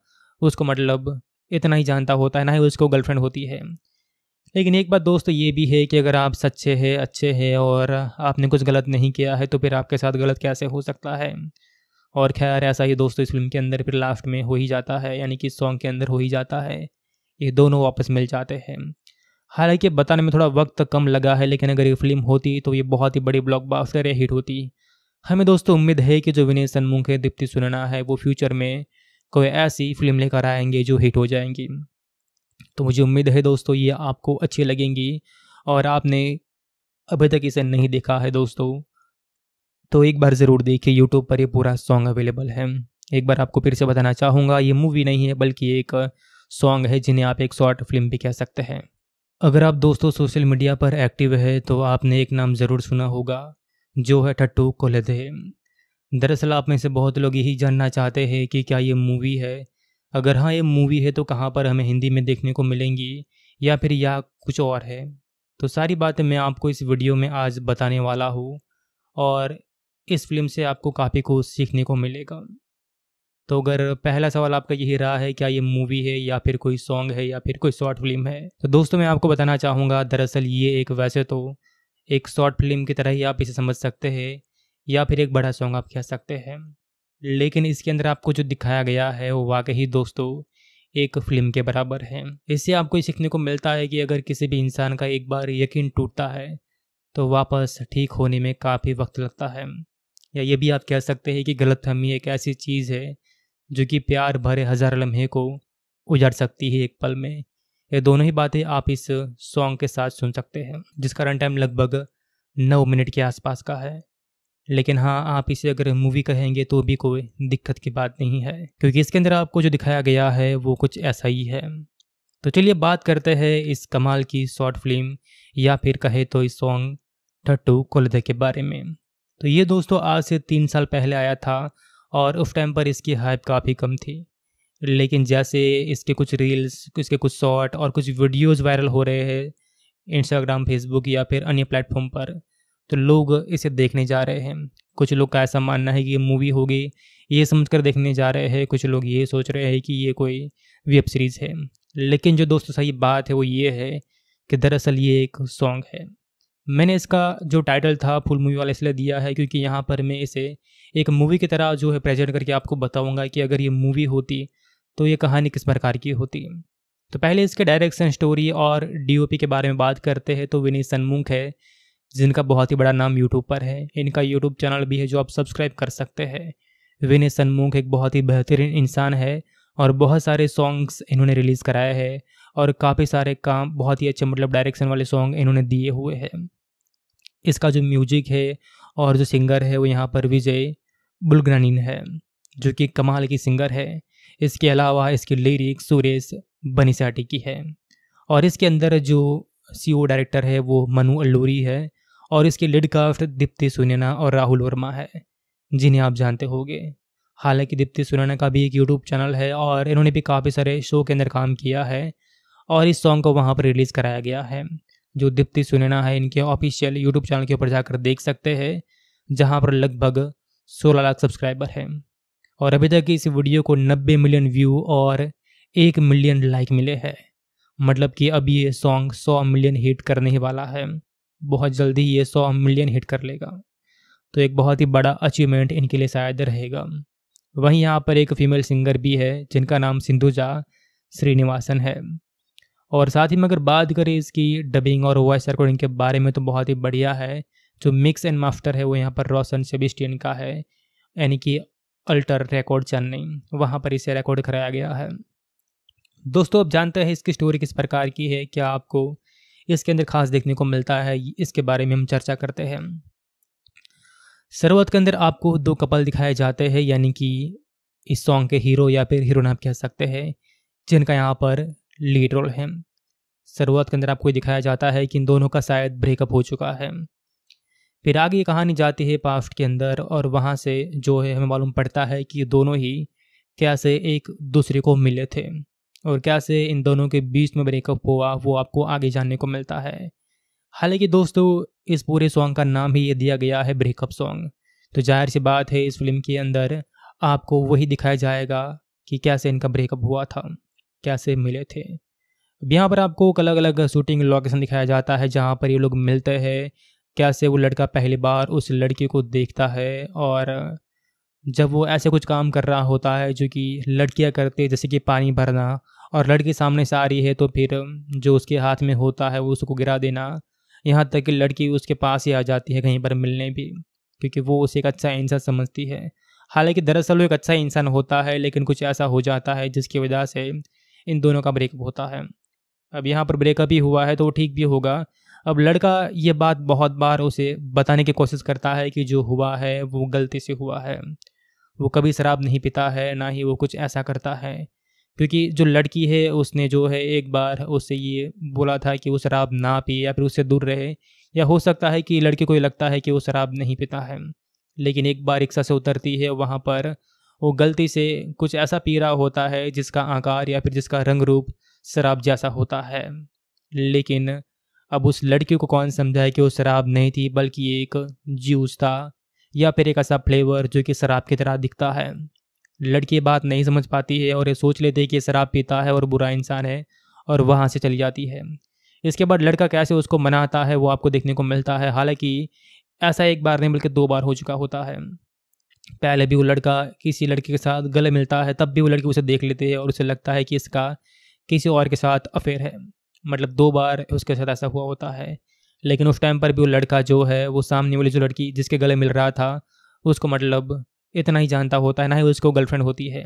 उसको मतलब इतना ही जानता होता है ना ही उसको गर्लफ्रेंड होती है लेकिन एक बात दोस्तों ये भी है कि अगर आप सच्चे हैं अच्छे हैं और आपने कुछ गलत नहीं किया है तो फिर आपके साथ गलत कैसे हो सकता है और खैर ऐसा ही दोस्तों इस फिल्म के अंदर फिर लास्ट में हो ही जाता है यानी कि इस सॉन्ग के अंदर हो ही जाता है ये दोनों वापस मिल जाते हैं हालांकि बताने में थोड़ा वक्त तो कम लगा है लेकिन अगर ये फिल्म होती तो ये बहुत ही बड़ी ब्लॉकबस्टर या हिट होती हमें दोस्तों उम्मीद है कि जो विनय सन्मुख दीप्ति सुनना है वो फ्यूचर में कोई ऐसी फिल्म लेकर आएंगे जो हिट हो जाएंगी तो मुझे उम्मीद है दोस्तों ये आपको अच्छी लगेंगी और आपने अभी तक इसे नहीं देखा है दोस्तों तो एक बार ज़रूर देखिए यूट्यूब पर ये पूरा सॉन्ग अवेलेबल है एक बार आपको फिर से बताना चाहूँगा ये मूवी नहीं है बल्कि एक सॉन्ग है जिन्हें आप एक शॉर्ट फिल्म भी कह सकते हैं अगर आप दोस्तों सोशल मीडिया पर एक्टिव है तो आपने एक नाम ज़रूर सुना होगा जो है ठट्टू कोलदे दरअसल आप में से बहुत लोग यही जानना चाहते हैं कि क्या ये मूवी है अगर हाँ ये मूवी है तो कहाँ पर हमें हिंदी में देखने को मिलेंगी या फिर या कुछ और है तो सारी बातें मैं आपको इस वीडियो में आज बताने वाला हूँ और इस फिल्म से आपको काफ़ी कुछ सीखने को मिलेगा तो अगर पहला सवाल आपका यही रहा है क्या ये मूवी है या फिर कोई सॉन्ग है या फिर कोई शॉर्ट फिल्म है तो दोस्तों मैं आपको बताना चाहूँगा दरअसल ये एक वैसे तो एक शॉर्ट फिल्म की तरह ही आप इसे समझ सकते हैं या फिर एक बड़ा सॉन्ग आप कह सकते हैं लेकिन इसके अंदर आपको जो दिखाया गया है वो वाकई दोस्तों एक फिल्म के बराबर है इससे आपको ये सीखने को मिलता है कि अगर किसी भी इंसान का एक बार यकीन टूटता है तो वापस ठीक होने में काफ़ी वक्त लगता है या ये भी आप कह सकते हैं कि गलत फहमी एक ऐसी चीज़ है जो कि प्यार भरे हज़ार लम्हे को उजाड़ सकती है एक पल में ये दोनों ही बातें आप इस सॉन्ग के साथ सुन सकते हैं जिसका रन टाइम लगभग नौ मिनट के आसपास का है लेकिन हाँ आप इसे अगर मूवी कहेंगे तो भी कोई दिक्कत की बात नहीं है क्योंकि इसके अंदर आपको जो दिखाया गया है वो कुछ ऐसा ही है तो चलिए बात करते हैं इस कमाल की शॉर्ट फिल्म या फिर कहे तो इस सॉन्ग ठट्टू कोलदे के बारे में तो ये दोस्तों आज से तीन साल पहले आया था और उस टाइम पर इसकी हाइप काफ़ी कम थी लेकिन जैसे इसके कुछ रील्स इसके कुछ शॉर्ट और कुछ वीडियोस वायरल हो रहे हैं इंस्टाग्राम फेसबुक या फिर अन्य प्लेटफॉर्म पर तो लोग इसे देखने जा रहे हैं कुछ लोग का ऐसा मानना है कि मूवी होगी ये समझकर देखने जा रहे हैं कुछ लोग ये सोच रहे हैं कि ये कोई वेब सीरीज़ है लेकिन जो दोस्तों सही बात है वो ये है कि दरअसल ये एक सॉन्ग है मैंने इसका जो टाइटल था फुल मूवी वाला इसलिए दिया है क्योंकि यहाँ पर मैं इसे एक मूवी की तरह जो है प्रेजेंट करके आपको बताऊँगा कि अगर ये मूवी होती तो ये कहानी किस प्रकार की होती तो पहले इसके डायरेक्शन स्टोरी और डी के बारे में बात करते हैं तो विनी सन्मुख है जिनका बहुत ही बड़ा नाम यूट्यूब पर है इनका यूट्यूब चैनल भी है जो आप सब्सक्राइब कर सकते हैं विनय सन्मुख एक बहुत ही बेहतरीन इंसान है और बहुत सारे सॉन्ग्स इन्होंने रिलीज़ कराए हैं और काफ़ी सारे काम बहुत ही अच्छे मतलब डायरेक्शन वाले सॉन्ग इन्होंने दिए हुए हैं इसका जो म्यूजिक है और जो सिंगर है वो यहाँ पर विजय बुलग्रानीन है जो कि कमाल की सिंगर है इसके अलावा इसकी लिरिक सुरेश बनीसाटी की है और इसके अंदर जो सी e डायरेक्टर है वो मनु अल्लूरी है और इसके लीड काफ्ट दीप्ति सुनैना और राहुल वर्मा है जिन्हें आप जानते होंगे हालांकि दीप्ति सुनैना का भी एक यूट्यूब चैनल है और इन्होंने भी काफ़ी सारे शो के अंदर काम किया है और इस सॉन्ग को वहाँ पर रिलीज़ कराया गया है जो दीप्ति सुनैना है इनके ऑफिशियल यूट्यूब चैनल के ऊपर जाकर देख सकते हैं जहाँ पर लगभग सोलह लाख सब्सक्राइबर हैं और अभी तक इस वीडियो को नब्बे मिलियन व्यू और एक मिलियन लाइक मिले हैं मतलब कि अब ये सॉन्ग सौ मिलियन हिट करने ही वाला है बहुत जल्दी ये सौ मिलियन हिट कर लेगा तो एक बहुत ही बड़ा अचीवमेंट इनके लिए शायद रहेगा वहीं यहाँ पर एक फीमेल सिंगर भी है जिनका नाम सिंधुजा श्रीनिवासन है और साथ ही में अगर बात करें इसकी डबिंग और वॉइस रिकॉर्डिंग के बारे में तो बहुत ही बढ़िया है जो मिक्स एंड मास्टर है वो यहाँ पर रोशन सेबिस्टियन का है यानी कि अल्टर रिकॉर्ड चेन्नई वहाँ पर इसे रिकॉर्ड कराया गया है दोस्तों अब जानते हैं इसकी स्टोरी किस प्रकार की है क्या आपको इसके अंदर खास देखने को मिलता है इसके बारे में हम चर्चा करते हैं शुरुआत के अंदर आपको दो कपल दिखाए जाते हैं यानी कि इस सॉन्ग के हीरो या फिर हीरोइन आप कह सकते हैं जिनका यहाँ पर लीड रोल है शुरुआत के अंदर आपको दिखाया जाता है कि इन दोनों का शायद ब्रेकअप हो चुका है फिर आगे ये कहानी जाती है पास्ट के अंदर और वहाँ से जो है हमें मालूम पड़ता है कि दोनों ही क्या से एक दूसरे को मिले थे और क्या से इन दोनों के बीच में ब्रेकअप हुआ वो आपको आगे जानने को मिलता है हालांकि दोस्तों इस पूरे सॉन्ग का नाम ही ये दिया गया है ब्रेकअप सॉन्ग तो जाहिर सी बात है इस फिल्म के अंदर आपको वही दिखाया जाएगा कि कैसे इनका ब्रेकअप हुआ था कैसे मिले थे अब यहाँ पर आपको अलग अलग शूटिंग लोकेशन दिखाया जाता है जहाँ पर ये लोग मिलते हैं कैसे वो लड़का पहली बार उस लड़की को देखता है और जब वो ऐसे कुछ काम कर रहा होता है जो कि लड़कियाँ करते जैसे कि पानी भरना और लड़की सामने से आ रही है तो फिर जो उसके हाथ में होता है वो उसको गिरा देना यहाँ तक कि लड़की उसके पास ही आ जाती है कहीं पर मिलने भी क्योंकि वो उसे एक अच्छा इंसान समझती है हालांकि दरअसल वो एक अच्छा इंसान होता है लेकिन कुछ ऐसा हो जाता है जिसकी वजह से इन दोनों का ब्रेकअप होता है अब यहाँ पर ब्रेकअप ही हुआ है तो वो ठीक भी होगा अब लड़का ये बात बहुत बार उसे बताने की कोशिश करता है कि जो हुआ है वो गलती से हुआ है वो कभी शराब नहीं पीता है ना ही वो कुछ ऐसा करता है क्योंकि जो लड़की है उसने जो है एक बार उससे ये बोला था कि वो शराब ना पिए या फिर उससे दूर रहे या हो सकता है कि लड़के को ये लगता है कि वो शराब नहीं पीता है लेकिन एक बार रिक्शा से उतरती है वहाँ पर वो गलती से कुछ ऐसा पी रहा होता है जिसका आकार या फिर जिसका रंग रूप शराब जैसा होता है लेकिन अब उस लड़की को कौन समझाए कि वो शराब नहीं थी बल्कि एक जूस था या फिर एक ऐसा फ्लेवर जो कि शराब की तरह दिखता है लड़की बात नहीं समझ पाती है और ये सोच लेती है कि शराब पीता है और बुरा इंसान है और वहाँ से चली जाती है इसके बाद लड़का कैसे उसको मनाता है वो आपको देखने को मिलता है हालांकि ऐसा एक बार नहीं बल्कि दो बार हो चुका होता है पहले भी वो लड़का किसी लड़के के साथ गले मिलता है तब भी वो लड़की उसे देख लेती है और उसे लगता है कि इसका किसी और के साथ अफेयर है मतलब दो बार उसके साथ ऐसा हुआ होता है लेकिन उस टाइम पर भी वो लड़का जो है वो सामने वाली जो लड़की जिसके गले मिल रहा था उसको मतलब इतना ही जानता होता है ना ही उसको गर्लफ्रेंड होती है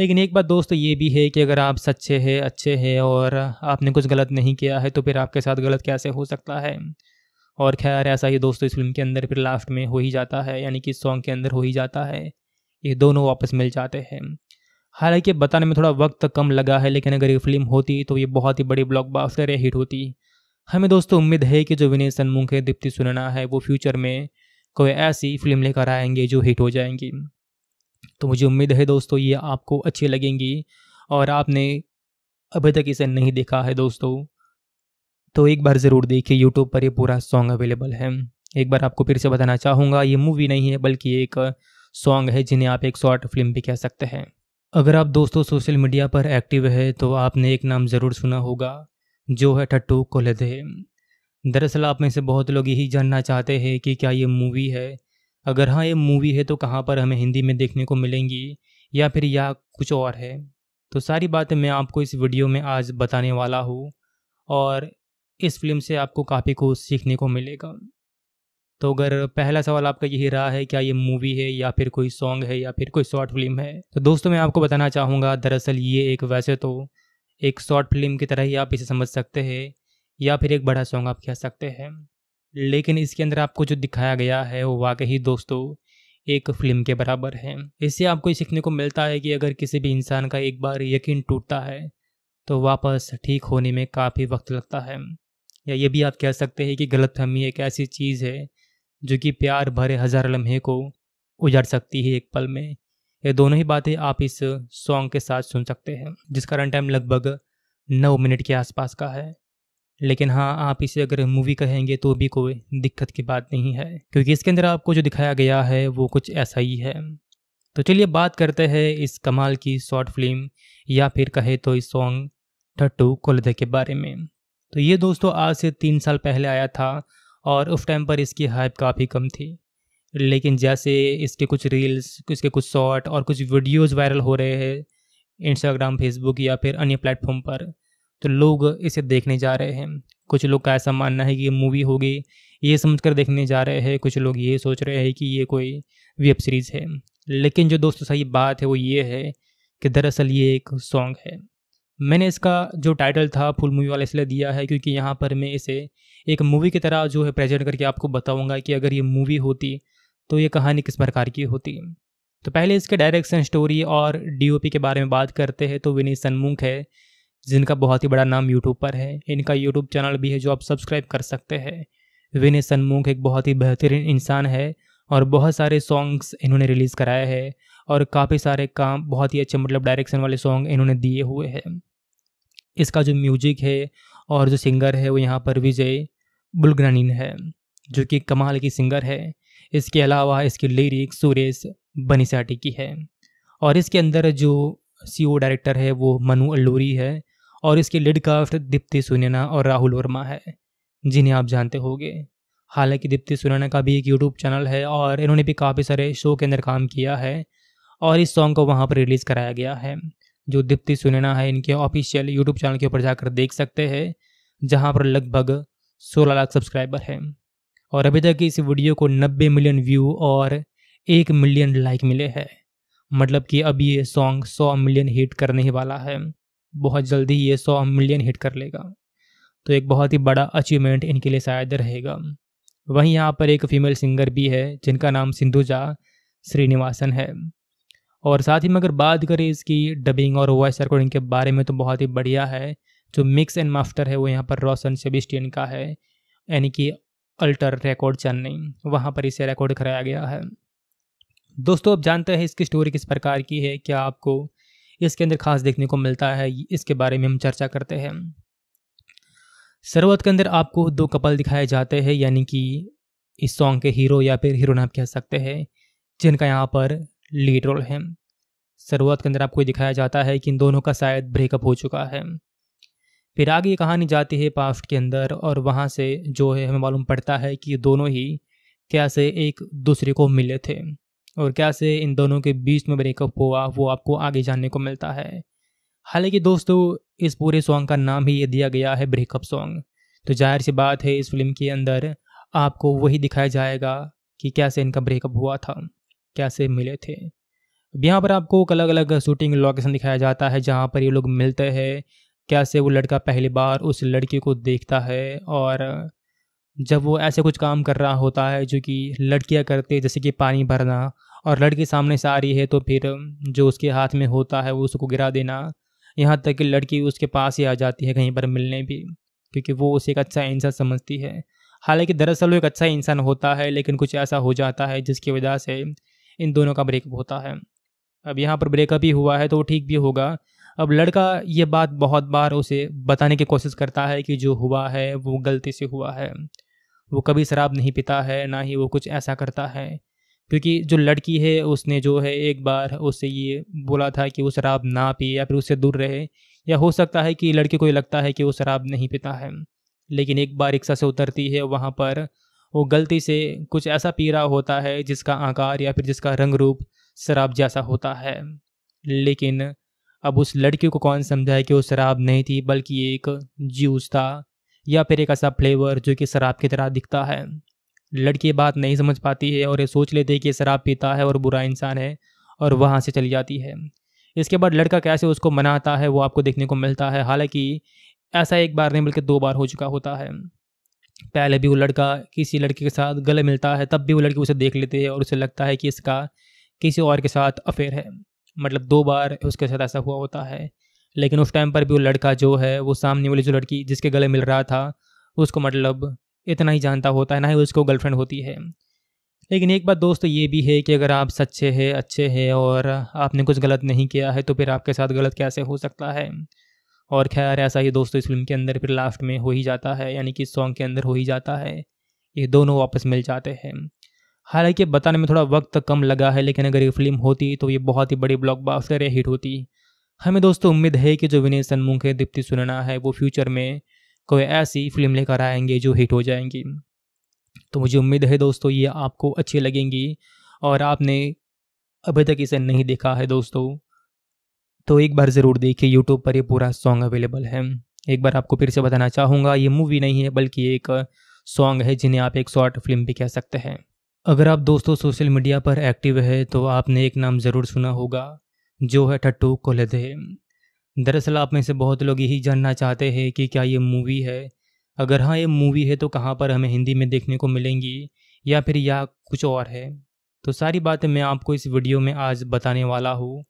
लेकिन एक बात दोस्तों ये भी है कि अगर आप सच्चे हैं अच्छे हैं और आपने कुछ गलत नहीं किया है तो फिर आपके साथ गलत कैसे हो सकता है और खैर ऐसा ही दोस्तों इस फिल्म के अंदर फिर लास्ट में हो ही जाता है यानी कि सॉन्ग के अंदर हो ही जाता है ये दोनों वापस मिल जाते हैं हालांकि बताने में थोड़ा वक्त कम लगा है लेकिन अगर ये फिल्म होती तो ये बहुत ही बड़ी ब्लॉकबस्टर या हिट होती हमें दोस्तों उम्मीद है कि जो विनय सन्मुख है दीप्ति सुनना है वो फ्यूचर में कोई ऐसी फिल्म लेकर आएंगे जो हिट हो जाएंगी तो मुझे उम्मीद है दोस्तों ये आपको अच्छी लगेंगी और आपने अभी तक इसे नहीं देखा है दोस्तों तो एक बार ज़रूर देखिए यूट्यूब पर ये पूरा सॉन्ग अवेलेबल है एक बार आपको फिर से बताना चाहूँगा ये मूवी नहीं है बल्कि एक सॉन्ग है जिन्हें आप एक शॉर्ट फिल्म भी कह सकते हैं अगर आप दोस्तों सोशल मीडिया पर एक्टिव है तो आपने एक नाम ज़रूर सुना होगा जो है ठट्टू कोलदे दरअसल आप में से बहुत लोग यही जानना चाहते हैं कि क्या ये मूवी है अगर हाँ ये मूवी है तो कहाँ पर हमें हिंदी में देखने को मिलेंगी या फिर या कुछ और है तो सारी बातें मैं आपको इस वीडियो में आज बताने वाला हूँ और इस फिल्म से आपको काफ़ी कुछ सीखने को मिलेगा तो अगर पहला सवाल आपका यही रहा है क्या ये मूवी है या फिर कोई सॉन्ग है या फिर कोई शॉर्ट फिल्म है तो दोस्तों मैं आपको बताना चाहूँगा दरअसल ये एक वैसे तो एक शॉर्ट फिल्म की तरह ही आप इसे समझ सकते हैं या फिर एक बड़ा सॉन्ग आप कह सकते हैं लेकिन इसके अंदर आपको जो दिखाया गया है वो वाकई दोस्तों एक फिल्म के बराबर है इससे आपको ये सीखने को मिलता है कि अगर किसी भी इंसान का एक बार यकीन टूटता है तो वापस ठीक होने में काफ़ी वक्त लगता है या ये भी आप कह सकते हैं कि गलत फहमी एक ऐसी चीज़ है जो कि प्यार भरे हज़ार लम्हे को उजाड़ सकती है एक पल में ये दोनों ही बातें आप इस सॉन्ग के साथ सुन सकते हैं जिसका रन टाइम लगभग नौ मिनट के आसपास का है लेकिन हाँ आप इसे अगर मूवी कहेंगे तो भी कोई दिक्कत की बात नहीं है क्योंकि इसके अंदर आपको जो दिखाया गया है वो कुछ ऐसा ही है तो चलिए बात करते हैं इस कमाल की शॉर्ट फिल्म या फिर कहे तो इस सॉन्ग ठट्टू कोलदे के बारे में तो ये दोस्तों आज से तीन साल पहले आया था और उस टाइम पर इसकी हाइप काफ़ी कम थी लेकिन जैसे इसके कुछ रील्स इसके कुछ शॉर्ट और कुछ वीडियोज़ वायरल हो रहे हैं इंस्टाग्राम फेसबुक या फिर अन्य प्लेटफॉर्म पर तो लोग इसे देखने जा रहे हैं कुछ लोग का ऐसा मानना है कि ये मूवी होगी ये समझ कर देखने जा रहे हैं कुछ लोग ये सोच रहे हैं कि ये कोई वेब सीरीज़ है लेकिन जो दोस्तों सही बात है वो ये है कि दरअसल ये एक सॉन्ग है मैंने इसका जो टाइटल था फुल मूवी वाला इसलिए दिया है क्योंकि यहाँ पर मैं इसे एक मूवी की तरह जो है प्रेजेंट करके आपको बताऊँगा कि अगर ये मूवी होती तो ये कहानी किस प्रकार की होती तो पहले इसके डायरेक्शन स्टोरी और डी के बारे में बात करते हैं तो विनीत सन्मुख है जिनका बहुत ही बड़ा नाम यूट्यूब पर है इनका यूट्यूब चैनल भी है जो आप सब्सक्राइब कर सकते हैं विनय सन्मुख एक बहुत ही बेहतरीन इंसान है और बहुत सारे सॉन्ग्स इन्होंने रिलीज़ कराए हैं और काफ़ी सारे काम बहुत ही अच्छे मतलब डायरेक्शन वाले सॉन्ग इन्होंने दिए हुए हैं इसका जो म्यूजिक है और जो सिंगर है वो यहाँ पर विजय बुलग्रानीन है जो कि कमाल की सिंगर है इसके अलावा इसकी लिरिक सुरेश बनीसाटी की है और इसके अंदर जो सी e डायरेक्टर है वो मनु अल्लूरी है और इसके लीड काफ्ट दीप्ति सुनैना और राहुल वर्मा है जिन्हें आप जानते होंगे हालांकि दीप्ति सुनैना का भी एक यूट्यूब चैनल है और इन्होंने भी काफ़ी सारे शो के अंदर काम किया है और इस सॉन्ग को वहाँ पर रिलीज़ कराया गया है जो दीप्ति सुनैना है इनके ऑफिशियल यूट्यूब चैनल के ऊपर जाकर देख सकते हैं जहाँ पर लगभग सोलह लाख सब्सक्राइबर हैं और अभी तक इस वीडियो को नब्बे मिलियन व्यू और एक मिलियन लाइक मिले हैं मतलब कि अब ये सॉन्ग 100 मिलियन हिट करने ही वाला है बहुत जल्दी ये 100 मिलियन हिट कर लेगा तो एक बहुत ही बड़ा अचीवमेंट इनके लिए शायद रहेगा वहीं यहाँ पर एक फीमेल सिंगर भी है जिनका नाम सिंधुजा श्रीनिवासन है और साथ ही में अगर बात करें इसकी डबिंग और वॉइस रिकॉर्डिंग के बारे में तो बहुत ही बढ़िया है जो मिक्स एंड मास्टर है वो यहाँ पर रोशन सेबिस्टियन का है यानी कि अल्टर रिकॉर्ड चेन्नई वहाँ पर इसे रिकॉर्ड कराया गया है दोस्तों आप जानते हैं इसकी स्टोरी किस प्रकार की है क्या आपको इसके अंदर खास देखने को मिलता है इसके बारे में हम चर्चा करते हैं शुरुआत के अंदर आपको दो कपल दिखाए जाते हैं यानी कि इस सॉन्ग के हीरो या फिर हीरोइन आप कह सकते हैं जिनका यहाँ पर लीड रोल है शुरुआत के अंदर आपको दिखाया जाता है कि इन दोनों का शायद ब्रेकअप हो चुका है फिर आगे कहानी जाती है पास्ट के अंदर और वहाँ से जो है हमें मालूम पड़ता है कि दोनों ही क्या से एक दूसरे को मिले थे और क्या से इन दोनों के बीच में ब्रेकअप हुआ वो आपको आगे जानने को मिलता है हालांकि दोस्तों इस पूरे सॉन्ग का नाम ही ये दिया गया है ब्रेकअप सॉन्ग तो जाहिर सी बात है इस फिल्म के अंदर आपको वही दिखाया जाएगा कि कैसे इनका ब्रेकअप हुआ था कैसे मिले थे अब यहाँ पर आपको अलग अलग शूटिंग लोकेशन दिखाया जाता है जहाँ पर ये लोग मिलते हैं कैसे वो लड़का पहली बार उस लड़की को देखता है और जब वो ऐसे कुछ काम कर रहा होता है जो कि लड़कियाँ करते जैसे कि पानी भरना और लड़की सामने से आ रही है तो फिर जो उसके हाथ में होता है वो उसको गिरा देना यहाँ तक कि लड़की उसके पास ही आ जाती है कहीं पर मिलने भी क्योंकि वो उसे एक अच्छा इंसान समझती है हालांकि दरअसल वो एक अच्छा इंसान होता है लेकिन कुछ ऐसा हो जाता है जिसकी वजह से इन दोनों का ब्रेकअप होता है अब यहाँ पर ब्रेकअप ही हुआ है तो वो ठीक भी होगा अब लड़का ये बात बहुत बार उसे बताने की कोशिश करता है कि जो हुआ है वो गलती से हुआ है वो कभी शराब नहीं पीता है ना ही वो कुछ ऐसा करता है क्योंकि जो लड़की है उसने जो है एक बार उससे ये बोला था कि वो शराब ना पिए या फिर उससे दूर रहे या हो सकता है कि लड़के को ये लगता है कि वो शराब नहीं पीता है लेकिन एक बार रिक्शा से उतरती है वहाँ पर वो गलती से कुछ ऐसा पी रहा होता है जिसका आकार या फिर जिसका रंग रूप शराब जैसा होता है लेकिन अब उस लड़की को कौन समझाए कि वो शराब नहीं थी बल्कि एक जूस था या फिर एक ऐसा फ्लेवर जो कि शराब की तरह दिखता है लड़की बात नहीं समझ पाती है और ये सोच लेती है कि शराब पीता है और बुरा इंसान है और वहाँ से चली जाती है इसके बाद लड़का कैसे उसको मनाता है वो आपको देखने को मिलता है हालांकि ऐसा एक बार नहीं बल्कि दो बार हो चुका होता है पहले भी वो लड़का किसी लड़के के साथ गले मिलता है तब भी वो लड़की उसे देख लेती है और उसे लगता है कि इसका किसी और के साथ अफेयर है मतलब दो बार उसके साथ ऐसा हुआ होता है लेकिन उस टाइम पर भी वो लड़का जो है वो सामने वाली जो लड़की जिसके गले मिल रहा था उसको मतलब इतना ही जानता होता है ना ही उसको गर्लफ्रेंड होती है लेकिन एक बात दोस्तों ये भी है कि अगर आप सच्चे हैं अच्छे हैं और आपने कुछ गलत नहीं किया है तो फिर आपके साथ गलत कैसे हो सकता है और खैर ऐसा ही दोस्तों इस फिल्म के अंदर फिर लास्ट में हो ही जाता है यानी कि सॉन्ग के अंदर हो ही जाता है ये दोनों वापस मिल जाते हैं हालांकि बताने में थोड़ा वक्त कम लगा है लेकिन अगर ये फिल्म होती तो ये बहुत ही बड़ी ब्लॉकबस्टर या हिट होती हमें दोस्तों उम्मीद है कि जो विनय है दीप्ति सुनना है वो फ्यूचर में कोई ऐसी फिल्म लेकर आएंगे जो हिट हो जाएंगी तो मुझे उम्मीद है दोस्तों ये आपको अच्छी लगेंगी और आपने अभी तक इसे नहीं देखा है दोस्तों तो एक बार ज़रूर देखिए यूट्यूब पर ये पूरा सॉन्ग अवेलेबल है एक बार आपको फिर से बताना चाहूँगा ये मूवी नहीं है बल्कि एक सॉन्ग है जिन्हें आप एक शॉर्ट फिल्म भी कह सकते हैं अगर आप दोस्तों सोशल मीडिया पर एक्टिव है तो आपने एक नाम ज़रूर सुना होगा जो है टट्टू कोलदे दरअसल आप में से बहुत लोग यही जानना चाहते हैं कि क्या ये मूवी है अगर हाँ ये मूवी है तो कहाँ पर हमें हिंदी में देखने को मिलेंगी या फिर या कुछ और है तो सारी बातें मैं आपको इस वीडियो में आज बताने वाला हूँ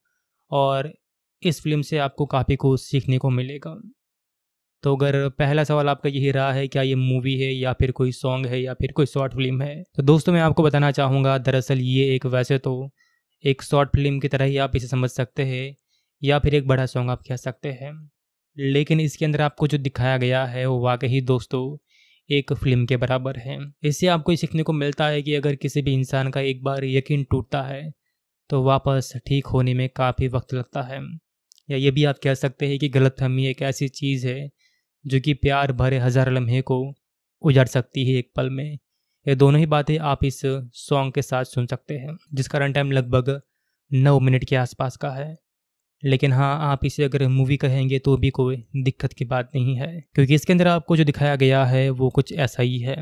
और इस फिल्म से आपको काफ़ी कुछ सीखने को मिलेगा तो अगर पहला सवाल आपका यही रहा है क्या ये मूवी है या फिर कोई सॉन्ग है या फिर कोई शॉर्ट फिल्म है तो दोस्तों मैं आपको बताना चाहूँगा दरअसल ये एक वैसे तो एक शॉर्ट फिल्म की तरह ही आप इसे समझ सकते हैं या फिर एक बड़ा सॉन्ग आप कह सकते हैं लेकिन इसके अंदर आपको जो दिखाया गया है वो वाकई दोस्तों एक फिल्म के बराबर है इससे आपको सीखने को मिलता है कि अगर किसी भी इंसान का एक बार यकीन टूटता है तो वापस ठीक होने में काफ़ी वक्त लगता है या ये भी आप कह सकते हैं कि गलत फहमी एक ऐसी चीज़ है जो कि प्यार भरे हज़ार लम्हे को उजड़ सकती है एक पल में ये दोनों ही बातें आप इस सॉन्ग के साथ सुन सकते हैं जिसका रन टाइम लगभग नौ मिनट के आसपास का है लेकिन हाँ आप इसे अगर मूवी कहेंगे तो भी कोई दिक्कत की बात नहीं है क्योंकि इसके अंदर आपको जो दिखाया गया है वो कुछ ऐसा ही है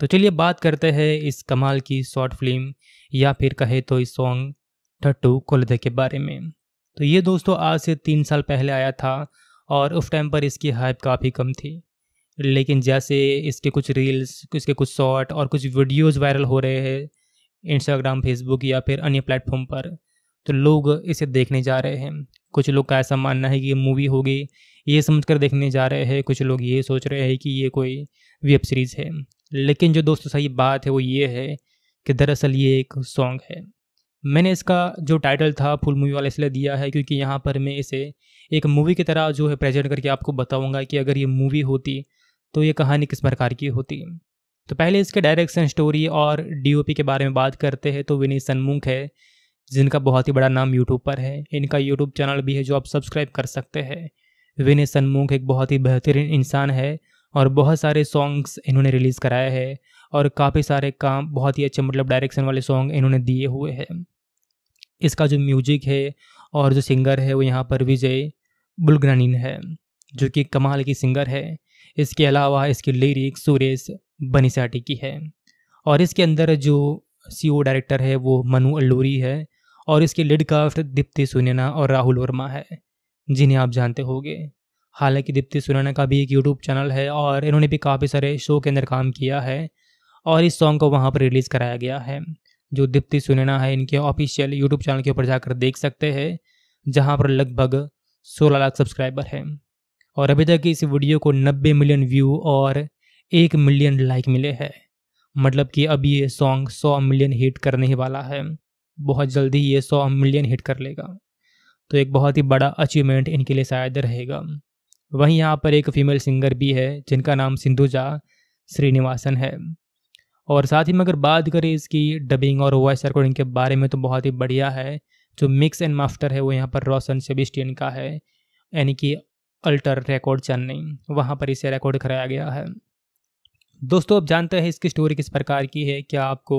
तो चलिए बात करते हैं इस कमाल की शॉर्ट फिल्म या फिर कहे तो इस सॉन्ग ठट्टू कुलदे के बारे में तो ये दोस्तों आज से तीन साल पहले आया था और उस टाइम पर इसकी हाइप काफ़ी कम थी लेकिन जैसे इसके कुछ रील्स इसके कुछ शॉर्ट और कुछ वीडियोज़ वायरल हो रहे हैं इंस्टाग्राम फेसबुक या फिर अन्य प्लेटफॉर्म पर तो लोग इसे देखने जा रहे हैं कुछ लोग का ऐसा मानना है कि ये मूवी होगी ये समझ कर देखने जा रहे हैं कुछ लोग ये सोच रहे हैं कि ये कोई वेब सीरीज़ है लेकिन जो दोस्तों सही बात है वो ये है कि दरअसल ये एक सॉन्ग है मैंने इसका जो टाइटल था फुल मूवी वाला इसलिए दिया है क्योंकि यहाँ पर मैं इसे एक मूवी की तरह जो है प्रेजेंट करके आपको बताऊँगा कि अगर ये मूवी होती तो ये कहानी किस प्रकार की होती तो पहले इसके डायरेक्शन स्टोरी और डी के बारे में बात करते हैं तो विनीत सन्मुख है जिनका बहुत ही बड़ा नाम यूट्यूब पर है इनका यूट्यूब चैनल भी है जो आप सब्सक्राइब कर सकते हैं विनय सन्मुख एक बहुत ही बेहतरीन इंसान है और बहुत सारे सॉन्ग्स इन्होंने रिलीज़ कराए हैं और काफ़ी सारे काम बहुत ही अच्छे मतलब डायरेक्शन वाले सॉन्ग इन्होंने दिए हुए हैं इसका जो म्यूजिक है और जो सिंगर है वो यहाँ पर विजय बुलग्रानीन है जो कि कमाल की सिंगर है इसके अलावा इसकी लिरिक सुरेश बनीसाटी की है और इसके अंदर जो सी e डायरेक्टर है वो मनु अल्लूरी है और इसके लीड काफ्ट दीप्ति सुनैना और राहुल वर्मा है जिन्हें आप जानते होंगे हालांकि दीप्ति सुनैना का भी एक यूट्यूब चैनल है और इन्होंने भी काफ़ी सारे शो के अंदर काम किया है और इस सॉन्ग को वहाँ पर रिलीज़ कराया गया है जो दीप्ति सुनैना है इनके ऑफिशियल यूट्यूब चैनल के ऊपर जाकर देख सकते हैं जहाँ पर लगभग सोलह लाख सब्सक्राइबर हैं और अभी तक इस वीडियो को नब्बे मिलियन व्यू और एक मिलियन लाइक मिले हैं मतलब कि अब ये सॉन्ग सौ मिलियन हिट करने ही वाला है बहुत जल्दी ये सौ मिलियन हिट कर लेगा तो एक बहुत ही बड़ा अचीवमेंट इनके लिए शायद रहेगा वहीं यहाँ पर एक फीमेल सिंगर भी है जिनका नाम सिंधुजा श्रीनिवासन है और साथ ही में अगर बात करें इसकी डबिंग और वॉइस रिकॉर्डिंग के बारे में तो बहुत ही बढ़िया है जो मिक्स एंड मास्टर है वो यहाँ पर रोशन सेबिस्टियन का है यानी कि अल्टर रिकॉर्ड चेन्नई वहाँ पर इसे रिकॉर्ड कराया गया है दोस्तों आप जानते हैं इसकी स्टोरी किस प्रकार की है क्या आपको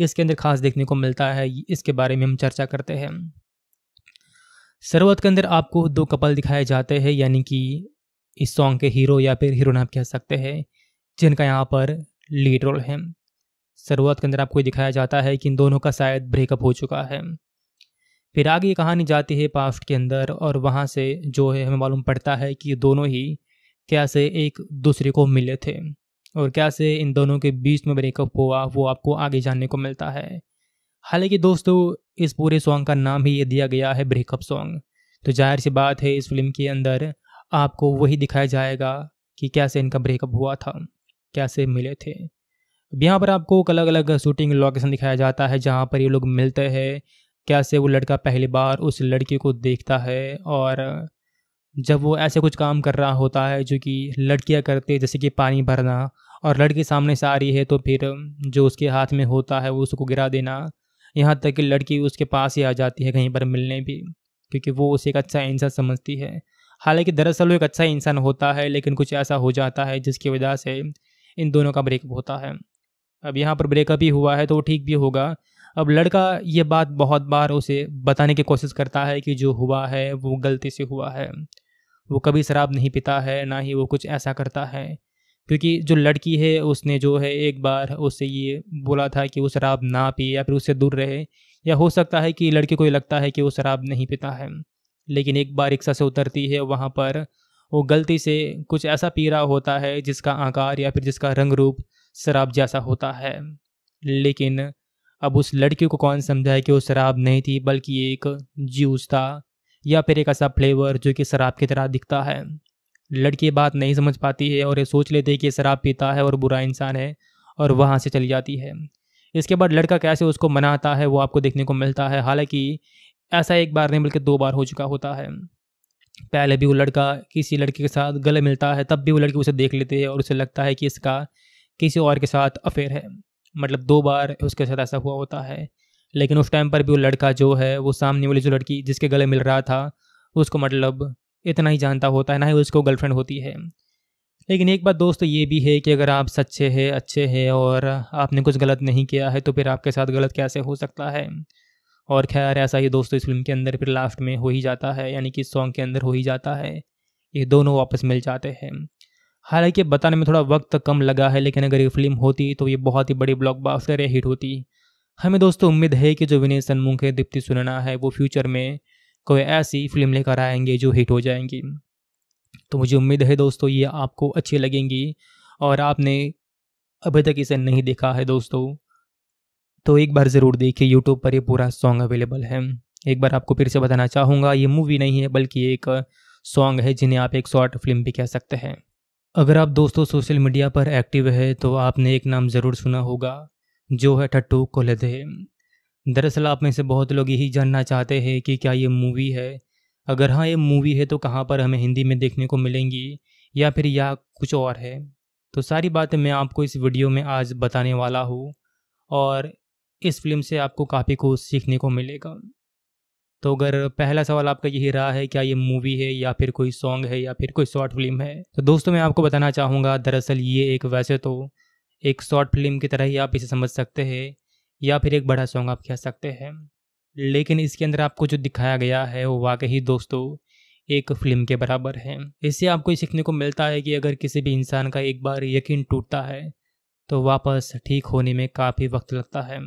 इसके अंदर खास देखने को मिलता है इसके बारे में हम चर्चा करते हैं शुरुआत के अंदर आपको दो कपल दिखाए जाते हैं यानी कि इस सॉन्ग के हीरो या फिर हीरोइन आप कह सकते हैं जिनका यहाँ पर लीड रोल है शुरुआत के अंदर आपको दिखाया जाता है कि इन दोनों का शायद ब्रेकअप हो चुका है फिर आगे कहानी जाती है पास्ट के अंदर और वहाँ से जो है हमें मालूम पड़ता है कि दोनों ही क्या से एक दूसरे को मिले थे और क्या से इन दोनों के बीच में ब्रेकअप हुआ वो आपको आगे जानने को मिलता है हालांकि दोस्तों इस पूरे सॉन्ग का नाम ही ये दिया गया है ब्रेकअप सॉन्ग तो जाहिर सी बात है इस फिल्म के अंदर आपको वही दिखाया जाएगा कि कैसे इनका ब्रेकअप हुआ था कैसे मिले थे अब यहाँ पर आपको अलग अलग शूटिंग लोकेशन दिखाया जाता है जहाँ पर ये लोग मिलते हैं कैसे वो लड़का पहली बार उस लड़की को देखता है और जब वो ऐसे कुछ काम कर रहा होता है जो कि लड़कियाँ करते हैं जैसे कि पानी भरना और लड़की सामने से आ रही है तो फिर जो उसके हाथ में होता है वो उसको गिरा देना यहाँ तक कि लड़की उसके पास ही आ जाती है कहीं पर मिलने भी क्योंकि वो उसे एक अच्छा इंसान समझती है हालांकि दरअसल वो एक अच्छा इंसान होता है लेकिन कुछ ऐसा हो जाता है जिसकी वजह से इन दोनों का ब्रेकअप होता है अब यहाँ पर ब्रेकअप ही हुआ है तो वो ठीक भी होगा अब लड़का ये बात बहुत बार उसे बताने की कोशिश करता है कि जो हुआ है वो गलती से हुआ है वो कभी शराब नहीं पीता है ना ही वो कुछ ऐसा करता है क्योंकि जो लड़की है उसने जो है एक बार उससे ये बोला था कि वो शराब ना पिए या फिर उससे दूर रहे या हो सकता है कि लड़के को ये लगता है कि वो शराब नहीं पीता है लेकिन एक बार रिक्शा से उतरती है वहाँ पर वो गलती से कुछ ऐसा पी रहा होता है जिसका आकार या फिर जिसका रंग रूप शराब जैसा होता है लेकिन अब उस लड़की को कौन समझाए कि वो शराब नहीं थी बल्कि एक जूस था या फिर एक ऐसा फ्लेवर जो कि शराब की तरह दिखता है लड़की बात नहीं समझ पाती है और ये सोच लेती है कि शराब पीता है और बुरा इंसान है और वहाँ से चली जाती है इसके बाद लड़का कैसे उसको मनाता है वो आपको देखने को मिलता है हालांकि ऐसा एक बार नहीं बल्कि दो बार हो चुका होता है पहले भी वो लड़का किसी लड़के के साथ गले मिलता है तब भी वो लड़की उसे देख लेती है और उसे लगता है कि इसका किसी और के साथ अफेयर है मतलब दो बार उसके साथ ऐसा हुआ होता है लेकिन उस टाइम पर भी वो लड़का जो है वो सामने वाली जो लड़की जिसके गले मिल रहा था उसको मतलब इतना ही जानता होता है ना ही उसको गर्लफ्रेंड होती है लेकिन एक बात दोस्तों ये भी है कि अगर आप सच्चे हैं अच्छे हैं और आपने कुछ गलत नहीं किया है तो फिर आपके साथ गलत कैसे हो सकता है और खैर ऐसा ही दोस्तों इस फिल्म के अंदर फिर लास्ट में हो ही जाता है यानी कि इस सॉन्ग के अंदर हो ही जाता है ये दोनों वापस मिल जाते हैं हालांकि बताने में थोड़ा वक्त कम लगा है लेकिन अगर ये फिल्म होती तो ये बहुत ही बड़ी ब्लॉकबस्टर या हिट होती हमें दोस्तों उम्मीद है कि जो विनय सन्मुख है दीप्ति सुनना है वो फ्यूचर में कोई ऐसी फिल्म लेकर आएंगे जो हिट हो जाएंगी तो मुझे उम्मीद है दोस्तों ये आपको अच्छी लगेंगी और आपने अभी तक इसे नहीं देखा है दोस्तों तो एक बार ज़रूर देखिए यूट्यूब पर ये पूरा सॉन्ग अवेलेबल है एक बार आपको फिर से बताना चाहूँगा ये मूवी नहीं है बल्कि एक सॉन्ग है जिन्हें आप एक शॉर्ट फिल्म भी कह सकते हैं अगर आप दोस्तों सोशल मीडिया पर एक्टिव है तो आपने एक नाम ज़रूर सुना होगा जो है ठट्टू कोलदे दरअसल आप में से बहुत लोग यही जानना चाहते हैं कि क्या ये मूवी है अगर हाँ ये मूवी है तो कहाँ पर हमें हिंदी में देखने को मिलेंगी या फिर या कुछ और है तो सारी बातें मैं आपको इस वीडियो में आज बताने वाला हूँ और इस फिल्म से आपको काफ़ी कुछ सीखने को मिलेगा तो अगर पहला सवाल आपका यही रहा है क्या ये मूवी है या फिर कोई सॉन्ग है या फिर कोई शॉर्ट फिल्म है तो दोस्तों मैं आपको बताना चाहूँगा दरअसल ये एक वैसे तो एक शॉर्ट फिल्म की तरह ही आप इसे समझ सकते हैं या फिर एक बड़ा सॉन्ग आप कह सकते हैं लेकिन इसके अंदर आपको जो दिखाया गया है वो वाकई दोस्तों एक फिल्म के बराबर है इससे आपको ये सीखने को मिलता है कि अगर किसी भी इंसान का एक बार यकीन टूटता है तो वापस ठीक होने में काफ़ी वक्त लगता है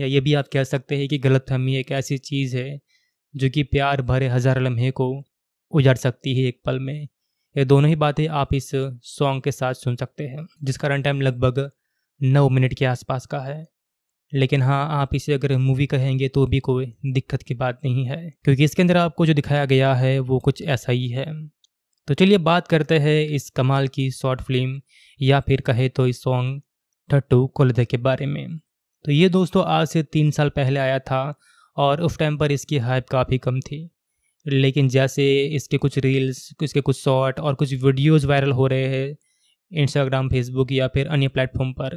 या ये भी आप कह सकते हैं कि गलतफहमी एक ऐसी चीज़ है जो कि प्यार भरे हज़ार लम्हे को उजाड़ सकती है एक पल में ये दोनों ही बातें आप इस सॉन्ग के साथ सुन सकते हैं जिसका रन टाइम लगभग नौ मिनट के आसपास का है लेकिन हाँ आप इसे अगर मूवी कहेंगे तो भी कोई दिक्कत की बात नहीं है क्योंकि इसके अंदर आपको जो दिखाया गया है वो कुछ ऐसा ही है तो चलिए बात करते हैं इस कमाल की शॉर्ट फिल्म या फिर कहे तो इस सॉन्ग ठट्टू कोलदे के बारे में तो ये दोस्तों आज से तीन साल पहले आया था और उस टाइम पर इसकी हाइप काफ़ी कम थी लेकिन जैसे इसके कुछ रील्स इसके कुछ शॉर्ट और कुछ वीडियोस वायरल हो रहे हैं इंस्टाग्राम फेसबुक या फिर अन्य प्लेटफॉर्म पर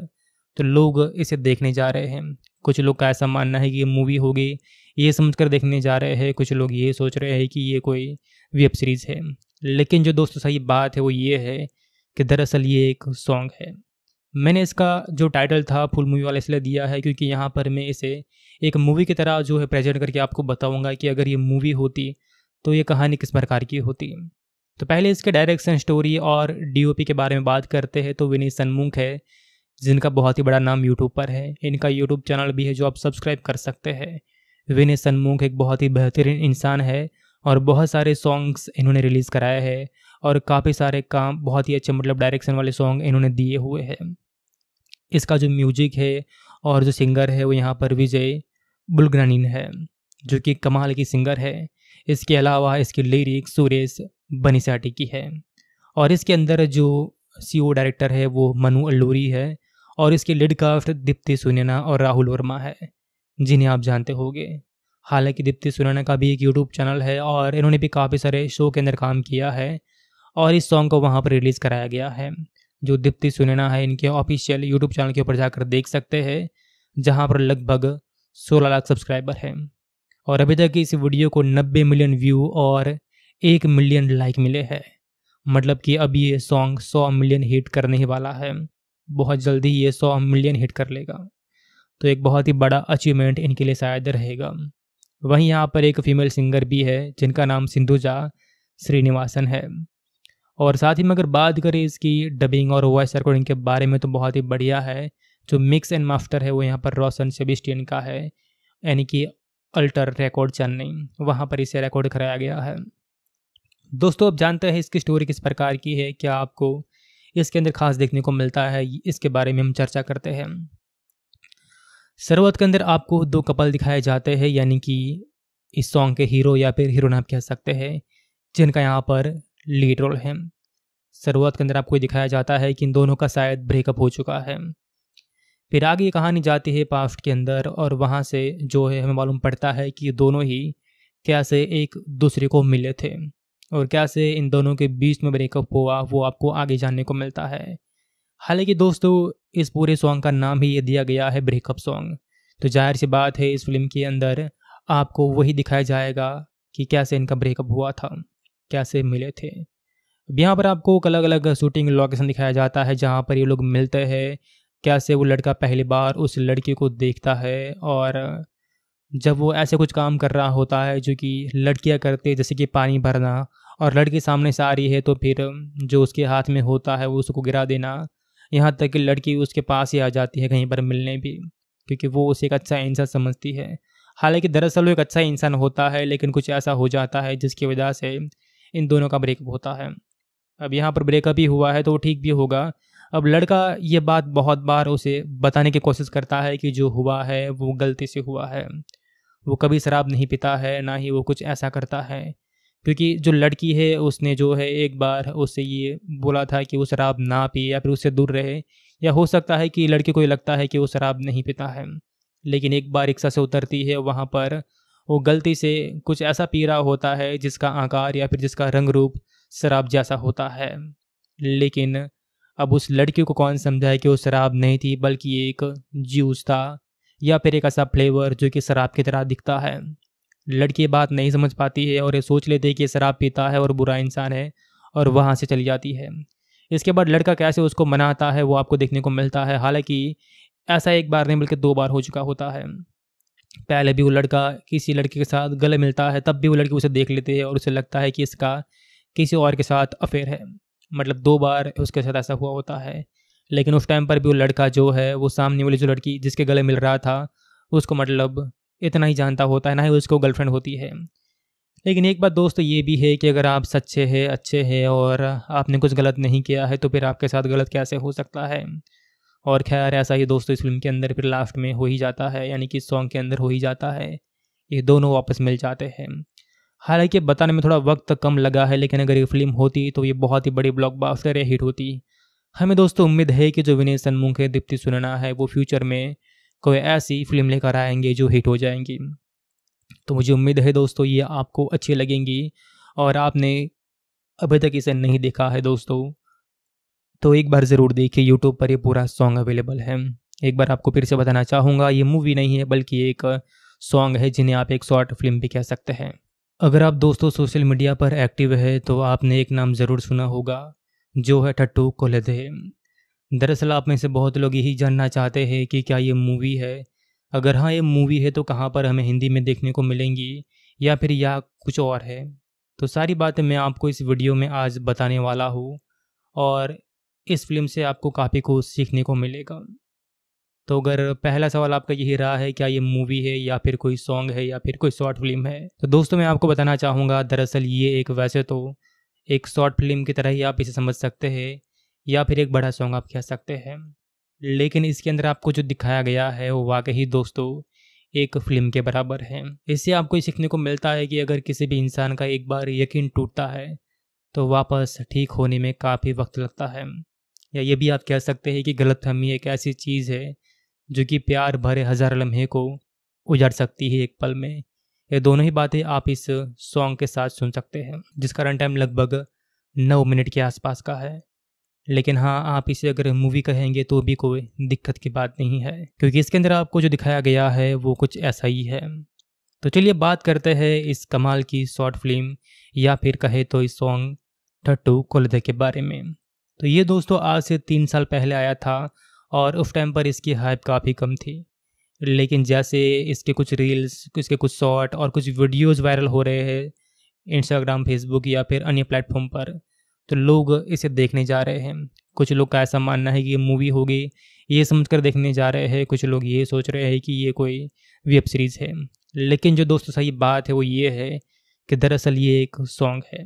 तो लोग इसे देखने जा रहे हैं कुछ लोग का ऐसा मानना है कि ये मूवी होगी ये समझ कर देखने जा रहे हैं कुछ लोग ये सोच रहे हैं कि ये कोई वेब सीरीज़ है लेकिन जो दोस्तों सही बात है वो ये है कि दरअसल ये एक सॉन्ग है मैंने इसका जो टाइटल था फुल मूवी वाला इसलिए दिया है क्योंकि यहाँ पर मैं इसे एक मूवी की तरह जो है प्रेजेंट करके आपको बताऊँगा कि अगर ये मूवी होती तो ये कहानी किस प्रकार की होती तो पहले इसके डायरेक्शन स्टोरी और डीओपी के बारे में बात करते हैं तो विनीत सन्मुख है जिनका बहुत ही बड़ा नाम यूट्यूब पर है इनका यूट्यूब चैनल भी है जो आप सब्सक्राइब कर सकते हैं विनीत सन्मुख एक बहुत ही बेहतरीन इंसान है और बहुत सारे सॉन्ग्स इन्होंने रिलीज़ कराए हैं और काफ़ी सारे काम बहुत ही अच्छे मतलब डायरेक्शन वाले सॉन्ग इन्होंने दिए हुए हैं इसका जो म्यूजिक है और जो सिंगर है वो यहाँ पर विजय बुलग्रानीन है जो कि कमाल की सिंगर है इसके अलावा इसकी लिरिक सुरेश बनीसाटी की है और इसके अंदर जो सी डायरेक्टर है वो मनु अल्लूरी है और इसके लीड काफ्ट दीप्ति सुनैना और राहुल वर्मा है जिन्हें आप जानते होंगे हालांकि दीप्ति सुनैना का भी एक यूट्यूब चैनल है और इन्होंने भी काफ़ी सारे शो के अंदर काम किया है और इस सॉन्ग को वहाँ पर रिलीज़ कराया गया है जो दीप्ति सुनैना है इनके ऑफिशियल यूट्यूब चैनल के ऊपर जाकर देख सकते हैं जहाँ पर लगभग सोलह लाख सब्सक्राइबर हैं और अभी तक इस वीडियो को नब्बे मिलियन व्यू और एक मिलियन लाइक मिले हैं मतलब कि अब ये सॉन्ग सौ मिलियन हिट करने ही वाला है बहुत जल्दी ये सौ मिलियन हिट कर लेगा तो एक बहुत ही बड़ा अचीवमेंट इनके लिए शायद रहेगा वहीं यहाँ पर एक फीमेल सिंगर भी है जिनका नाम सिंधुजा श्रीनिवासन है और साथ ही में अगर बात करें इसकी डबिंग और वॉइस रिकॉर्डिंग के बारे में तो बहुत ही बढ़िया है जो मिक्स एंड मास्टर है वो यहाँ पर रोशन सेबिस्टियन का है यानी कि अल्टर रिकॉर्ड चेन्नई वहाँ पर इसे रिकॉर्ड कराया गया है दोस्तों आप जानते हैं इसकी स्टोरी किस प्रकार की है क्या आपको इसके अंदर खास देखने को मिलता है इसके बारे में हम चर्चा करते हैं शुरुआत के अंदर आपको दो कपल दिखाए जाते हैं यानी कि इस सॉन्ग के हीरो या फिर हीरोइन आप कह सकते हैं जिनका यहाँ पर लीड रोल है शुरुआत के अंदर आपको ये दिखाया जाता है कि इन दोनों का शायद ब्रेकअप हो चुका है फिर आगे ये कहानी जाती है पास्ट के अंदर और वहाँ से जो है हमें मालूम पड़ता है कि दोनों ही क्या से एक दूसरे को मिले थे और क्या से इन दोनों के बीच में ब्रेकअप हुआ वो आपको आगे जानने को मिलता है हालांकि दोस्तों इस पूरे सॉन्ग का नाम ही ये दिया गया है ब्रेकअप सॉन्ग तो जाहिर सी बात है इस फिल्म के अंदर आपको वही दिखाया जाएगा कि कैसे इनका ब्रेकअप हुआ था कैसे मिले थे अब यहाँ पर आपको अलग अलग शूटिंग लोकेशन दिखाया जाता है जहाँ पर ये लोग मिलते हैं कैसे वो लड़का पहली बार उस लड़की को देखता है और जब वो ऐसे कुछ काम कर रहा होता है जो कि लड़कियाँ करते जैसे कि पानी भरना और लड़की सामने से आ रही है तो फिर जो उसके हाथ में होता है वो उसको गिरा देना यहाँ तक कि लड़की उसके पास ही आ जाती है कहीं पर मिलने भी क्योंकि वो उसे एक अच्छा इंसान समझती है हालांकि दरअसल वो एक अच्छा इंसान होता है लेकिन कुछ ऐसा हो जाता है जिसकी वजह से इन दोनों का ब्रेकअप होता है अब यहाँ पर ब्रेकअप ही हुआ है तो वो ठीक भी होगा अब लड़का ये बात बहुत बार उसे बताने की कोशिश करता है कि जो हुआ है वो गलती से हुआ है वो कभी शराब नहीं पीता है ना ही वो कुछ ऐसा करता है क्योंकि जो लड़की है उसने जो है एक बार उससे ये बोला था कि वो शराब ना पिए या फिर उससे दूर रहे या हो सकता है कि लड़के को ये लगता है कि वो शराब नहीं पीता है लेकिन एक बार रिक्शा से उतरती है वहाँ पर वो गलती से कुछ ऐसा पी रहा होता है जिसका आकार या फिर जिसका रंग रूप शराब जैसा होता है लेकिन अब उस लड़की को कौन समझाए कि वो शराब नहीं थी बल्कि एक जूस था या फिर एक ऐसा फ्लेवर जो कि शराब की तरह दिखता है लड़की बात नहीं समझ पाती है और ये सोच लेती है कि शराब पीता है और बुरा इंसान है और वहाँ से चली जाती है इसके बाद लड़का कैसे उसको मनाता है वो आपको देखने को मिलता है हालांकि ऐसा एक बार नहीं बल्कि दो बार हो चुका होता है पहले भी वो लड़का किसी लड़की के साथ गले मिलता है तब भी वो लड़की उसे देख लेती है और उसे लगता है कि इसका किसी और के साथ अफेयर है मतलब दो बार उसके साथ ऐसा हुआ होता है लेकिन उस टाइम पर भी वो लड़का जो है वो सामने वाली जो लड़की जिसके गले मिल रहा था उसको मतलब इतना ही जानता होता है ना ही उसको गर्लफ्रेंड होती है लेकिन एक बात दोस्तों ये भी है कि अगर आप सच्चे हैं अच्छे हैं और आपने कुछ गलत नहीं किया है तो फिर आपके साथ गलत कैसे हो सकता है और खैर ऐसा ही दोस्तों इस फिल्म के अंदर फिर लास्ट में हो ही जाता है यानी कि इस सॉन्ग के अंदर हो ही जाता है ये दोनों वापस मिल जाते हैं हालांकि बताने में थोड़ा वक्त कम लगा है लेकिन अगर ये फिल्म होती तो ये बहुत ही बड़ी ब्लॉकबस्टर या हिट होती हमें दोस्तों उम्मीद है कि जो विनय सन्मुख है दीप्ति सुनना है वो फ्यूचर में कोई ऐसी फिल्म लेकर आएंगे जो हिट हो जाएंगी तो मुझे उम्मीद है दोस्तों ये आपको अच्छी लगेंगी और आपने अभी तक इसे नहीं देखा है दोस्तों तो एक बार ज़रूर देखिए यूट्यूब पर ये पूरा सॉन्ग अवेलेबल है एक बार आपको फिर से बताना चाहूँगा ये मूवी नहीं है बल्कि एक सॉन्ग है जिन्हें आप एक शॉर्ट फिल्म भी कह सकते हैं अगर आप दोस्तों सोशल मीडिया पर एक्टिव है तो आपने एक नाम ज़रूर सुना होगा जो है ठट्टू कोलदे दरअसल आप में से बहुत लोग यही जानना चाहते हैं कि क्या ये मूवी है अगर हाँ ये मूवी है तो कहाँ पर हमें हिंदी में देखने को मिलेंगी या फिर या कुछ और है तो सारी बातें मैं आपको इस वीडियो में आज बताने वाला हूँ और इस फिल्म से आपको काफ़ी कुछ सीखने को मिलेगा तो अगर पहला सवाल आपका यही रहा है क्या ये मूवी है या फिर कोई सॉन्ग है या फिर कोई शॉर्ट फिल्म है तो दोस्तों मैं आपको बताना चाहूँगा दरअसल ये एक वैसे तो एक शॉर्ट फिल्म की तरह ही आप इसे समझ सकते हैं या फिर एक बड़ा सॉन्ग आप कह सकते हैं लेकिन इसके अंदर आपको जो दिखाया गया है वो वाकई दोस्तों एक फिल्म के बराबर है इससे आपको ये सीखने को मिलता है कि अगर किसी भी इंसान का एक बार यकीन टूटता है तो वापस ठीक होने में काफ़ी वक्त लगता है या ये भी आप कह सकते हैं कि गलत फहमी एक ऐसी चीज़ है जो कि प्यार भरे हज़ार लम्हे को उजाड़ सकती है एक पल में ये दोनों ही बातें आप इस सॉन्ग के साथ सुन सकते हैं जिसका रन टाइम लगभग नौ मिनट के आसपास का है लेकिन हाँ आप इसे अगर मूवी कहेंगे तो भी कोई दिक्कत की बात नहीं है क्योंकि इसके अंदर आपको जो दिखाया गया है वो कुछ ऐसा ही है तो चलिए बात करते हैं इस कमाल की शॉर्ट फिल्म या फिर कहे तो इस सॉन्ग ठट्टू कोलदे के बारे में तो ये दोस्तों आज से तीन साल पहले आया था और उस टाइम पर इसकी हाइप काफ़ी कम थी लेकिन जैसे इसके कुछ रील्स इसके कुछ शॉर्ट और कुछ वीडियोज़ वायरल हो रहे हैं इंस्टाग्राम फेसबुक या फिर अन्य प्लेटफॉर्म पर तो लोग इसे देखने जा रहे हैं कुछ लोग का ऐसा मानना है कि मूवी होगी ये समझकर देखने जा रहे हैं कुछ लोग ये सोच रहे हैं कि ये कोई वेब सीरीज़ है लेकिन जो दोस्तों सही बात है वो ये है कि दरअसल ये एक सॉन्ग है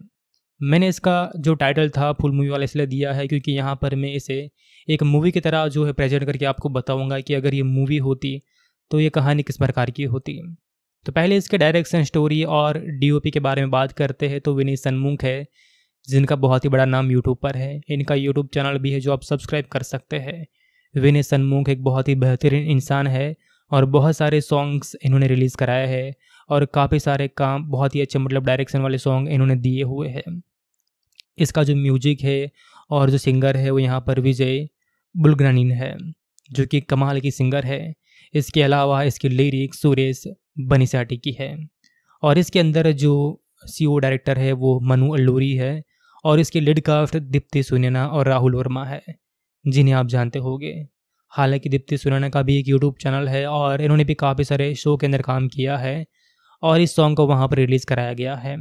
मैंने इसका जो टाइटल था फुल मूवी वाला इसलिए दिया है क्योंकि यहाँ पर मैं इसे एक मूवी की तरह जो है प्रेजेंट करके आपको बताऊँगा कि अगर ये मूवी होती तो ये कहानी किस प्रकार की होती तो पहले इसके डायरेक्शन स्टोरी और डी के बारे में बात करते हैं तो विनीत सन्मुख है जिनका बहुत ही बड़ा नाम यूट्यूब पर है इनका यूट्यूब चैनल भी है जो आप सब्सक्राइब कर सकते हैं विनय सन्मुख एक बहुत ही बेहतरीन इंसान है और बहुत सारे सॉन्ग्स इन्होंने रिलीज़ कराए हैं और काफ़ी सारे काम बहुत ही अच्छे मतलब डायरेक्शन वाले सॉन्ग इन्होंने दिए हुए हैं इसका जो म्यूजिक है और जो सिंगर है वो यहाँ पर विजय बुलग्रानीन है जो कि कमाल की सिंगर है इसके अलावा इसकी लिरिक सुरेश बनीसाटी की है और इसके अंदर जो सी डायरेक्टर है वो मनु अल्लूरी है और इसके लीड काफ्ट दीप्ति सुनैना और राहुल वर्मा है जिन्हें आप जानते होंगे हालांकि दीप्ति सुनैना का भी एक यूट्यूब चैनल है और इन्होंने भी काफ़ी सारे शो के अंदर काम किया है और इस सॉन्ग को वहाँ पर रिलीज़ कराया गया है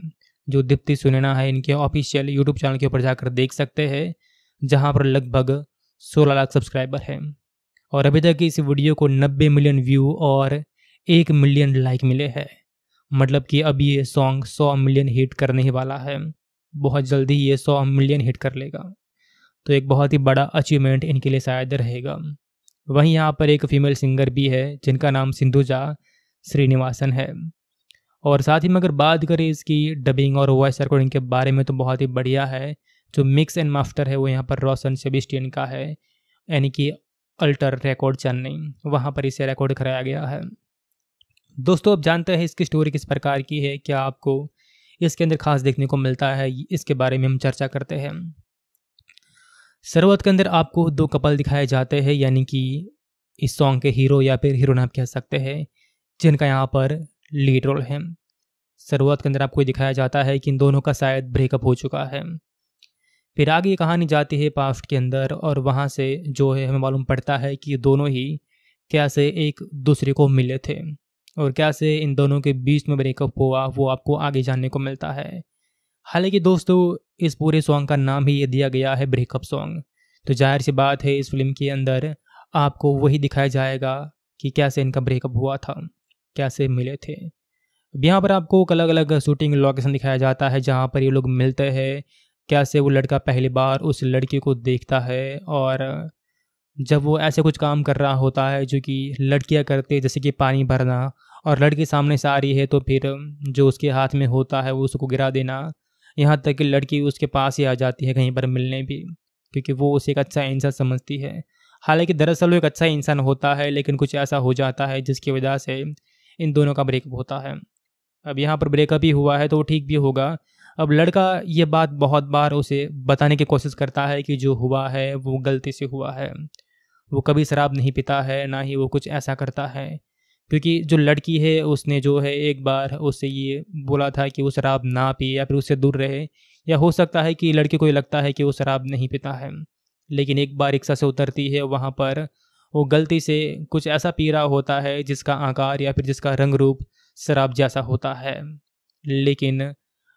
जो दीप्ति सुनैना है इनके ऑफिशियल यूट्यूब चैनल के ऊपर जाकर देख सकते हैं जहाँ पर लगभग सोलह लाख सब्सक्राइबर हैं और अभी तक इस वीडियो को नब्बे मिलियन व्यू और एक मिलियन लाइक मिले हैं मतलब कि अब ये सॉन्ग सौ मिलियन हिट करने ही वाला है बहुत जल्दी ये सौ मिलियन हिट कर लेगा तो एक बहुत ही बड़ा अचीवमेंट इनके लिए शायद रहेगा वहीं यहाँ पर एक फीमेल सिंगर भी है जिनका नाम सिंधुजा श्रीनिवासन है और साथ ही में अगर बात करें इसकी डबिंग और वॉइस रिकॉर्डिंग के बारे में तो बहुत ही बढ़िया है जो मिक्स एंड मास्टर है वो यहाँ पर रोशन सेबिस्टियन का है यानी कि अल्टर रिकॉर्ड चेन्नई वहाँ पर इसे रिकॉर्ड कराया गया है दोस्तों अब जानते हैं इसकी स्टोरी किस प्रकार की है क्या आपको इसके अंदर खास देखने को मिलता है इसके बारे में हम चर्चा करते हैं शुरुआत के अंदर आपको दो कपल दिखाए जाते हैं यानी कि इस सॉन्ग के हीरो या फिर हीरोइन आप कह सकते हैं जिनका यहाँ पर लीड रोल है शुरुआत के अंदर आपको दिखाया जाता है कि इन दोनों का शायद ब्रेकअप हो चुका है फिर आगे ये कहानी जाती है पास्ट के अंदर और वहाँ से जो है हमें मालूम पड़ता है कि दोनों ही क्या से एक दूसरे को मिले थे और क्या से इन दोनों के बीच में ब्रेकअप हुआ वो आपको आगे जानने को मिलता है हालांकि दोस्तों इस पूरे सॉन्ग का नाम ही ये दिया गया है ब्रेकअप सॉन्ग तो जाहिर सी बात है इस फिल्म के अंदर आपको वही दिखाया जाएगा कि कैसे इनका ब्रेकअप हुआ था कैसे मिले थे अब यहाँ पर आपको अलग अलग शूटिंग लोकेशन दिखाया जाता है जहाँ पर ये लोग मिलते हैं कैसे वो लड़का पहली बार उस लड़की को देखता है और जब वो ऐसे कुछ काम कर रहा होता है जो कि लड़कियाँ करते जैसे कि पानी भरना और लड़की सामने से आ रही है तो फिर जो उसके हाथ में होता है वो उसको गिरा देना यहाँ तक कि लड़की उसके पास ही आ जाती है कहीं पर मिलने भी क्योंकि वो उसे एक अच्छा इंसान समझती है हालांकि दरअसल वो एक अच्छा इंसान होता है लेकिन कुछ ऐसा हो जाता है जिसकी वजह से इन दोनों का ब्रेकअप होता है अब यहाँ पर ब्रेकअप ही हुआ है तो वो ठीक भी होगा अब लड़का ये बात बहुत बार उसे बताने की कोशिश करता है कि जो हुआ है वो गलती से हुआ है वो कभी शराब नहीं पीता है ना ही वो कुछ ऐसा करता है क्योंकि जो लड़की है उसने जो है एक बार उससे ये बोला था कि वो शराब ना पिए या फिर उससे दूर रहे या हो सकता है कि लड़के को ये लगता है कि वो शराब नहीं पीता है लेकिन एक बार रिक्शा से उतरती है वहाँ पर वो गलती से कुछ ऐसा पी रहा होता है जिसका आकार या फिर जिसका रंग रूप शराब जैसा होता है लेकिन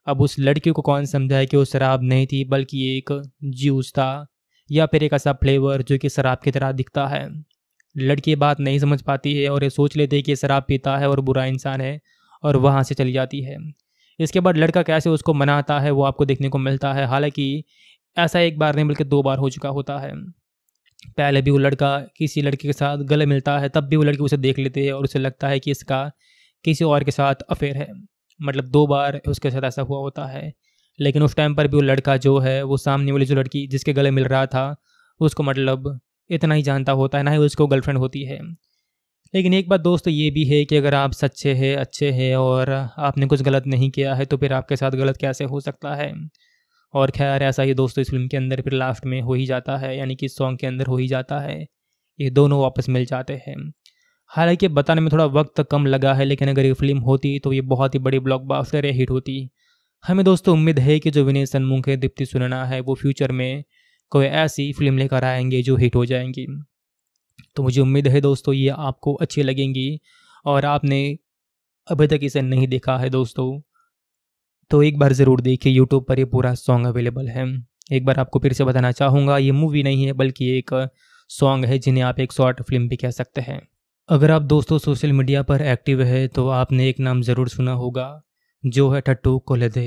अब उस लड़की को कौन समझाए कि वो शराब नहीं थी बल्कि एक जूस था या फिर एक ऐसा फ्लेवर जो कि शराब की तरह दिखता है लड़की बात नहीं समझ पाती है और ये सोच लेती है कि शराब पीता है और बुरा इंसान है और वहाँ से चली जाती है इसके बाद लड़का कैसे उसको मनाता है वो आपको देखने को मिलता है हालांकि ऐसा एक बार नहीं बल्कि दो बार हो चुका होता है पहले भी वो लड़का किसी लड़के के साथ गले मिलता है तब भी वो लड़की उसे देख लेती है और उसे लगता है कि इसका किसी और के साथ अफेयर है मतलब दो बार उसके साथ ऐसा हुआ होता है लेकिन उस टाइम पर भी वो लड़का जो है वो सामने वाली जो लड़की जिसके गले मिल रहा था उसको मतलब इतना ही जानता होता है ना ही उसको गर्लफ्रेंड होती है लेकिन एक बात दोस्त ये भी है कि अगर आप सच्चे हैं अच्छे हैं और आपने कुछ गलत नहीं किया है तो फिर आपके साथ गलत कैसे हो सकता है और खैर ऐसा ही दोस्तों इस फिल्म के अंदर फिर लास्ट में हो ही जाता है यानी कि सॉन्ग के अंदर हो ही जाता है ये दोनों वापस मिल जाते हैं हालांकि बताने में थोड़ा वक्त कम लगा है लेकिन अगर ये फिल्म होती तो ये बहुत ही बड़ी ब्लॉकबस्टर या हिट होती हमें दोस्तों उम्मीद है कि जो विनय सन्मुख है दीप्ति सुनना है वो फ्यूचर में कोई ऐसी फिल्म लेकर आएंगे जो हिट हो जाएंगी तो मुझे उम्मीद है दोस्तों ये आपको अच्छी लगेंगी और आपने अभी तक इसे नहीं देखा है दोस्तों तो एक बार ज़रूर देखिए यूट्यूब पर ये पूरा सॉन्ग अवेलेबल है एक बार आपको फिर से बताना चाहूँगा ये मूवी नहीं है बल्कि एक सॉन्ग है जिन्हें आप एक शॉर्ट फिल्म भी कह सकते हैं अगर आप दोस्तों सोशल मीडिया पर एक्टिव है तो आपने एक नाम ज़रूर सुना होगा जो है ठट्टू कोलेदे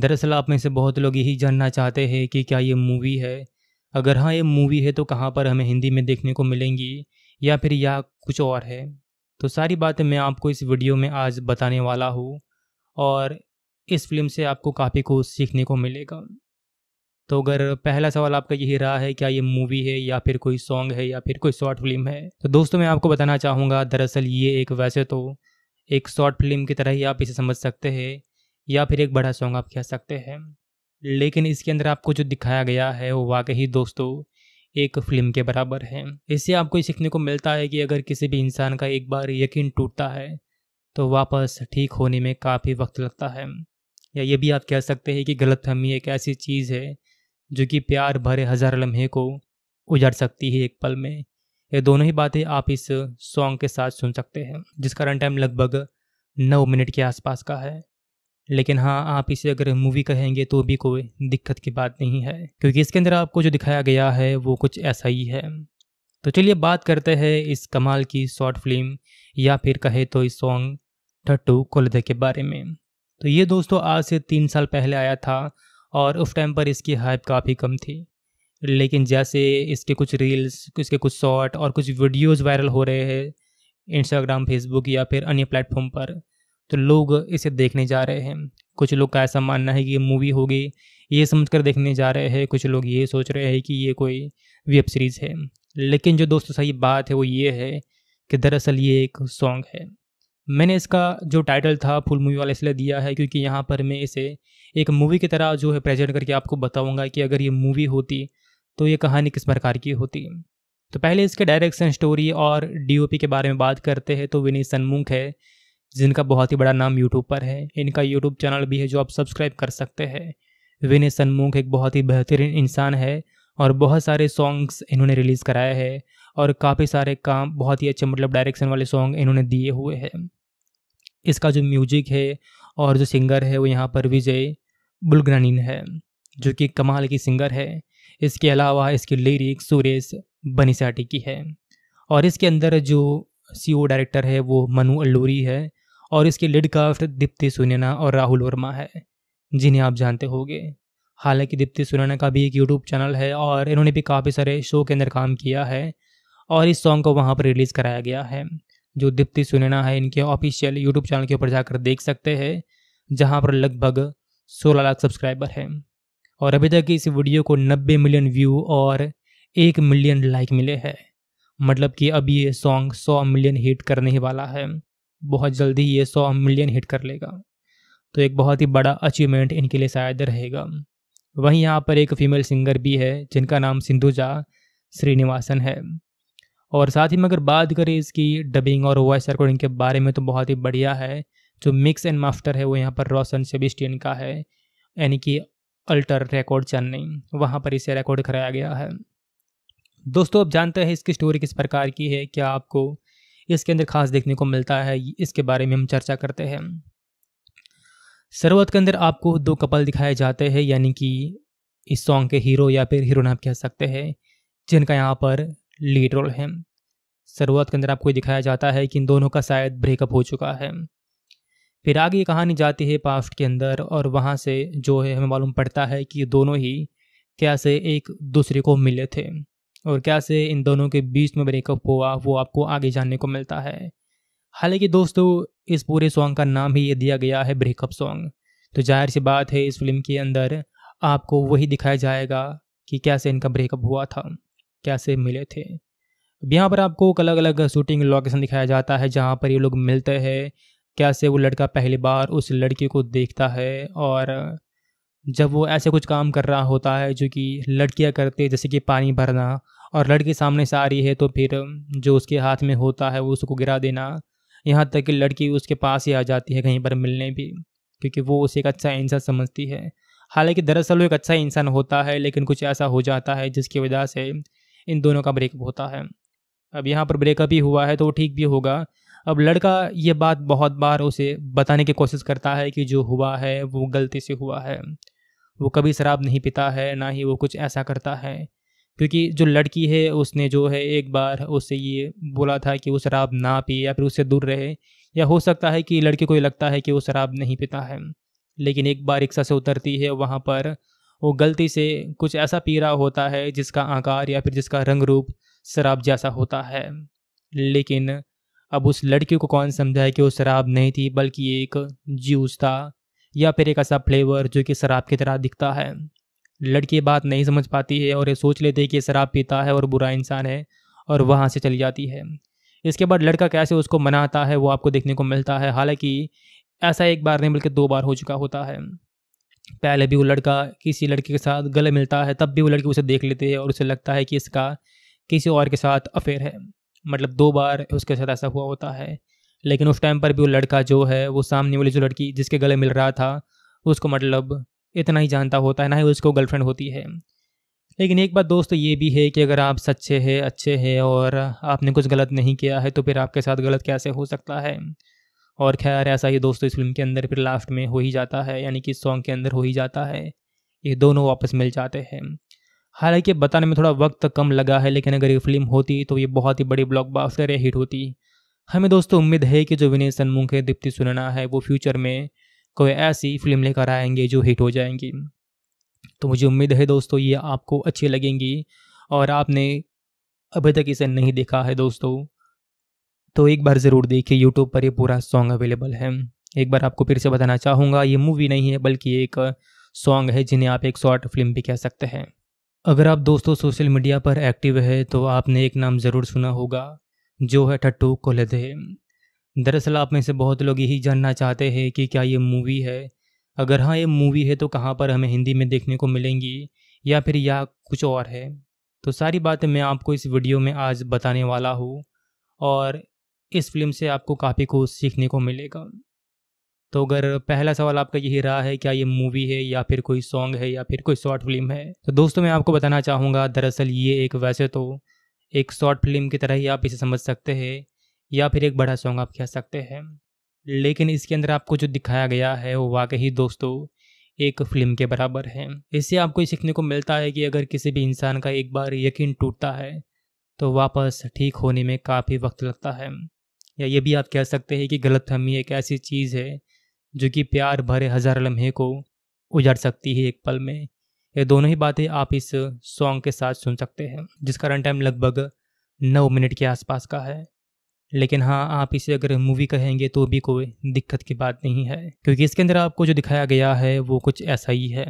दरअसल आप में से बहुत लोग यही जानना चाहते हैं कि क्या ये मूवी है अगर हाँ ये मूवी है तो कहाँ पर हमें हिंदी में देखने को मिलेंगी या फिर या कुछ और है तो सारी बातें मैं आपको इस वीडियो में आज बताने वाला हूँ और इस फिल्म से आपको काफ़ी कुछ सीखने को मिलेगा तो अगर पहला सवाल आपका यही रहा है क्या ये मूवी है या फिर कोई सॉन्ग है या फिर कोई शॉर्ट फिल्म है तो दोस्तों मैं आपको बताना चाहूँगा दरअसल ये एक वैसे तो एक शॉर्ट फिल्म की तरह ही आप इसे समझ सकते हैं या फिर एक बड़ा सॉन्ग आप कह सकते हैं लेकिन इसके अंदर आपको जो दिखाया गया है वो वाकई दोस्तों एक फिल्म के बराबर है इससे आपको ये सीखने को मिलता है कि अगर किसी भी इंसान का एक बार यकीन टूटता है तो वापस ठीक होने में काफ़ी वक्त लगता है या ये भी आप कह सकते हैं कि गलत फहमी एक ऐसी चीज़ है जो कि प्यार भरे हज़ार लम्हे को उजड़ सकती है एक पल में ये दोनों ही बातें आप इस सॉन्ग के साथ सुन सकते हैं जिसका रन टाइम लगभग नौ मिनट के आसपास का है लेकिन हाँ आप इसे अगर मूवी कहेंगे तो भी कोई दिक्कत की बात नहीं है क्योंकि इसके अंदर आपको जो दिखाया गया है वो कुछ ऐसा ही है तो चलिए बात करते हैं इस कमाल की शॉर्ट फिल्म या फिर कहे तो इस सॉन्ग ठट्टू कोलदे के बारे में तो ये दोस्तों आज से तीन साल पहले आया था और उस टाइम पर इसकी हाइप काफ़ी कम थी लेकिन जैसे इसके कुछ रील्स इसके कुछ शॉर्ट और कुछ वीडियोज़ वायरल हो रहे हैं इंस्टाग्राम फेसबुक या फिर अन्य प्लेटफॉर्म पर तो लोग इसे देखने जा रहे हैं कुछ लोग का ऐसा मानना है कि ये मूवी होगी ये समझ कर देखने जा रहे हैं कुछ लोग ये सोच रहे हैं कि ये कोई वेब सीरीज़ है लेकिन जो दोस्तों सही बात है वो ये है कि दरअसल ये एक सॉन्ग है मैंने इसका जो टाइटल था फुल मूवी वाला इसलिए दिया है क्योंकि यहाँ पर मैं इसे एक मूवी की तरह जो है प्रेजेंट करके आपको बताऊँगा कि अगर ये मूवी होती तो ये कहानी किस प्रकार की होती तो पहले इसके डायरेक्शन स्टोरी और डी के बारे में बात करते हैं तो विनीत सन्मुख है जिनका बहुत ही बड़ा नाम यूट्यूब पर है इनका यूट्यूब चैनल भी है जो आप सब्सक्राइब कर सकते हैं विनय सन्मुख एक बहुत ही बेहतरीन इंसान है और बहुत सारे सॉन्ग्स इन्होंने रिलीज़ कराए हैं और काफ़ी सारे काम बहुत ही अच्छे मतलब डायरेक्शन वाले सॉन्ग इन्होंने दिए हुए हैं इसका जो म्यूजिक है और जो सिंगर है वो यहाँ पर विजय बुलग्रानीन है जो कि कमाल की सिंगर है इसके अलावा इसकी लिरिक सुरेश बनीसाटी की है और इसके अंदर जो सी e डायरेक्टर है वो मनु अल्लूरी है और इसके लीड काफ्ट दीप्ति सुनैना और राहुल वर्मा है जिन्हें आप जानते होंगे हालांकि दीप्ति सुनैना का भी एक यूट्यूब चैनल है और इन्होंने भी काफ़ी सारे शो के अंदर काम किया है और इस सॉन्ग को वहाँ पर रिलीज़ कराया गया है जो दीप्ति सुनैना है इनके ऑफिशियल यूट्यूब चैनल के ऊपर जाकर देख सकते हैं जहाँ पर लगभग सोलह लाख सब्सक्राइबर हैं और अभी तक इस वीडियो को नब्बे मिलियन व्यू और एक मिलियन लाइक मिले हैं मतलब कि अब ये सॉन्ग सौ मिलियन हिट करने ही वाला है बहुत जल्दी ये सौ मिलियन हिट कर लेगा तो एक बहुत ही बड़ा अचीवमेंट इनके लिए शायद रहेगा वहीं यहाँ पर एक फीमेल सिंगर भी है जिनका नाम सिंधुजा श्रीनिवासन है और साथ ही में अगर बात करें इसकी डबिंग और वॉइस रिकॉर्डिंग के बारे में तो बहुत ही बढ़िया है जो मिक्स एंड मास्टर है वो यहाँ पर रोशन सेबिस्टियन का है यानी कि अल्टर रिकॉर्ड चेन्नई वहाँ पर इसे रिकॉर्ड कराया गया है दोस्तों अब जानते हैं इसकी स्टोरी किस प्रकार की है क्या आपको इसके अंदर खास देखने को मिलता है इसके बारे में हम चर्चा करते हैं शुरुआत के अंदर आपको दो कपल दिखाए जाते हैं यानी कि इस सॉन्ग के हीरो या फिर हीरोइन आप कह सकते हैं जिनका यहाँ पर लीड रोल है शुरुआत के अंदर आपको दिखाया जाता है कि इन दोनों का शायद ब्रेकअप हो चुका है फिर आगे कहानी जाती है पास्ट के अंदर और वहाँ से जो है हमें मालूम पड़ता है कि दोनों ही क्या से एक दूसरे को मिले थे और क्या से इन दोनों के बीच में ब्रेकअप हुआ वो आपको आगे जानने को मिलता है हालांकि दोस्तों इस पूरे सॉन्ग का नाम ही ये दिया गया है ब्रेकअप सॉन्ग तो जाहिर सी बात है इस फिल्म के अंदर आपको वही दिखाया जाएगा कि कैसे इनका ब्रेकअप हुआ था कैसे मिले थे अब यहाँ पर आपको अलग अलग शूटिंग लोकेशन दिखाया जाता है जहाँ पर ये लोग मिलते हैं कैसे वो लड़का पहली बार उस लड़की को देखता है और जब वो ऐसे कुछ काम कर रहा होता है जो कि लड़कियाँ करते हैं जैसे कि पानी भरना और लड़की सामने से आ रही है तो फिर जो उसके हाथ में होता है वो उसको गिरा देना यहाँ तक कि लड़की उसके पास ही आ जाती है कहीं पर मिलने भी क्योंकि वो उसे एक अच्छा इंसान समझती है हालांकि दरअसल वो एक अच्छा इंसान होता है लेकिन कुछ ऐसा हो जाता है जिसकी वजह से इन दोनों का ब्रेकअप होता है अब यहाँ पर ब्रेकअप ही हुआ है तो वो ठीक भी होगा अब लड़का ये बात बहुत बार उसे बताने की कोशिश करता है कि जो हुआ है वो गलती से हुआ है वो कभी शराब नहीं पीता है ना ही वो कुछ ऐसा करता है क्योंकि जो लड़की है उसने जो है एक बार उससे ये बोला था कि वो शराब ना पिए या फिर उससे दूर रहे या हो सकता है कि लड़के को ये लगता है कि वो शराब नहीं पीता है लेकिन एक बार रिक्शा से उतरती है वहाँ पर वो गलती से कुछ ऐसा पी रहा होता है जिसका आकार या फिर जिसका रंग रूप शराब जैसा होता है लेकिन अब उस लड़की को कौन समझाए कि वो शराब नहीं थी बल्कि एक जूस था या फिर एक ऐसा फ्लेवर जो कि शराब की तरह दिखता है लड़की बात नहीं समझ पाती है और ये सोच लेती है कि शराब पीता है और बुरा इंसान है और वहाँ से चली जाती है इसके बाद लड़का कैसे उसको मनाता है वो आपको देखने को मिलता है हालांकि ऐसा एक बार नहीं बल्कि दो बार हो चुका होता है पहले भी वो लड़का किसी लड़के के साथ गले मिलता है तब भी वो लड़की उसे देख लेती है और उसे लगता है कि इसका किसी और के साथ अफेयर है मतलब दो बार उसके साथ ऐसा हुआ होता है लेकिन उस टाइम पर भी वो लड़का जो है वो सामने वाली जो लड़की जिसके गले मिल रहा था उसको मतलब इतना ही जानता होता है ना ही उसको गर्लफ्रेंड होती है लेकिन एक बात दोस्त ये भी है कि अगर आप सच्चे हैं अच्छे हैं और आपने कुछ गलत नहीं किया है तो फिर आपके साथ गलत कैसे हो सकता है और खैर ऐसा ही दोस्तों इस फिल्म के अंदर फिर लास्ट में हो ही जाता है यानी कि सॉन्ग के अंदर हो ही जाता है ये दोनों वापस मिल जाते हैं हालांकि बताने में थोड़ा वक्त कम लगा है लेकिन अगर ये फिल्म होती तो ये बहुत ही बड़ी ब्लॉकबस्टर या हिट होती हमें दोस्तों उम्मीद है कि जो विनय है दीप्ति सुनना है वो फ्यूचर में कोई ऐसी फिल्म लेकर आएंगे जो हिट हो जाएंगी तो मुझे उम्मीद है दोस्तों ये आपको अच्छी लगेंगी और आपने अभी तक इसे नहीं देखा है दोस्तों तो एक बार ज़रूर देखिए यूट्यूब पर ये पूरा सॉन्ग अवेलेबल है एक बार आपको फिर से बताना चाहूँगा ये मूवी नहीं है बल्कि एक सॉन्ग है जिन्हें आप एक शॉर्ट फिल्म भी कह सकते हैं अगर आप दोस्तों सोशल मीडिया पर एक्टिव है तो आपने एक नाम ज़रूर सुना होगा जो है ठट्टू कोलदे दरअसल आप में से बहुत लोग यही जानना चाहते हैं कि क्या ये मूवी है अगर हाँ ये मूवी है तो कहाँ पर हमें हिंदी में देखने को मिलेंगी या फिर या कुछ और है तो सारी बातें मैं आपको इस वीडियो में आज बताने वाला हूँ और इस फिल्म से आपको काफ़ी कुछ सीखने को मिलेगा तो अगर पहला सवाल आपका यही रहा है क्या ये मूवी है या फिर कोई सॉन्ग है या फिर कोई शॉर्ट फिल्म है तो दोस्तों मैं आपको बताना चाहूँगा दरअसल ये एक वैसे तो एक शॉर्ट फिल्म की तरह ही आप इसे समझ सकते हैं या फिर एक बड़ा सॉन्ग आप कह सकते हैं लेकिन इसके अंदर आपको जो दिखाया गया है वो वाकई दोस्तों एक फिल्म के बराबर है इससे आपको सीखने को मिलता है कि अगर किसी भी इंसान का एक बार यकीन टूटता है तो वापस ठीक होने में काफ़ी वक्त लगता है या ये भी आप कह सकते हैं कि गलतफहमी एक ऐसी चीज़ है जो कि प्यार भरे हज़ार लम्हे को उजाड़ सकती है एक पल में ये दोनों ही बातें आप इस सॉन्ग के साथ सुन सकते हैं जिसका रन टाइम लगभग नौ मिनट के आसपास का है लेकिन हाँ आप इसे अगर मूवी कहेंगे तो भी कोई दिक्कत की बात नहीं है क्योंकि इसके अंदर आपको जो दिखाया गया है वो कुछ ऐसा ही है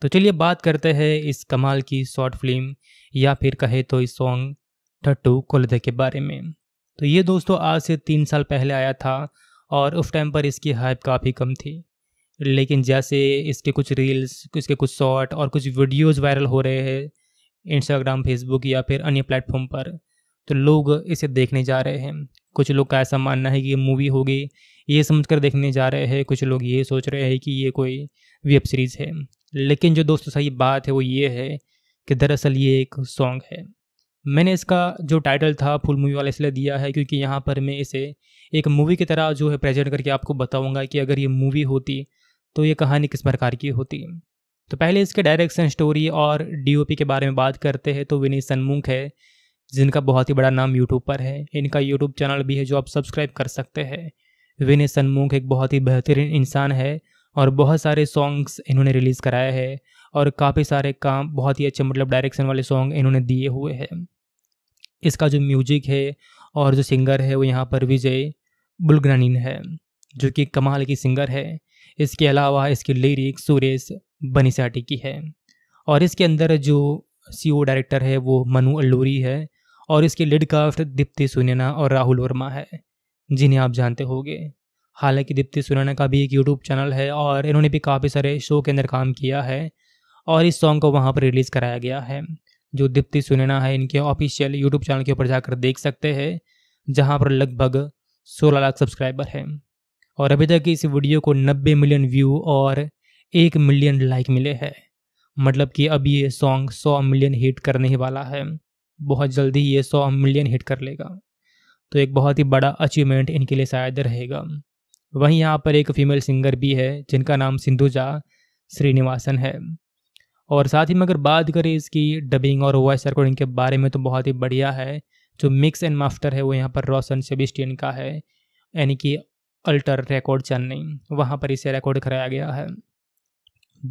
तो चलिए बात करते हैं इस कमाल की शॉर्ट फिल्म या फिर कहे तो इस सॉन्ग ठट्टू कोलदे के बारे में तो ये दोस्तों आज से तीन साल पहले आया था और उस टाइम पर इसकी हाइप काफ़ी कम थी लेकिन जैसे इसके कुछ रील्स इसके कुछ शॉर्ट और कुछ वीडियोस वायरल हो रहे हैं इंस्टाग्राम फेसबुक या फिर अन्य प्लेटफॉर्म पर तो लोग इसे देखने जा रहे हैं कुछ लोग का ऐसा मानना है कि ये मूवी होगी ये समझ कर देखने जा रहे हैं कुछ लोग ये सोच रहे हैं कि ये कोई वेब सीरीज़ है लेकिन जो दोस्तों सही बात है वो ये है कि दरअसल ये एक सॉन्ग है मैंने इसका जो टाइटल था फुल मूवी वाला इसलिए दिया है क्योंकि यहाँ पर मैं इसे एक मूवी की तरह जो है प्रेजेंट करके आपको बताऊँगा कि अगर ये मूवी होती तो ये कहानी किस प्रकार की होती तो पहले इसके डायरेक्शन स्टोरी और डी के बारे में बात करते हैं तो विनी सन्मुख है जिनका बहुत ही बड़ा नाम यूट्यूब पर है इनका यूट्यूब चैनल भी है जो आप सब्सक्राइब कर सकते हैं विनय सन्मुख एक बहुत ही बेहतरीन इंसान है और बहुत सारे सॉन्ग्स इन्होंने रिलीज़ कराए हैं और काफ़ी सारे काम बहुत ही अच्छे मतलब डायरेक्शन वाले सॉन्ग इन्होंने दिए हुए हैं इसका जो म्यूजिक है और जो सिंगर है वो यहाँ पर विजय बुलग्रानीन है जो कि कमाल की सिंगर है इसके अलावा इसकी लिरिक सुरेश बनीसाटी की है और इसके अंदर जो सी डायरेक्टर है वो मनु अल्लूरी है और इसके लीड काफ्ट दीप्ति सुनैना और राहुल वर्मा है जिन्हें आप जानते होंगे हालांकि दीप्ति सुनैना का भी एक यूट्यूब चैनल है और इन्होंने भी काफ़ी सारे शो के अंदर काम किया है और इस सॉन्ग को वहाँ पर रिलीज़ कराया गया है जो दीप्ति सुनैना है इनके ऑफिशियल यूट्यूब चैनल के ऊपर जाकर देख सकते हैं जहाँ पर लगभग सोलह लाख सब्सक्राइबर हैं और अभी तक इस वीडियो को नब्बे मिलियन व्यू और एक मिलियन लाइक मिले हैं मतलब कि अब ये सॉन्ग सौ मिलियन हिट करने ही वाला है बहुत जल्दी ये सौ मिलियन हिट कर लेगा तो एक बहुत ही बड़ा अचीवमेंट इनके लिए शायद रहेगा वहीं यहाँ पर एक फीमेल सिंगर भी है जिनका नाम सिंधुजा श्रीनिवासन है और साथ ही में अगर बात करें इसकी डबिंग और वॉइस रिकॉर्डिंग के बारे में तो बहुत ही बढ़िया है जो मिक्स एंड मास्टर है वो यहाँ पर रोशन सेबिस्टियन का है यानी कि अल्टर रिकॉर्ड चेन्नई वहाँ पर इसे रिकॉर्ड कराया गया है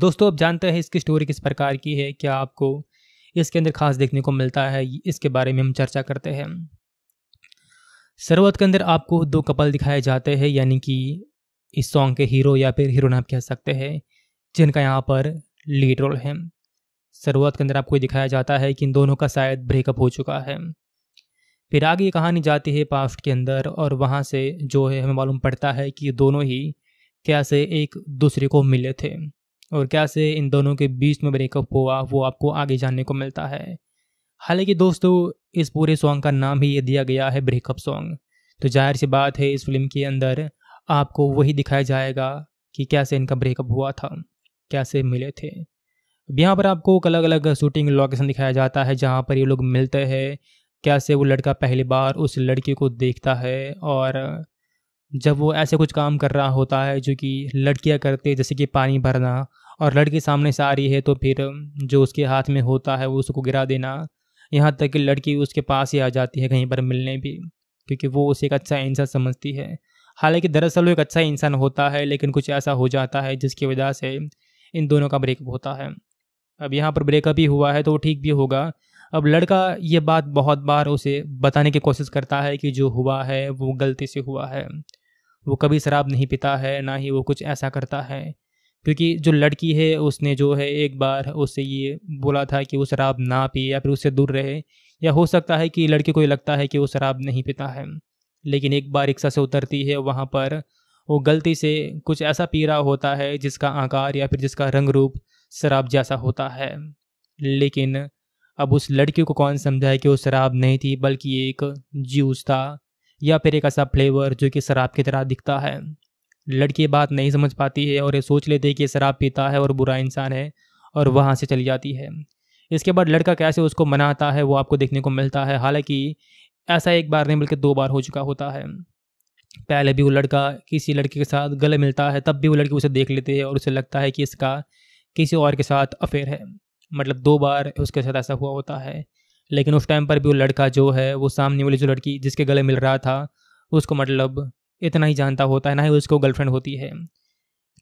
दोस्तों आप जानते हैं इसकी स्टोरी किस प्रकार की है क्या आपको इसके अंदर खास देखने को मिलता है इसके बारे में हम चर्चा करते हैं शुरुआत के अंदर आपको दो कपल दिखाए जाते हैं यानी कि इस सॉन्ग के हीरो या फिर हीरोइन आप कह सकते हैं जिनका यहाँ पर लीडरोल हैं शुरुआत के अंदर आपको दिखाया जाता है कि इन दोनों का शायद ब्रेकअप हो चुका है फिर आगे ये कहानी जाती है पास्ट के अंदर और वहाँ से जो है हमें मालूम पड़ता है कि दोनों ही क्या से एक दूसरे को मिले थे और क्या से इन दोनों के बीच में ब्रेकअप हुआ वो आपको आगे जानने को मिलता है हालांकि दोस्तों इस पूरे सॉन्ग का नाम ही ये दिया गया है ब्रेकअप सॉन्ग तो जाहिर सी बात है इस फिल्म के अंदर आपको वही दिखाया जाएगा कि कैसे इनका ब्रेकअप हुआ था कैसे मिले थे यहाँ पर आपको अलग अलग शूटिंग लोकेशन दिखाया जाता है जहाँ पर ये लोग मिलते हैं कैसे वो लड़का पहली बार उस लड़की को देखता है और जब वो ऐसे कुछ काम कर रहा होता है जो कि लड़कियाँ करते हैं जैसे कि पानी भरना और लड़की सामने से आ रही है तो फिर जो उसके हाथ में होता है वो उसको गिरा देना यहाँ तक कि लड़की उसके पास ही आ जाती है कहीं पर मिलने भी क्योंकि वो उसे एक अच्छा इंसान समझती है हालांकि दरअसल वो एक अच्छा इंसान होता है लेकिन कुछ ऐसा हो जाता है जिसकी वजह से इन दोनों का ब्रेकअप होता है अब यहाँ पर ब्रेकअप ही हुआ है तो वो ठीक भी होगा अब लड़का ये बात बहुत बार उसे बताने की कोशिश करता है कि जो हुआ है वो गलती से हुआ है वो कभी शराब नहीं पीता है ना ही वो कुछ ऐसा करता है क्योंकि जो लड़की है उसने जो है एक बार उससे ये बोला था कि वो शराब ना पिए या फिर उससे दूर रहे या हो सकता है कि लड़के को ये लगता है कि वो शराब नहीं पीता है लेकिन एक बार रिक्शा से उतरती है वहाँ पर वो गलती से कुछ ऐसा पी रहा होता है जिसका आकार या फिर जिसका रंग रूप शराब जैसा होता है लेकिन अब उस लड़की को कौन समझाए कि वो शराब नहीं थी बल्कि एक जूस था या फिर एक ऐसा फ्लेवर जो कि शराब की तरह दिखता है लड़की बात नहीं समझ पाती है और ये सोच लेती है कि शराब पीता है और बुरा इंसान है और वहाँ से चली जाती है इसके बाद लड़का कैसे उसको मनाता है वो आपको देखने को मिलता है हालांकि ऐसा एक बार नहीं बल्कि दो बार हो चुका होता है पहले भी वो लड़का किसी लड़की के साथ गले मिलता है तब भी वो लड़की उसे देख लेती है और उसे लगता है कि इसका किसी और के साथ अफेयर है मतलब दो बार उसके साथ ऐसा हुआ होता है लेकिन उस टाइम पर भी वो लड़का जो है वो सामने वाली जो लड़की जिसके गले मिल रहा था उसको मतलब इतना ही जानता होता है ना ही उसको गर्लफ्रेंड होती है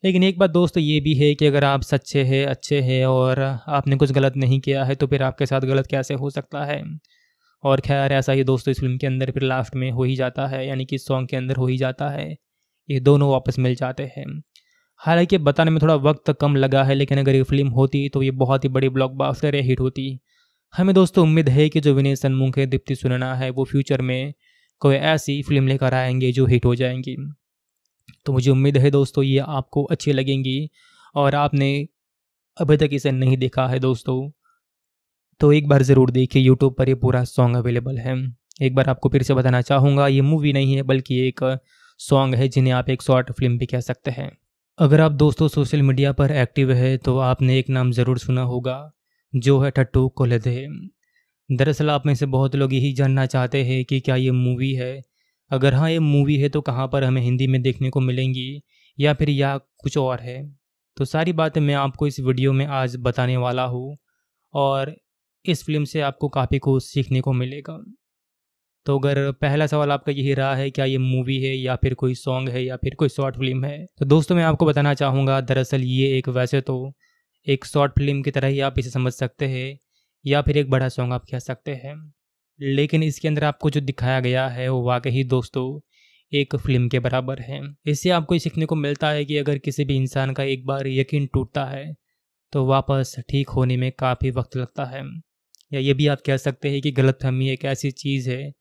लेकिन एक बात दोस्तों ये भी है कि अगर आप सच्चे हैं अच्छे हैं और आपने कुछ गलत नहीं किया है तो फिर आपके साथ गलत कैसे हो सकता है और खैर ऐसा ही दोस्तों इस फिल्म के अंदर फिर लास्ट में हो ही जाता है यानी कि इस सॉन्ग के अंदर हो ही जाता है ये दोनों वापस मिल जाते हैं हालांकि बताने में थोड़ा वक्त तो कम लगा है लेकिन अगर ये फिल्म होती तो ये बहुत ही बड़ी ब्लॉकबस्टर या हिट होती हमें दोस्तों उम्मीद है कि जो विनय है दीप्ति सुनना है वो फ्यूचर में कोई ऐसी फिल्म लेकर आएंगे जो हिट हो जाएंगी तो मुझे उम्मीद है दोस्तों ये आपको अच्छी लगेंगी और आपने अभी तक इसे नहीं देखा है दोस्तों तो एक बार ज़रूर देखिए यूट्यूब पर ये पूरा सॉन्ग अवेलेबल है एक बार आपको फिर से बताना चाहूँगा ये मूवी नहीं है बल्कि एक सॉन्ग है जिन्हें आप एक शॉर्ट फिल्म भी कह सकते हैं अगर आप दोस्तों सोशल मीडिया पर एक्टिव है तो आपने एक नाम ज़रूर सुना होगा जो है ठट्टू कोलदे दरअसल आप में से बहुत लोग यही जानना चाहते हैं कि क्या ये मूवी है अगर हाँ ये मूवी है तो कहाँ पर हमें हिंदी में देखने को मिलेंगी या फिर या कुछ और है तो सारी बातें मैं आपको इस वीडियो में आज बताने वाला हूँ और इस फिल्म से आपको काफ़ी कुछ सीखने को मिलेगा तो अगर पहला सवाल आपका यही रहा है क्या ये मूवी है या फिर कोई सॉन्ग है या फिर कोई शॉर्ट फिल्म है तो दोस्तों मैं आपको बताना चाहूँगा दरअसल ये एक वैसे तो एक शॉर्ट फिल्म की तरह ही आप इसे समझ सकते हैं या फिर एक बड़ा सॉन्ग आप कह सकते हैं लेकिन इसके अंदर आपको जो दिखाया गया है वो वाकई दोस्तों एक फिल्म के बराबर है इससे आपको ये सीखने को मिलता है कि अगर किसी भी इंसान का एक बार यकीन टूटता है तो वापस ठीक होने में काफ़ी वक्त लगता है या ये भी आप कह सकते हैं कि गलतफहमी एक ऐसी चीज़ है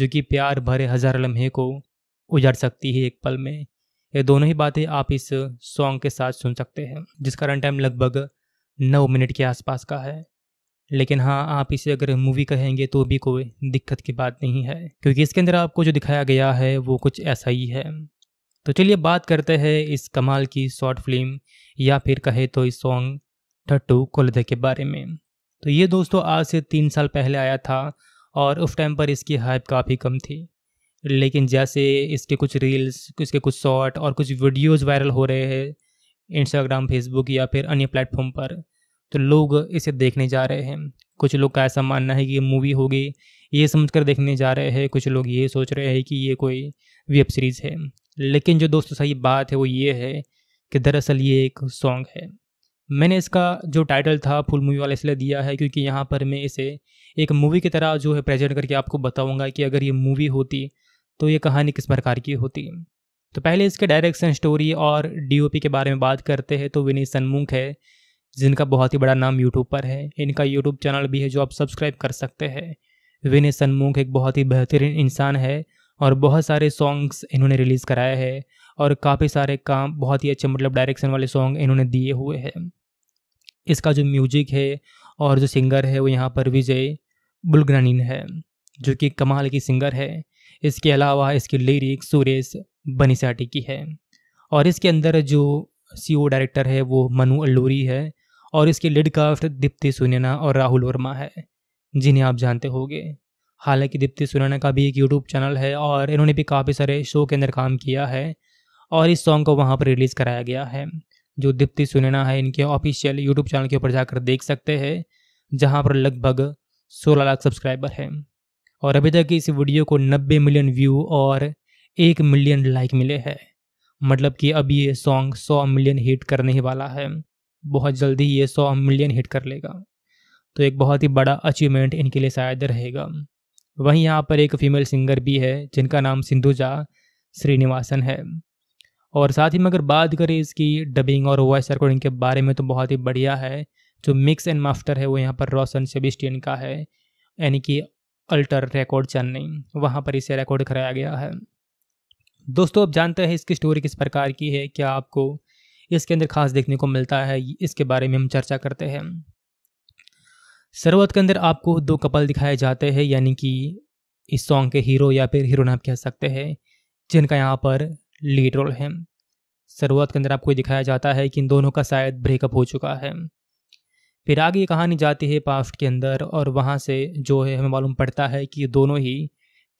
जो कि प्यार भरे हज़ार लम्हे को उजाड़ सकती है एक पल में ये दोनों ही बातें आप इस सॉन्ग के साथ सुन सकते हैं जिसका रन टाइम लगभग नौ मिनट के आसपास का है लेकिन हाँ आप इसे अगर मूवी कहेंगे तो भी कोई दिक्कत की बात नहीं है क्योंकि इसके अंदर आपको जो दिखाया गया है वो कुछ ऐसा ही है तो चलिए बात करते हैं इस कमाल की शॉर्ट फिल्म या फिर कहे तो इस सॉन्ग ठट्टू कोलदे के बारे में तो ये दोस्तों आज से तीन साल पहले आया था और उस टाइम पर इसकी हाइप काफ़ी कम थी लेकिन जैसे इसके कुछ रील्स इसके कुछ शॉर्ट और कुछ वीडियोस वायरल हो रहे हैं इंस्टाग्राम फेसबुक या फिर अन्य प्लेटफॉर्म पर तो लोग इसे देखने जा रहे हैं कुछ लोग का ऐसा मानना है कि ये मूवी होगी ये समझ कर देखने जा रहे हैं कुछ लोग ये सोच रहे हैं कि ये कोई वेब सीरीज़ है लेकिन जो दोस्तों सही बात है वो ये है कि दरअसल ये एक सॉन्ग है मैंने इसका जो टाइटल था फुल मूवी वाला इसलिए दिया है क्योंकि यहाँ पर मैं इसे एक मूवी की तरह जो है प्रेजेंट करके आपको बताऊँगा कि अगर ये मूवी होती तो ये कहानी किस प्रकार की होती तो पहले इसके डायरेक्शन स्टोरी और डी के बारे में बात करते हैं तो विनीत सन्मुख है जिनका बहुत ही बड़ा नाम यूट्यूब पर है इनका यूट्यूब चैनल भी है जो आप सब्सक्राइब कर सकते हैं विनय सन्मुख एक बहुत ही बेहतरीन इंसान है और बहुत सारे सॉन्ग्स इन्होंने रिलीज़ कराए हैं और काफ़ी सारे काम बहुत ही अच्छे मतलब डायरेक्शन वाले सॉन्ग इन्होंने दिए हुए हैं इसका जो म्यूजिक है और जो सिंगर है वो यहाँ पर विजय बुलगनानीन है जो कि कमाल की सिंगर है इसके अलावा इसकी लिरिक सुरेश बनीसाटी की है और इसके अंदर जो सी डायरेक्टर है वो मनु अल्लूरी है और इसके लीड काफ्ट दीप्ति सुनैना और राहुल वर्मा है जिन्हें आप जानते होंगे हालांकि दीप्ति सुनैना का भी एक यूट्यूब चैनल है और इन्होंने भी काफ़ी सारे शो के अंदर काम किया है और इस सॉन्ग को वहाँ पर रिलीज़ कराया गया है जो दीप्ति सुनैना है इनके ऑफिशियल यूट्यूब चैनल के ऊपर जाकर देख सकते हैं जहाँ पर लगभग सोलह लाख सब्सक्राइबर हैं और अभी तक इस वीडियो को नब्बे मिलियन व्यू और एक मिलियन लाइक मिले हैं मतलब कि अब ये सॉन्ग सौ मिलियन हिट करने ही वाला है बहुत जल्दी ये सौ मिलियन हिट कर लेगा तो एक बहुत ही बड़ा अचीवमेंट इनके लिए शायद रहेगा वहीं यहाँ पर एक फीमेल सिंगर भी है जिनका नाम सिंधुजा श्रीनिवासन है और साथ ही में अगर बात करें इसकी डबिंग और वॉइस रिकॉर्डिंग के बारे में तो बहुत ही बढ़िया है जो मिक्स एंड मास्टर है वो यहाँ पर रोशन सेबिस्टियन का है यानी कि अल्टर रिकॉर्ड चेन्नई वहाँ पर इसे रिकॉर्ड कराया गया है दोस्तों आप जानते हैं इसकी स्टोरी किस प्रकार की है क्या आपको इसके अंदर खास देखने को मिलता है इसके बारे में हम चर्चा करते हैं शुरुआत के अंदर आपको दो कपल दिखाए जाते हैं यानी कि इस सॉन्ग के हीरो या फिर हीरोइन आप कह सकते हैं जिनका यहाँ पर लीड रोल है शुरुआत के अंदर आपको दिखाया जाता है कि इन दोनों का शायद ब्रेकअप हो चुका है फिर आगे ये कहानी जाती है पास्ट के अंदर और वहाँ से जो है हमें मालूम पड़ता है कि दोनों ही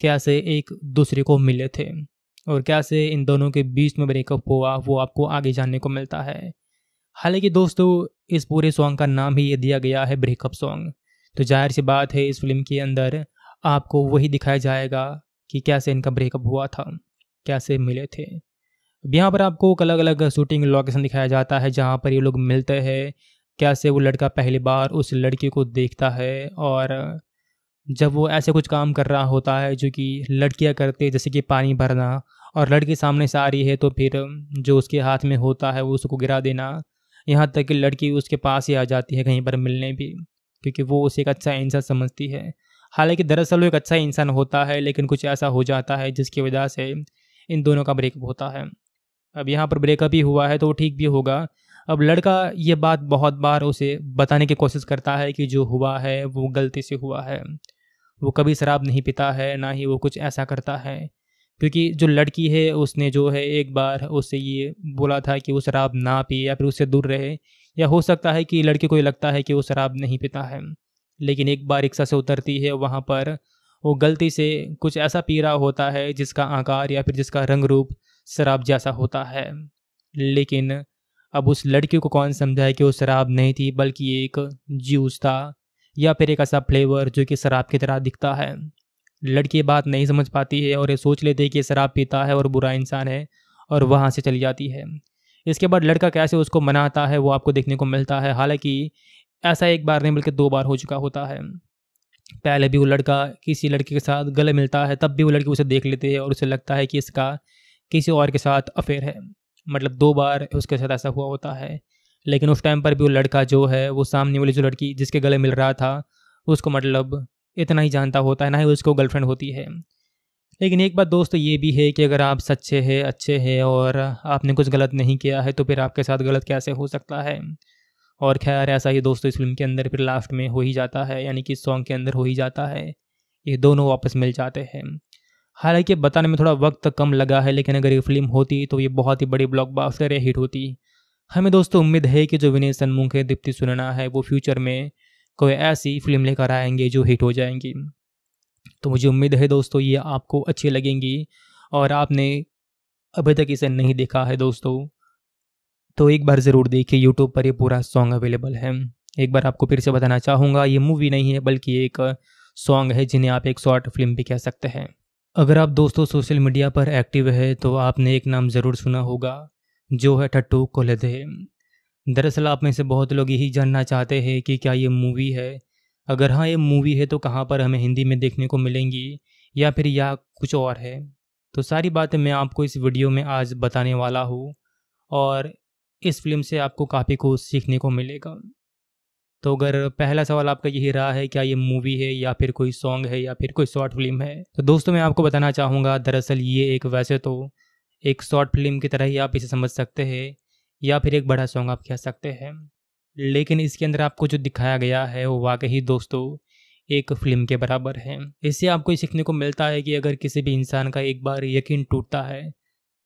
क्या से एक दूसरे को मिले थे और क्या से इन दोनों के बीच में ब्रेकअप हुआ वो आपको आगे जानने को मिलता है हालांकि दोस्तों इस पूरे सॉन्ग का नाम ही ये दिया गया है ब्रेकअप सॉन्ग तो जाहिर सी बात है इस फिल्म के अंदर आपको वही दिखाया जाएगा कि कैसे इनका ब्रेकअप हुआ था कैसे मिले थे अब यहाँ पर आपको अलग अलग शूटिंग लोकेशन दिखाया जाता है जहाँ पर ये लोग मिलते हैं कैसे वो लड़का पहली बार उस लड़की को देखता है और जब वो ऐसे कुछ काम कर रहा होता है जो कि लड़कियाँ करते जैसे कि पानी भरना और लड़की सामने से आ रही है तो फिर जो उसके हाथ में होता है वो उसको गिरा देना यहाँ तक कि लड़की उसके पास ही आ जाती है कहीं पर मिलने भी क्योंकि वो उसे एक अच्छा इंसान समझती है हालांकि दरअसल वो एक अच्छा इंसान होता है लेकिन कुछ ऐसा हो जाता है जिसकी वजह से इन दोनों का ब्रेकअप होता है अब यहाँ पर ब्रेकअप ही हुआ है तो वो ठीक भी होगा अब लड़का ये बात बहुत बार उसे बताने की कोशिश करता है कि जो हुआ है वो गलती से हुआ है वो कभी शराब नहीं पीता है ना ही वो कुछ ऐसा करता है क्योंकि जो लड़की है उसने जो है एक बार उससे ये बोला था कि वो शराब ना पिए या फिर उससे दूर रहे या हो सकता है कि लड़के को ये लगता है कि वो शराब नहीं पीता है लेकिन एक बार रिक्शा से उतरती है वहाँ पर वो गलती से कुछ ऐसा पी रहा होता है जिसका आकार या फिर जिसका रंग रूप शराब जैसा होता है लेकिन अब उस लड़की को कौन समझाए कि वो शराब नहीं थी बल्कि एक जूस था या फिर एक ऐसा फ्लेवर जो कि शराब की तरह दिखता है लड़की बात नहीं समझ पाती है और ये सोच लेती है कि शराब पीता है और बुरा इंसान है और वहाँ से चली जाती है इसके बाद लड़का कैसे उसको मनाता है वो आपको देखने को मिलता है हालांकि ऐसा एक बार नहीं बल्कि दो बार हो चुका होता है पहले भी वो लड़का किसी लड़के के साथ गले मिलता है तब भी वो लड़की उसे देख लेती है और उसे लगता है कि इसका किसी और के साथ अफेयर है मतलब दो बार उसके साथ ऐसा हुआ होता है लेकिन उस टाइम पर भी वो लड़का जो है वो सामने वाली जो लड़की जिसके गले मिल रहा था उसको मतलब इतना ही जानता होता है ना ही उसको गर्लफ्रेंड होती है लेकिन एक बात दोस्तों ये भी है कि अगर आप सच्चे हैं अच्छे हैं और आपने कुछ गलत नहीं किया है तो फिर आपके साथ गलत कैसे हो सकता है और खैर ऐसा ही दोस्तों इस फिल्म के अंदर फिर लास्ट में हो ही जाता है यानी कि इस सॉन्ग के अंदर हो ही जाता है ये दोनों वापस मिल जाते हैं हालांकि बताने में थोड़ा वक्त कम लगा है लेकिन अगर ये फिल्म होती तो ये बहुत ही बड़ी ब्लॉकबस्टर या हिट होती हमें दोस्तों उम्मीद है कि जो विनय सन्मुख है दीप्ति सुनना है वो फ्यूचर में कोई ऐसी फिल्म लेकर आएंगे जो हिट हो जाएंगी तो मुझे उम्मीद है दोस्तों ये आपको अच्छी लगेंगी और आपने अभी तक इसे नहीं देखा है दोस्तों तो एक बार ज़रूर देखिए यूट्यूब पर ये पूरा सॉन्ग अवेलेबल है एक बार आपको फिर से बताना चाहूँगा ये मूवी नहीं है बल्कि एक सॉन्ग है जिन्हें आप एक शॉर्ट फिल्म भी कह सकते हैं अगर आप दोस्तों सोशल मीडिया पर एक्टिव है तो आपने एक नाम ज़रूर सुना होगा जो है टट्टू कोलदे दरअसल आप में से बहुत लोग यही जानना चाहते हैं कि क्या ये मूवी है अगर हाँ ये मूवी है तो कहाँ पर हमें हिंदी में देखने को मिलेंगी या फिर या कुछ और है तो सारी बातें मैं आपको इस वीडियो में आज बताने वाला हूँ और इस फिल्म से आपको काफ़ी कुछ सीखने को मिलेगा तो अगर पहला सवाल आपका यही रहा है क्या ये मूवी है या फिर कोई सॉन्ग है या फिर कोई शॉर्ट फिल्म है तो दोस्तों मैं आपको बताना चाहूँगा दरअसल ये एक वैसे तो एक शॉर्ट फिल्म की तरह ही आप इसे समझ सकते हैं या फिर एक बड़ा सॉन्ग आप कह सकते हैं लेकिन इसके अंदर आपको जो दिखाया गया है वो वाकई दोस्तों एक फिल्म के बराबर है इससे आपको ये सीखने को मिलता है कि अगर किसी भी इंसान का एक बार यकीन टूटता है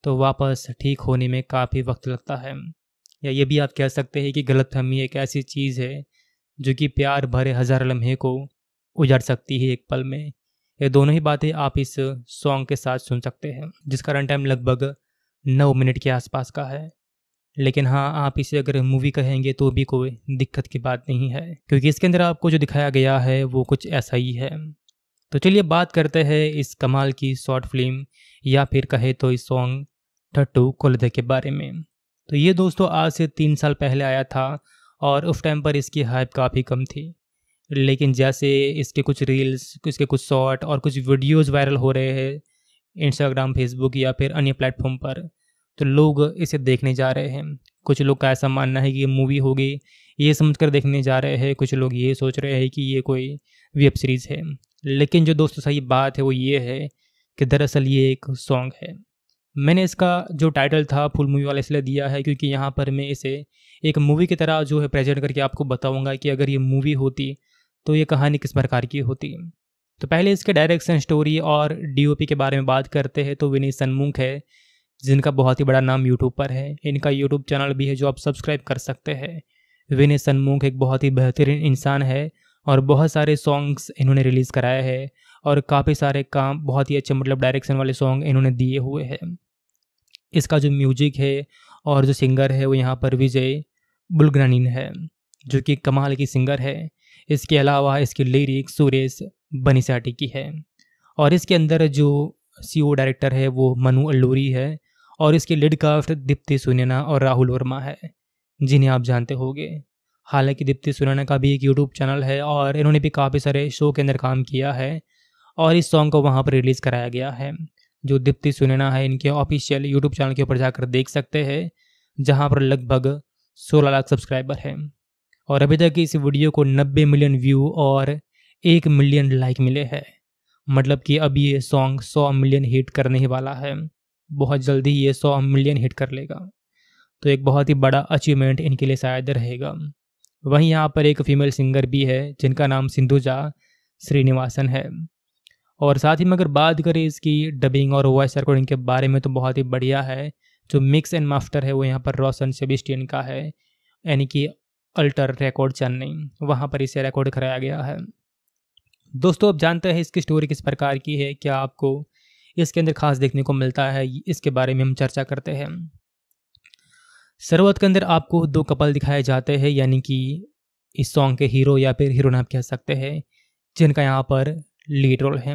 तो वापस ठीक होने में काफ़ी वक्त लगता है या ये भी आप कह सकते हैं कि गलत फहमी एक ऐसी चीज़ है जो कि प्यार भरे हज़ार लम्हे को उजाड़ सकती है एक पल में ये दोनों ही बातें आप इस सॉन्ग के साथ सुन सकते हैं जिसका रन टाइम लगभग नौ मिनट के आसपास का है लेकिन हाँ आप इसे अगर मूवी कहेंगे तो भी कोई दिक्कत की बात नहीं है क्योंकि इसके अंदर आपको जो दिखाया गया है वो कुछ ऐसा ही है तो चलिए बात करते हैं इस कमाल की शॉर्ट फिल्म या फिर कहे तो इस सॉन्ग ठट्टू कोलदे के बारे में तो ये दोस्तों आज से तीन साल पहले आया था और उस टाइम पर इसकी हाइप काफ़ी कम थी लेकिन जैसे इसके कुछ रील्स इसके कुछ शॉर्ट और कुछ वीडियोज़ वायरल हो रहे हैं इंस्टाग्राम फेसबुक या फिर अन्य प्लेटफॉर्म पर तो लोग इसे देखने जा रहे हैं कुछ लोग का ऐसा मानना है कि ये मूवी होगी ये समझकर देखने जा रहे हैं कुछ लोग ये सोच रहे हैं कि ये कोई वेब सीरीज़ है लेकिन जो दोस्तों सही बात है वो ये है कि दरअसल ये एक सॉन्ग है मैंने इसका जो टाइटल था फुल मूवी वाला इसलिए दिया है क्योंकि यहाँ पर मैं इसे एक मूवी की तरह जो है प्रेजेंट करके आपको बताऊँगा कि अगर ये मूवी होती तो ये कहानी किस प्रकार की होती तो पहले इसके डायरेक्शन स्टोरी और डी के बारे में बात करते हैं तो विनीत सन्मुख है जिनका बहुत ही बड़ा नाम यूट्यूब पर है इनका यूट्यूब चैनल भी है जो आप सब्सक्राइब कर सकते हैं विनय सन्मुख एक बहुत ही बेहतरीन इंसान है और बहुत सारे सॉन्ग्स इन्होंने रिलीज़ कराए हैं और काफ़ी सारे काम बहुत ही अच्छे मतलब डायरेक्शन वाले सॉन्ग इन्होंने दिए हुए हैं इसका जो म्यूजिक है और जो सिंगर है वो यहाँ पर विजय बुलग्रानीन है जो कि कमाल की सिंगर है इसके अलावा इसकी लिरिक सुरेश बनीसाटी की है और इसके अंदर जो सी डायरेक्टर है वो मनु अल्लूरी है और इसके लीड काफ्ट दीप्ति सुनैना और राहुल वर्मा है जिन्हें आप जानते होंगे हालांकि दीप्ति सुनैना का भी एक यूट्यूब चैनल है और इन्होंने भी काफ़ी सारे शो के अंदर काम किया है और इस सॉन्ग को वहाँ पर रिलीज़ कराया गया है जो दीप्ति सुनैना है इनके ऑफिशियल यूट्यूब चैनल के ऊपर जाकर देख सकते हैं जहाँ पर लगभग सोलह लाख सब्सक्राइबर हैं और अभी तक इस वीडियो को नब्बे मिलियन व्यू और एक मिलियन लाइक मिले हैं मतलब कि अब ये सॉन्ग सौ मिलियन हिट करने ही वाला है बहुत जल्दी ये सौ मिलियन हिट कर लेगा तो एक बहुत ही बड़ा अचीवमेंट इनके लिए शायद रहेगा वहीं यहाँ पर एक फीमेल सिंगर भी है जिनका नाम सिंधुजा श्रीनिवासन है और साथ ही में अगर बात करें इसकी डबिंग और वॉइस रिकॉर्डिंग के बारे में तो बहुत ही बढ़िया है जो मिक्स एंड मास्टर है वो यहाँ पर रोशन सेबिस्टियन का है यानी कि अल्टर रिकॉर्ड चेन्नई वहाँ पर इसे रिकॉर्ड कराया गया है दोस्तों अब जानते हैं इसकी स्टोरी किस प्रकार की है क्या आपको इसके अंदर खास देखने को मिलता है इसके बारे में हम चर्चा करते हैं शुरुआत के अंदर आपको दो कपल दिखाए जाते हैं यानी कि इस सॉन्ग के हीरो या फिर हीरोइन आप कह सकते हैं जिनका यहाँ पर रोल हैं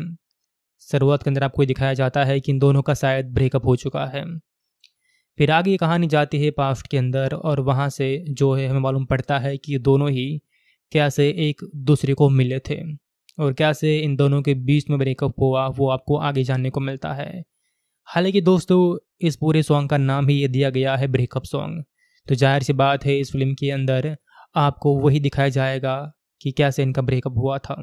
शुरुआत के अंदर आपको ये दिखाया जाता है कि इन दोनों का शायद ब्रेकअप हो चुका है फिर आगे ये कहानी जाती है पास्ट के अंदर और वहाँ से जो है हमें मालूम पड़ता है कि दोनों ही क्या से एक दूसरे को मिले थे और क्या से इन दोनों के बीच में ब्रेकअप हुआ वो आपको आगे जानने को मिलता है हालांकि दोस्तों इस पूरे सॉन्ग का नाम ही ये दिया गया है ब्रेकअप सॉन्ग तो जाहिर सी बात है इस फिल्म के अंदर आपको वही दिखाया जाएगा कि कैसे इनका ब्रेकअप हुआ था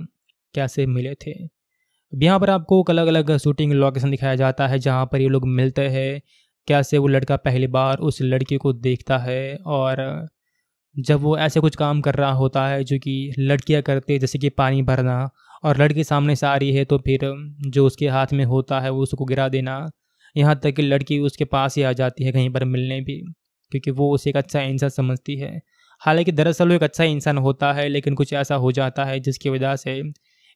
कैसे मिले थे अब यहाँ पर आपको अलग अलग शूटिंग लोकेशन दिखाया जाता है जहाँ पर ये लोग मिलते हैं कैसे वो लड़का पहली बार उस लड़की को देखता है और जब वो ऐसे कुछ काम कर रहा होता है जो कि लड़कियाँ करते जैसे कि पानी भरना और लड़की सामने से आ रही है तो फिर जो उसके हाथ में होता है वो उसको गिरा देना यहाँ तक कि लड़की उसके पास ही आ जाती है कहीं पर मिलने भी क्योंकि वो उसे एक अच्छा इंसान समझती है हालांकि दरअसल वो एक अच्छा इंसान होता है लेकिन कुछ ऐसा हो जाता है जिसकी वजह से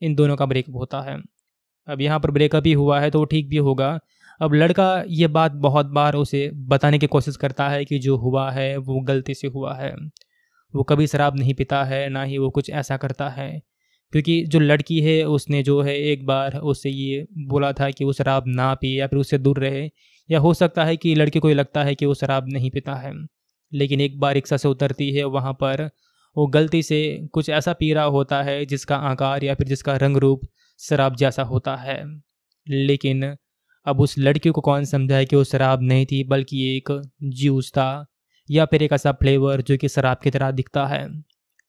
इन दोनों का ब्रेकअप होता है अब यहाँ पर ब्रेकअप ही हुआ है तो वो ठीक भी होगा अब लड़का ये बात बहुत बार उसे बताने की कोशिश करता है कि जो हुआ है वो गलती से हुआ है वो कभी शराब नहीं पीता है ना ही वो कुछ ऐसा करता है क्योंकि जो लड़की है उसने जो है एक बार उससे ये बोला था कि वो शराब ना पिए या फिर उससे दूर रहे या हो सकता है कि लड़के को ये लगता है कि वो शराब नहीं पीता है लेकिन एक बार रिक्शा से उतरती है वहाँ पर वो गलती से कुछ ऐसा पी रहा होता है जिसका आकार या फिर जिसका रंग रूप शराब जैसा होता है लेकिन अब उस लड़की को कौन समझाए कि वो शराब नहीं थी बल्कि एक जूस था या फिर एक ऐसा फ्लेवर जो कि शराब की तरह दिखता है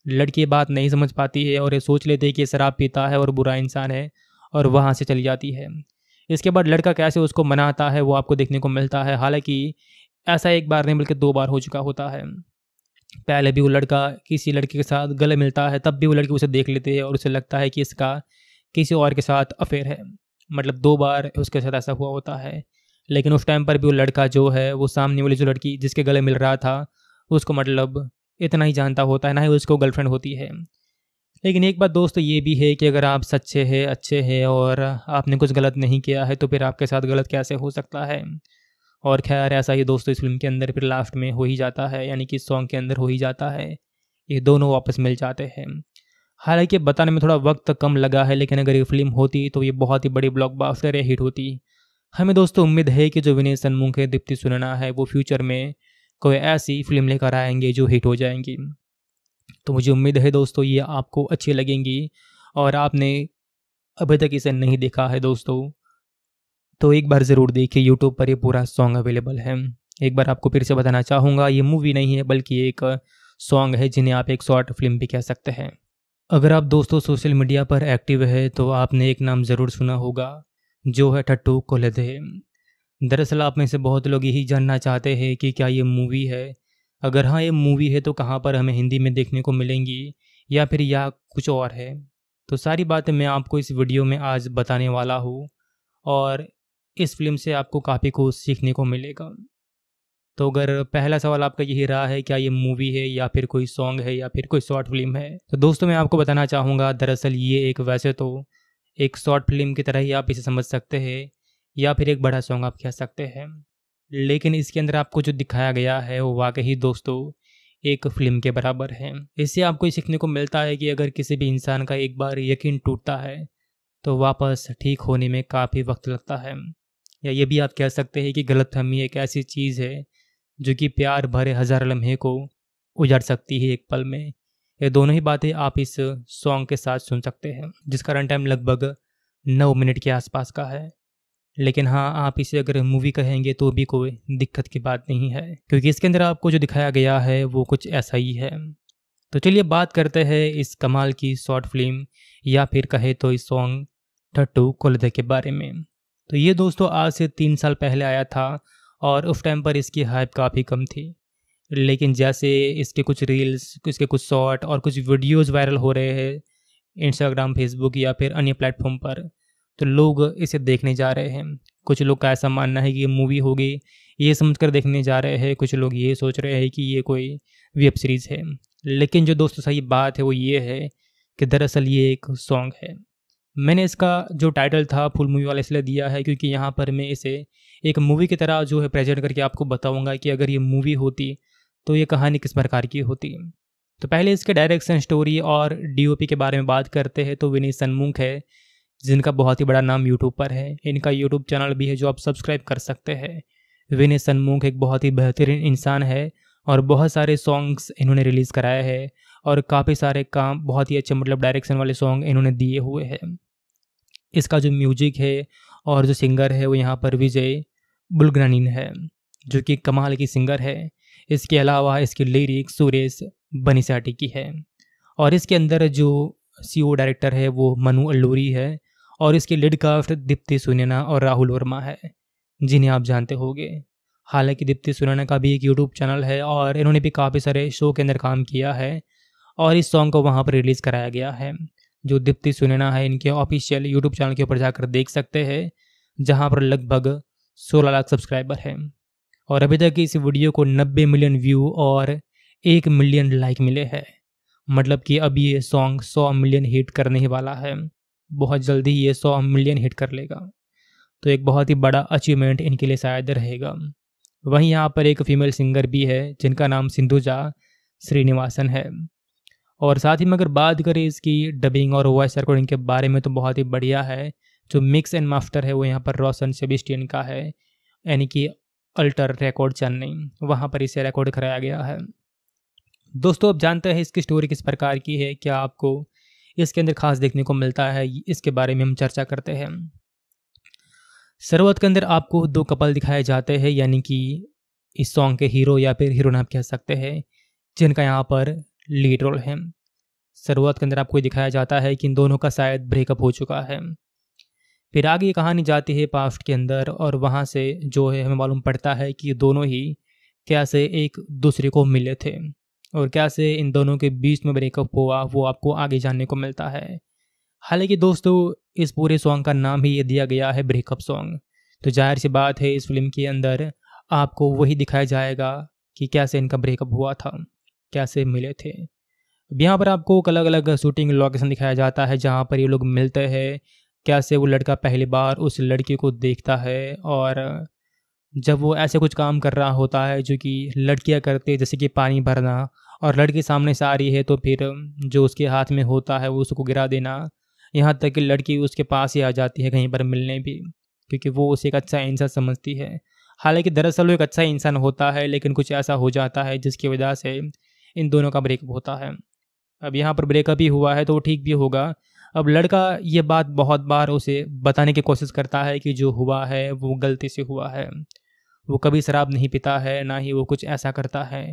लड़की बात नहीं समझ पाती है और ये सोच लेती है कि शराब पीता है और बुरा इंसान है और वहाँ से चली जाती है इसके बाद लड़का कैसे उसको मनाता है वो आपको देखने को मिलता है हालांकि ऐसा एक बार नहीं बल्कि दो बार हो चुका होता है पहले भी वो लड़का किसी लड़के के साथ गले मिलता है तब भी वो लड़की उसे देख लेती है और उसे लगता है कि इसका किसी और के साथ अफेयर है मतलब दो बार उसके साथ ऐसा हुआ होता है लेकिन उस टाइम पर भी वो लड़का जो है वो सामने वाली जो लड़की जिसके गले मिल रहा था उसको मतलब इतना ही जानता होता है ना ही उसको गर्लफ्रेंड होती है लेकिन एक बात दोस्त ये भी है कि अगर आप सच्चे हैं अच्छे हैं और आपने कुछ गलत नहीं किया है तो फिर आपके साथ गलत कैसे हो सकता है और खैर ऐसा ही दोस्तों इस फिल्म के अंदर फिर लास्ट में हो ही जाता है यानी कि सॉन्ग के अंदर हो ही जाता है ये दोनों वापस मिल जाते हैं हालांकि बताने में थोड़ा वक्त कम लगा है लेकिन अगर ये फिल्म होती तो ये बहुत ही बड़ी ब्लॉकबस्टर या हिट होती हमें दोस्तों उम्मीद है कि जो विनय सन्मुख है दीप्ति सुनना है वो फ्यूचर में कोई ऐसी फिल्म लेकर आएंगे जो हिट हो जाएंगी तो मुझे उम्मीद है दोस्तों ये आपको अच्छी लगेंगी और आपने अभी तक इसे नहीं देखा है दोस्तों तो एक बार ज़रूर देखिए यूट्यूब पर ये पूरा सॉन्ग अवेलेबल है एक बार आपको फिर से बताना चाहूँगा ये मूवी नहीं है बल्कि एक सॉन्ग है जिन्हें आप एक शॉर्ट फिल्म भी कह सकते हैं अगर आप दोस्तों सोशल मीडिया पर एक्टिव है तो आपने एक नाम ज़रूर सुना होगा जो है टट्टू कोलदे दरअसल आप में से बहुत लोग यही जानना चाहते हैं कि क्या ये मूवी है अगर हाँ ये मूवी है तो कहाँ पर हमें हिंदी में देखने को मिलेंगी या फिर या कुछ और है तो सारी बातें मैं आपको इस वीडियो में आज बताने वाला हूँ और इस फिल्म से आपको काफ़ी कुछ सीखने को मिलेगा तो अगर पहला सवाल आपका यही रहा है क्या ये मूवी है या फिर कोई सॉन्ग है या फिर कोई शॉर्ट फिल्म है तो दोस्तों मैं आपको बताना चाहूँगा दरअसल ये एक वैसे तो एक शॉर्ट फिल्म की तरह ही आप इसे समझ सकते हैं या फिर एक बड़ा सॉन्ग आप कह सकते हैं लेकिन इसके अंदर आपको जो दिखाया गया है वो वाकई दोस्तों एक फिल्म के बराबर है इससे आपको सीखने को मिलता है कि अगर किसी भी इंसान का एक बार यकीन टूटता है तो वापस ठीक होने में काफ़ी वक्त लगता है या ये भी आप कह सकते हैं कि गलत फहमी एक ऐसी चीज़ है जो कि प्यार भरे हज़ार लम्हे को उजड़ सकती है एक पल में ये दोनों ही बातें आप इस सॉन्ग के साथ सुन सकते हैं जिसका रन टाइम लगभग नौ मिनट के आसपास का है लेकिन हाँ आप इसे अगर मूवी कहेंगे तो भी कोई दिक्कत की बात नहीं है क्योंकि इसके अंदर आपको जो दिखाया गया है वो कुछ ऐसा ही है तो चलिए बात करते हैं इस कमाल की शॉर्ट फिल्म या फिर कहे तो इस सॉन्ग ठट्टू कोलदे के बारे में तो ये दोस्तों आज से तीन साल पहले आया था और उस टाइम पर इसकी हाइप काफ़ी कम थी लेकिन जैसे इसके कुछ रील्स इसके कुछ शॉर्ट और कुछ वीडियोज़ वायरल हो रहे हैं इंस्टाग्राम फेसबुक या फिर अन्य प्लेटफॉर्म पर तो लोग इसे देखने जा रहे हैं कुछ लोग का ऐसा मानना है कि ये मूवी होगी ये समझ कर देखने जा रहे हैं कुछ लोग ये सोच रहे हैं कि ये कोई वेब सीरीज़ है लेकिन जो दोस्तों सही बात है वो ये है कि दरअसल ये एक सॉन्ग है मैंने इसका जो टाइटल था फुल मूवी वाला इसलिए दिया है क्योंकि यहाँ पर मैं इसे एक मूवी की तरह जो है प्रेजेंट करके आपको बताऊँगा कि अगर ये मूवी होती तो ये कहानी किस प्रकार की होती तो पहले इसके डायरेक्शन स्टोरी और डी के बारे में बात करते हैं तो विनीत सन्मुख है जिनका बहुत ही बड़ा नाम यूट्यूब पर है इनका यूट्यूब चैनल भी है जो आप सब्सक्राइब कर सकते हैं विनय सन्मुख एक बहुत ही बेहतरीन इंसान है और बहुत सारे सॉन्ग्स इन्होंने रिलीज़ कराए हैं और काफ़ी सारे काम बहुत ही अच्छे मतलब डायरेक्शन वाले सॉन्ग इन्होंने दिए हुए हैं इसका जो म्यूजिक है और जो सिंगर है वो यहाँ पर विजय बुलग्रानीन है जो कि कमाल की सिंगर है इसके अलावा इसकी लिरिक सुरेश बनीसाटी की है और इसके अंदर जो सी e डायरेक्टर है वो मनु अल्लूरी है और इसके लीड काफ्ट दीप्ति सुनैना और राहुल वर्मा है जिन्हें आप जानते होंगे हालांकि दीप्ति सुनैना का भी एक यूट्यूब चैनल है और इन्होंने भी काफ़ी सारे शो के अंदर काम किया है और इस सॉन्ग को वहाँ पर रिलीज़ कराया गया है जो दीप्ति सुनैना है इनके ऑफिशियल यूट्यूब चैनल के ऊपर जाकर देख सकते हैं जहाँ पर लगभग सोलह लाख सब्सक्राइबर हैं और अभी तक इस वीडियो को नब्बे मिलियन व्यू और एक मिलियन लाइक मिले हैं मतलब कि अब ये सॉन्ग सौ मिलियन हिट करने ही वाला है बहुत जल्दी ये सौ मिलियन हिट कर लेगा तो एक बहुत ही बड़ा अचीवमेंट इनके लिए शायद रहेगा वहीं यहाँ पर एक फीमेल सिंगर भी है जिनका नाम सिंधुजा श्रीनिवासन है और साथ ही में अगर बात करें इसकी डबिंग और वॉइस रिकॉर्डिंग के बारे में तो बहुत ही बढ़िया है जो मिक्स एंड मास्टर है वो यहाँ पर रोशन सेबिस्टियन का है यानी कि अल्टर रिकॉर्ड चेन्नई वहाँ पर इसे रिकॉर्ड कराया गया है दोस्तों आप जानते हैं इसकी स्टोरी किस प्रकार की है क्या आपको इसके अंदर खास देखने को मिलता है इसके बारे में हम चर्चा करते हैं शुरुआत के अंदर आपको दो कपल दिखाए जाते हैं यानी कि इस सॉन्ग के हीरो या फिर हीरोइन आप कह सकते हैं जिनका यहाँ पर लीड रोल है शुरुआत के अंदर आपको दिखाया जाता है कि इन दोनों का शायद ब्रेकअप हो चुका है फिर आगे कहानी जाती है पास्ट के अंदर और वहाँ से जो है हमें मालूम पड़ता है कि दोनों ही कैसे एक दूसरे को मिले थे और कैसे इन दोनों के बीच में ब्रेकअप हुआ वो आपको आगे जानने को मिलता है हालांकि दोस्तों इस पूरे सॉन्ग का नाम ही ये दिया गया है ब्रेकअप सॉन्ग तो जाहिर सी बात है इस फिल्म के अंदर आपको वही दिखाया जाएगा कि कैसे इनका ब्रेकअप हुआ था कैसे मिले थे अब यहाँ पर आपको अलग अलग शूटिंग लोकेशन दिखाया जाता है जहाँ पर ये लोग मिलते हैं कैसे वो लड़का पहली बार उस लड़की को देखता है और जब वो ऐसे कुछ काम कर रहा होता है जो कि लड़कियाँ करते हैं जैसे कि पानी भरना और लड़की सामने से आ रही है तो फिर जो उसके हाथ में होता है वो उसको गिरा देना यहाँ तक कि लड़की उसके पास ही आ जाती है कहीं पर मिलने भी क्योंकि वो उसे एक अच्छा इंसान समझती है हालांकि दरअसल वो एक अच्छा इंसान होता है लेकिन कुछ ऐसा हो जाता है जिसकी वजह से इन दोनों का ब्रेकअप होता है अब यहाँ पर ब्रेकअप ही हुआ है तो वो ठीक भी होगा अब लड़का ये बात बहुत बार उसे बताने की कोशिश करता है कि जो हुआ है वो गलती से हुआ है वो कभी शराब नहीं पीता है ना ही वो कुछ ऐसा करता है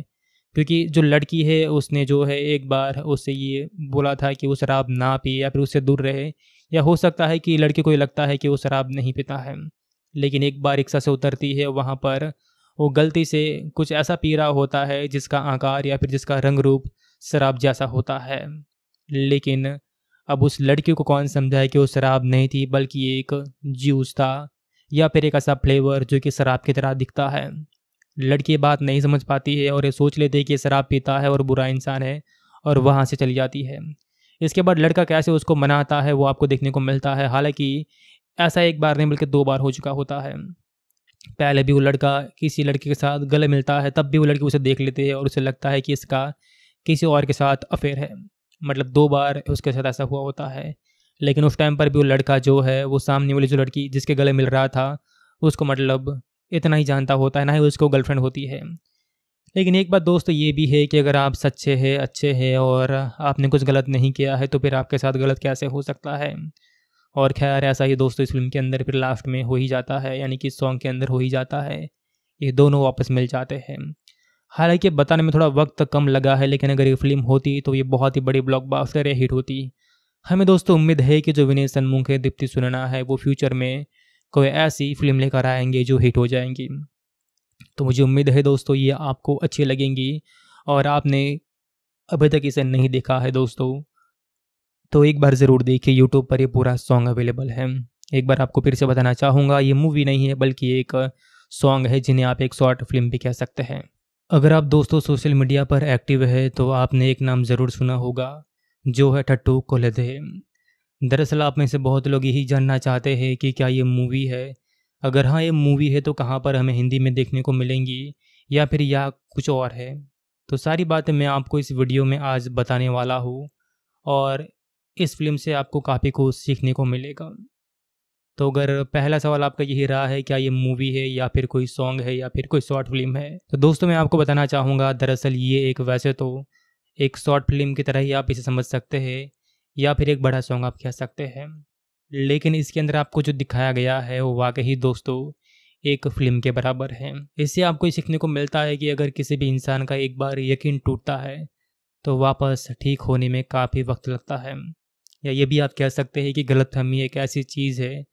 क्योंकि जो लड़की है उसने जो है एक बार उससे ये बोला था कि वो शराब ना पिए या फिर उससे दूर रहे या हो सकता है कि लड़के को ये लगता है कि वो शराब नहीं पीता है लेकिन एक बार रिक्शा से उतरती है वहाँ पर वो गलती से कुछ ऐसा पी रहा होता है जिसका आकार या फिर जिसका रंग रूप शराब जैसा होता है लेकिन अब उस लड़की को कौन समझाए कि वो शराब नहीं थी बल्कि एक जूस था या फिर एक ऐसा फ्लेवर जो कि शराब की तरह दिखता है लड़की बात नहीं समझ पाती है और ये सोच लेती है कि शराब पीता है और बुरा इंसान है और वहाँ से चली जाती है इसके बाद लड़का कैसे उसको मनाता है वो आपको देखने को मिलता है हालांकि ऐसा एक बार नहीं बल्कि दो बार हो चुका होता है पहले भी वो लड़का किसी लड़की के साथ गले मिलता है तब भी वो लड़की उसे देख लेती है और उसे लगता है कि इसका किसी और के साथ अफेयर है मतलब दो बार उसके साथ ऐसा हुआ होता है लेकिन उस टाइम पर भी वो लड़का जो है वो सामने वाली जो लड़की जिसके गले मिल रहा था उसको मतलब इतना ही जानता होता है ना ही उसको गर्लफ्रेंड होती है लेकिन एक बात दोस्तों ये भी है कि अगर आप सच्चे हैं अच्छे हैं और आपने कुछ गलत नहीं किया है तो फिर आपके साथ गलत कैसे हो सकता है और खैर ऐसा ही दोस्तों इस फिल्म के अंदर फिर लास्ट में हो ही जाता है यानी कि सॉन्ग के अंदर हो ही जाता है ये दोनों वापस मिल जाते हैं हालांकि बताने में थोड़ा वक्त तो कम लगा है लेकिन अगर ये फिल्म होती तो ये बहुत ही बड़ी ब्लॉकबस्टर या हिट होती हमें दोस्तों उम्मीद है कि जो विनय सन्मुख है दीप्ति सुनना है वो फ्यूचर में कोई ऐसी फिल्म लेकर आएंगे जो हिट हो जाएंगी तो मुझे उम्मीद है दोस्तों ये आपको अच्छी लगेंगी और आपने अभी तक इसे नहीं देखा है दोस्तों तो एक बार ज़रूर देखिए यूट्यूब पर ये पूरा सॉन्ग अवेलेबल है एक बार आपको फिर से बताना चाहूँगा ये मूवी नहीं है बल्कि एक सॉन्ग है जिन्हें आप एक शॉर्ट फिल्म भी कह सकते हैं अगर आप दोस्तों सोशल मीडिया पर एक्टिव है तो आपने एक नाम ज़रूर सुना होगा जो है ठट्टू कोलदे दरअसल आप में से बहुत लोग यही जानना चाहते हैं कि क्या ये मूवी है अगर हाँ ये मूवी है तो कहाँ पर हमें हिंदी में देखने को मिलेंगी या फिर या कुछ और है तो सारी बातें मैं आपको इस वीडियो में आज बताने वाला हूँ और इस फिल्म से आपको काफ़ी कुछ सीखने को मिलेगा तो अगर पहला सवाल आपका यही रहा है क्या ये मूवी है या फिर कोई सॉन्ग है या फिर कोई शॉर्ट फिल्म है तो दोस्तों मैं आपको बताना चाहूँगा दरअसल ये एक वैसे तो एक शॉर्ट फिल्म की तरह ही आप इसे समझ सकते हैं या फिर एक बड़ा सॉन्ग आप कह सकते हैं लेकिन इसके अंदर आपको जो दिखाया गया है वो वाकई दोस्तों एक फिल्म के बराबर है इससे आपको सीखने को मिलता है कि अगर किसी भी इंसान का एक बार यकीन टूटता है तो वापस ठीक होने में काफ़ी वक्त लगता है या ये भी आप कह सकते हैं कि गलतफहमी एक ऐसी चीज़ है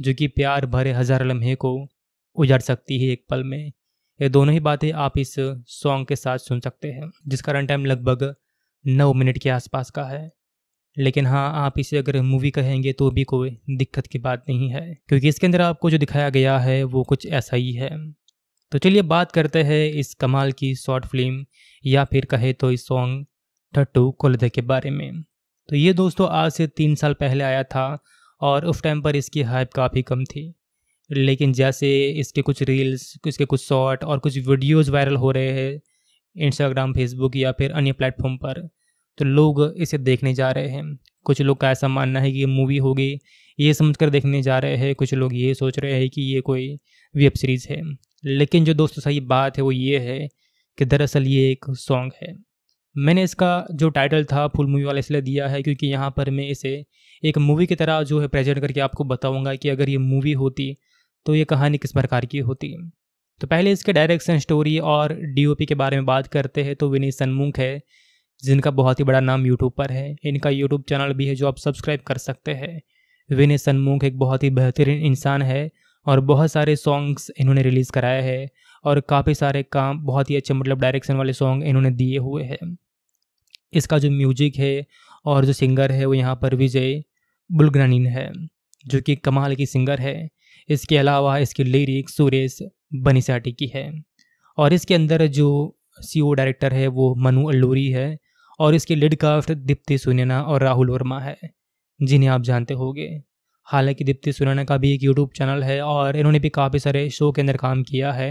जो कि प्यार भरे हज़ार लम्हे को उजाड़ सकती है एक पल में ये दोनों ही बातें आप इस सॉन्ग के साथ सुन सकते हैं जिसका रन टाइम लगभग नौ मिनट के आसपास का है लेकिन हाँ आप इसे अगर मूवी कहेंगे तो भी कोई दिक्कत की बात नहीं है क्योंकि इसके अंदर आपको जो दिखाया गया है वो कुछ ऐसा ही है तो चलिए बात करते हैं इस कमाल की शॉर्ट फिल्म या फिर कहे तो इस सॉन्ग ठट्टू कोलदे के बारे में तो ये दोस्तों आज से तीन साल पहले आया था और उस टाइम पर इसकी हाइप काफ़ी कम थी लेकिन जैसे इसके कुछ रील्स इसके कुछ शॉर्ट और कुछ वीडियोस वायरल हो रहे हैं इंस्टाग्राम फेसबुक या फिर अन्य प्लेटफॉर्म पर तो लोग इसे देखने जा रहे हैं कुछ लोग का ऐसा मानना है कि ये मूवी होगी ये समझ कर देखने जा रहे हैं कुछ लोग ये सोच रहे हैं कि ये कोई वेब सीरीज़ है लेकिन जो दोस्तों सही बात है वो ये है कि दरअसल ये एक सॉन्ग है मैंने इसका जो टाइटल था फुल मूवी वाला इसलिए दिया है क्योंकि यहाँ पर मैं इसे एक मूवी की तरह जो है प्रेजेंट करके आपको बताऊँगा कि अगर ये मूवी होती तो ये कहानी किस प्रकार की होती तो पहले इसके डायरेक्शन स्टोरी और डी के बारे में बात करते हैं तो विनी सन्मुख है जिनका बहुत ही बड़ा नाम यूट्यूब पर है इनका यूट्यूब चैनल भी है जो आप सब्सक्राइब कर सकते हैं विनय सन्मुख एक बहुत ही बेहतरीन इंसान है और बहुत सारे सॉन्ग्स इन्होंने रिलीज़ कराए हैं और काफ़ी सारे काम बहुत ही अच्छे मतलब डायरेक्शन वाले सॉन्ग इन्होंने दिए हुए हैं इसका जो म्यूजिक है और जो सिंगर है वो यहाँ पर विजय बुलग्रानीन है जो कि कमाल की सिंगर है इसके अलावा इसकी लिरिक सुरेश बनीसाटी की है और इसके अंदर जो सी e डायरेक्टर है वो मनु अल्लूरी है और इसके लीड काफ्ट दीप्ति सुनैना और राहुल वर्मा है जिन्हें आप जानते होंगे हालांकि दीप्ति सुनैना का भी एक यूट्यूब चैनल है और इन्होंने भी काफ़ी सारे शो के अंदर काम किया है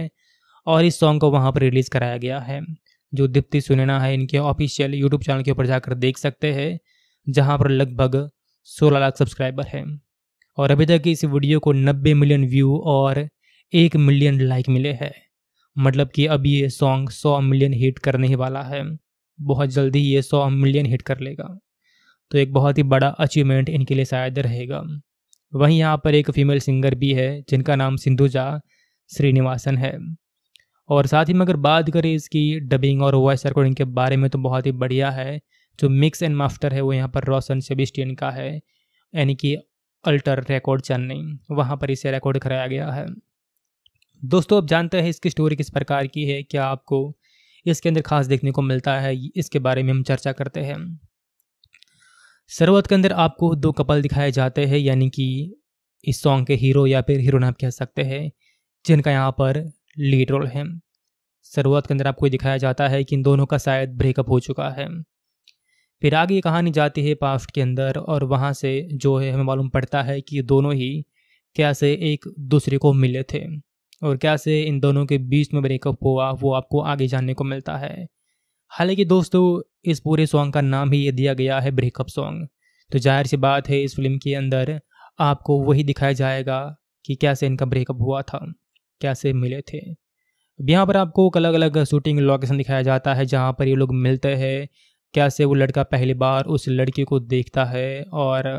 और इस सॉन्ग को वहाँ पर रिलीज़ कराया गया है जो दीप्ति सुनैना है इनके ऑफिशियल यूट्यूब चैनल के ऊपर जाकर देख सकते हैं जहाँ पर लगभग सोलह लाख सब्सक्राइबर हैं और अभी तक इस वीडियो को नब्बे मिलियन व्यू और एक मिलियन लाइक मिले हैं मतलब कि अब ये सॉन्ग सौ मिलियन हिट करने ही वाला है बहुत जल्दी ये सौ मिलियन हिट कर लेगा तो एक बहुत ही बड़ा अचीवमेंट इनके लिए शायद रहेगा वहीं यहाँ पर एक फीमेल सिंगर भी है जिनका नाम सिंधुजा श्रीनिवासन है और साथ ही में अगर बात करें इसकी डबिंग और वॉइस रिकॉर्डिंग के बारे में तो बहुत ही बढ़िया है जो मिक्स एंड मास्टर है वो यहाँ पर रोशन सेबिस्टियन का है यानी कि अल्टर रिकॉर्ड चेन्नई वहाँ पर इसे रिकॉर्ड कराया गया है दोस्तों आप जानते हैं इसकी स्टोरी किस प्रकार की है क्या आपको इसके अंदर खास देखने को मिलता है इसके बारे में हम चर्चा करते हैं शुरुआत के अंदर आपको दो कपल दिखाए जाते हैं यानी कि इस सॉन्ग के हीरो या फिर हीरोइन आप कह सकते हैं जिनका यहाँ पर लीडरोल हैं शुरुआत के अंदर आपको दिखाया जाता है कि इन दोनों का शायद ब्रेकअप हो चुका है फिर आगे ये कहानी जाती है पास्ट के अंदर और वहाँ से जो है हमें मालूम पड़ता है कि दोनों ही क्या से एक दूसरे को मिले थे और क्या से इन दोनों के बीच में ब्रेकअप हुआ वो आपको आगे जानने को मिलता है हालांकि दोस्तों इस पूरे सॉन्ग का नाम ही ये दिया गया है ब्रेकअप सॉन्ग तो जाहिर सी बात है इस फिल्म के अंदर आपको वही दिखाया जाएगा कि कैसे इनका ब्रेकअप हुआ था कैसे मिले थे यहाँ पर आपको एक अलग अलग शूटिंग लोकेशन दिखाया जाता है जहाँ पर ये लोग मिलते हैं कैसे वो लड़का पहली बार उस लड़की को देखता है और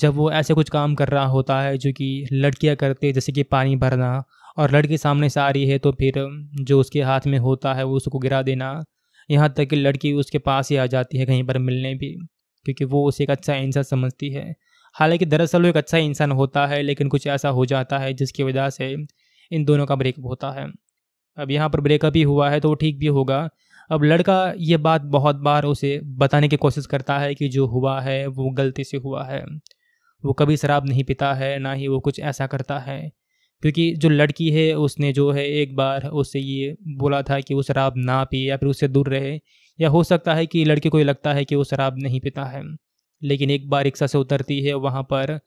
जब वो ऐसे कुछ काम कर रहा होता है जो कि लड़कियाँ करते हैं जैसे कि पानी भरना और लड़की सामने से आ रही है तो फिर जो उसके हाथ में होता है वो उसको गिरा देना यहाँ तक कि लड़की उसके पास ही आ जाती है कहीं पर मिलने भी क्योंकि वो उसे एक अच्छा इंसान समझती है हालांकि दरअसल वो एक अच्छा इंसान होता है लेकिन कुछ ऐसा हो जाता है जिसकी वजह से इन दोनों का ब्रेकअप होता है अब यहाँ पर ब्रेकअप ही हुआ है तो वो ठीक भी होगा अब लड़का ये बात बहुत बार उसे बताने की कोशिश करता है कि जो हुआ है वो गलती से हुआ है वो कभी शराब नहीं पीता है ना ही वो कुछ ऐसा करता है क्योंकि जो लड़की है उसने जो है एक बार उससे ये बोला था कि वो शराब ना पिए या फिर उससे दूर रहे या हो सकता है कि लड़के को ये लगता है कि वो शराब नहीं पीता है लेकिन एक बार रिक्शा से उतरती है वहाँ पर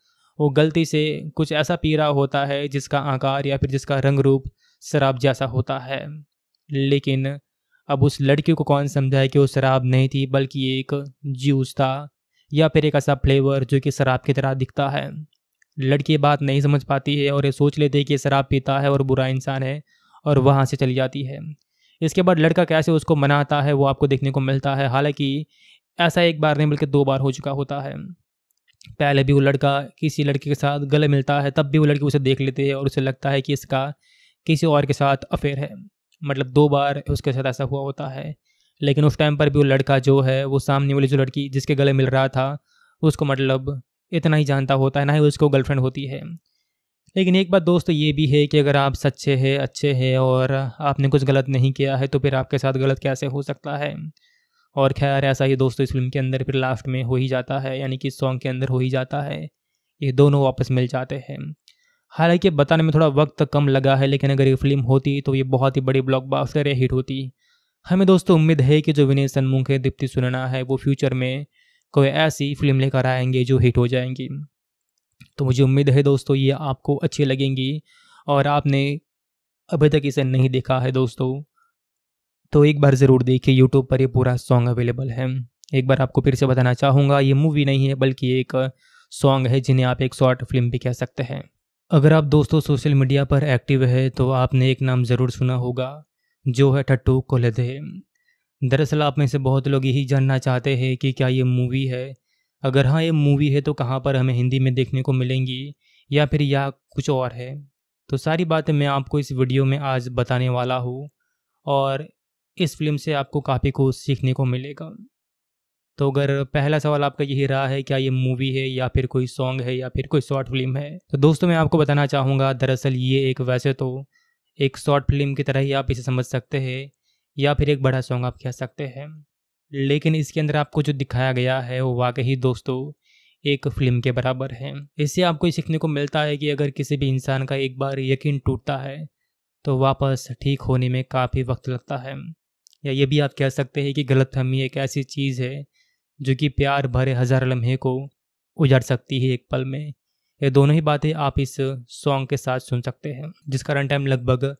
वो गलती से कुछ ऐसा पी रहा होता है जिसका आकार या फिर जिसका रंग रूप शराब जैसा होता है लेकिन अब उस लड़की को कौन समझाए कि वो शराब नहीं थी बल्कि एक जूस था या फिर एक ऐसा फ्लेवर जो कि शराब की तरह दिखता है लड़की बात नहीं समझ पाती है और ये सोच लेते हैं कि शराब पीता है और बुरा इंसान है और वहाँ से चली जाती है इसके बाद लड़का कैसे उसको मनाता है वो आपको देखने को मिलता है हालांकि ऐसा एक बार नहीं बल्कि दो बार हो चुका होता है पहले भी वो लड़का किसी लड़के के साथ गले मिलता है तब भी वो लड़की उसे देख लेती है और उसे लगता है कि इसका किसी और के साथ अफेयर है मतलब दो बार उसके साथ ऐसा हुआ होता है लेकिन उस टाइम पर भी वो लड़का जो है वो सामने वाली जो लड़की जिसके गले मिल रहा था उसको मतलब इतना ही जानता होता है ना ही उसको गर्लफ्रेंड होती है लेकिन एक बात दोस्तों ये भी है कि अगर आप सच्चे हैं अच्छे हैं और आपने कुछ गलत नहीं किया है तो फिर आपके साथ गलत कैसे हो सकता है और खैर ऐसा ही दोस्तों इस फिल्म के अंदर फिर लास्ट में हो ही जाता है यानी कि इस सॉन्ग के अंदर हो ही जाता है ये दोनों वापस मिल जाते हैं हालांकि बताने में थोड़ा वक्त तो कम लगा है लेकिन अगर ये फिल्म होती तो ये बहुत ही बड़ी ब्लॉकबस्टर या हिट होती हमें दोस्तों उम्मीद है कि जो विनय सन्मुख दीप्ति सुनना है वो फ्यूचर में कोई ऐसी फिल्म लेकर आएंगे जो हिट हो जाएंगी तो मुझे उम्मीद है दोस्तों ये आपको अच्छी लगेंगी और आपने अभी तक इसे नहीं देखा है दोस्तों तो एक बार ज़रूर देखिए यूट्यूब पर ये पूरा सॉन्ग अवेलेबल है एक बार आपको फिर से बताना चाहूँगा ये मूवी नहीं है बल्कि एक सॉन्ग है जिन्हें आप एक शॉर्ट फिल्म भी कह सकते हैं अगर आप दोस्तों सोशल मीडिया पर एक्टिव है तो आपने एक नाम ज़रूर सुना होगा जो है ठट्टू कोलदे दरअसल आप में से बहुत लोग यही जानना चाहते हैं कि क्या ये मूवी है अगर हाँ ये मूवी है तो कहाँ पर हमें हिंदी में देखने को मिलेंगी या फिर या कुछ और है तो सारी बातें मैं आपको इस वीडियो में आज बताने वाला हूँ और इस फिल्म से आपको काफ़ी कुछ सीखने को मिलेगा तो अगर पहला सवाल आपका यही रहा है क्या ये मूवी है या फिर कोई सॉन्ग है या फिर कोई शॉर्ट फिल्म है तो दोस्तों मैं आपको बताना चाहूँगा दरअसल ये एक वैसे तो एक शॉर्ट फिल्म की तरह ही आप इसे समझ सकते हैं या फिर एक बड़ा सॉन्ग आप कह सकते हैं लेकिन इसके अंदर आपको जो दिखाया गया है वो वाकई दोस्तों एक फिल्म के बराबर है इससे आपको ये सीखने को मिलता है कि अगर किसी भी इंसान का एक बार यकीन टूटता है तो वापस ठीक होने में काफ़ी वक्त लगता है या ये भी आप कह सकते हैं कि गलतफहमी एक ऐसी चीज़ है जो कि प्यार भरे हज़ार लम्हे को उजड़ सकती है एक पल में ये दोनों ही बातें आप इस सॉन्ग के साथ सुन सकते हैं जिसका रन टाइम लगभग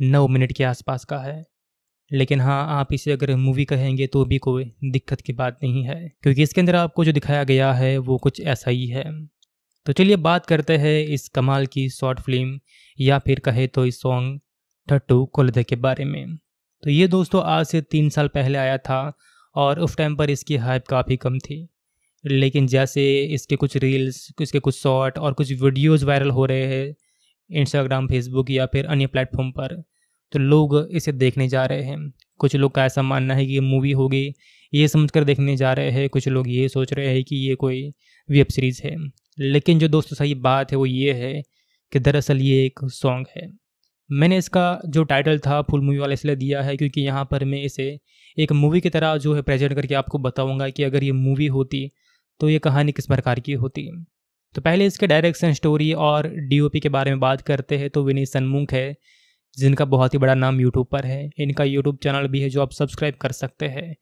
नौ मिनट के आसपास का है लेकिन हाँ आप इसे अगर मूवी कहेंगे तो भी कोई दिक्कत की बात नहीं है क्योंकि इसके अंदर आपको जो दिखाया गया है वो कुछ ऐसा ही है तो चलिए बात करते हैं इस कमाल की शॉर्ट फिल्म या फिर कहे तो इस सॉन्ग ठट्टू कोलदे के बारे में तो ये दोस्तों आज से तीन साल पहले आया था और उस टाइम पर इसकी हाइप काफ़ी कम थी लेकिन जैसे इसके कुछ रील्स इसके कुछ शॉर्ट और कुछ वीडियोस वायरल हो रहे हैं इंस्टाग्राम फेसबुक या फिर अन्य प्लेटफॉर्म पर तो लोग इसे देखने जा रहे हैं कुछ लोग का ऐसा मानना है कि ये मूवी होगी ये समझ कर देखने जा रहे हैं कुछ लोग ये सोच रहे हैं कि ये कोई वेब सीरीज़ है लेकिन जो दोस्तों सही बात है वो ये है कि दरअसल ये एक सॉन्ग है मैंने इसका जो टाइटल था फुल मूवी वाला इसलिए दिया है क्योंकि यहाँ पर मैं इसे एक मूवी की तरह जो है प्रेजेंट करके आपको बताऊँगा कि अगर ये मूवी होती तो ये कहानी किस प्रकार की होती तो पहले इसके डायरेक्शन स्टोरी और डी के बारे में बात करते हैं तो विनी सन्मुख है जिनका बहुत ही बड़ा नाम यूट्यूब पर है इनका यूट्यूब चैनल भी है जो आप सब्सक्राइब कर सकते हैं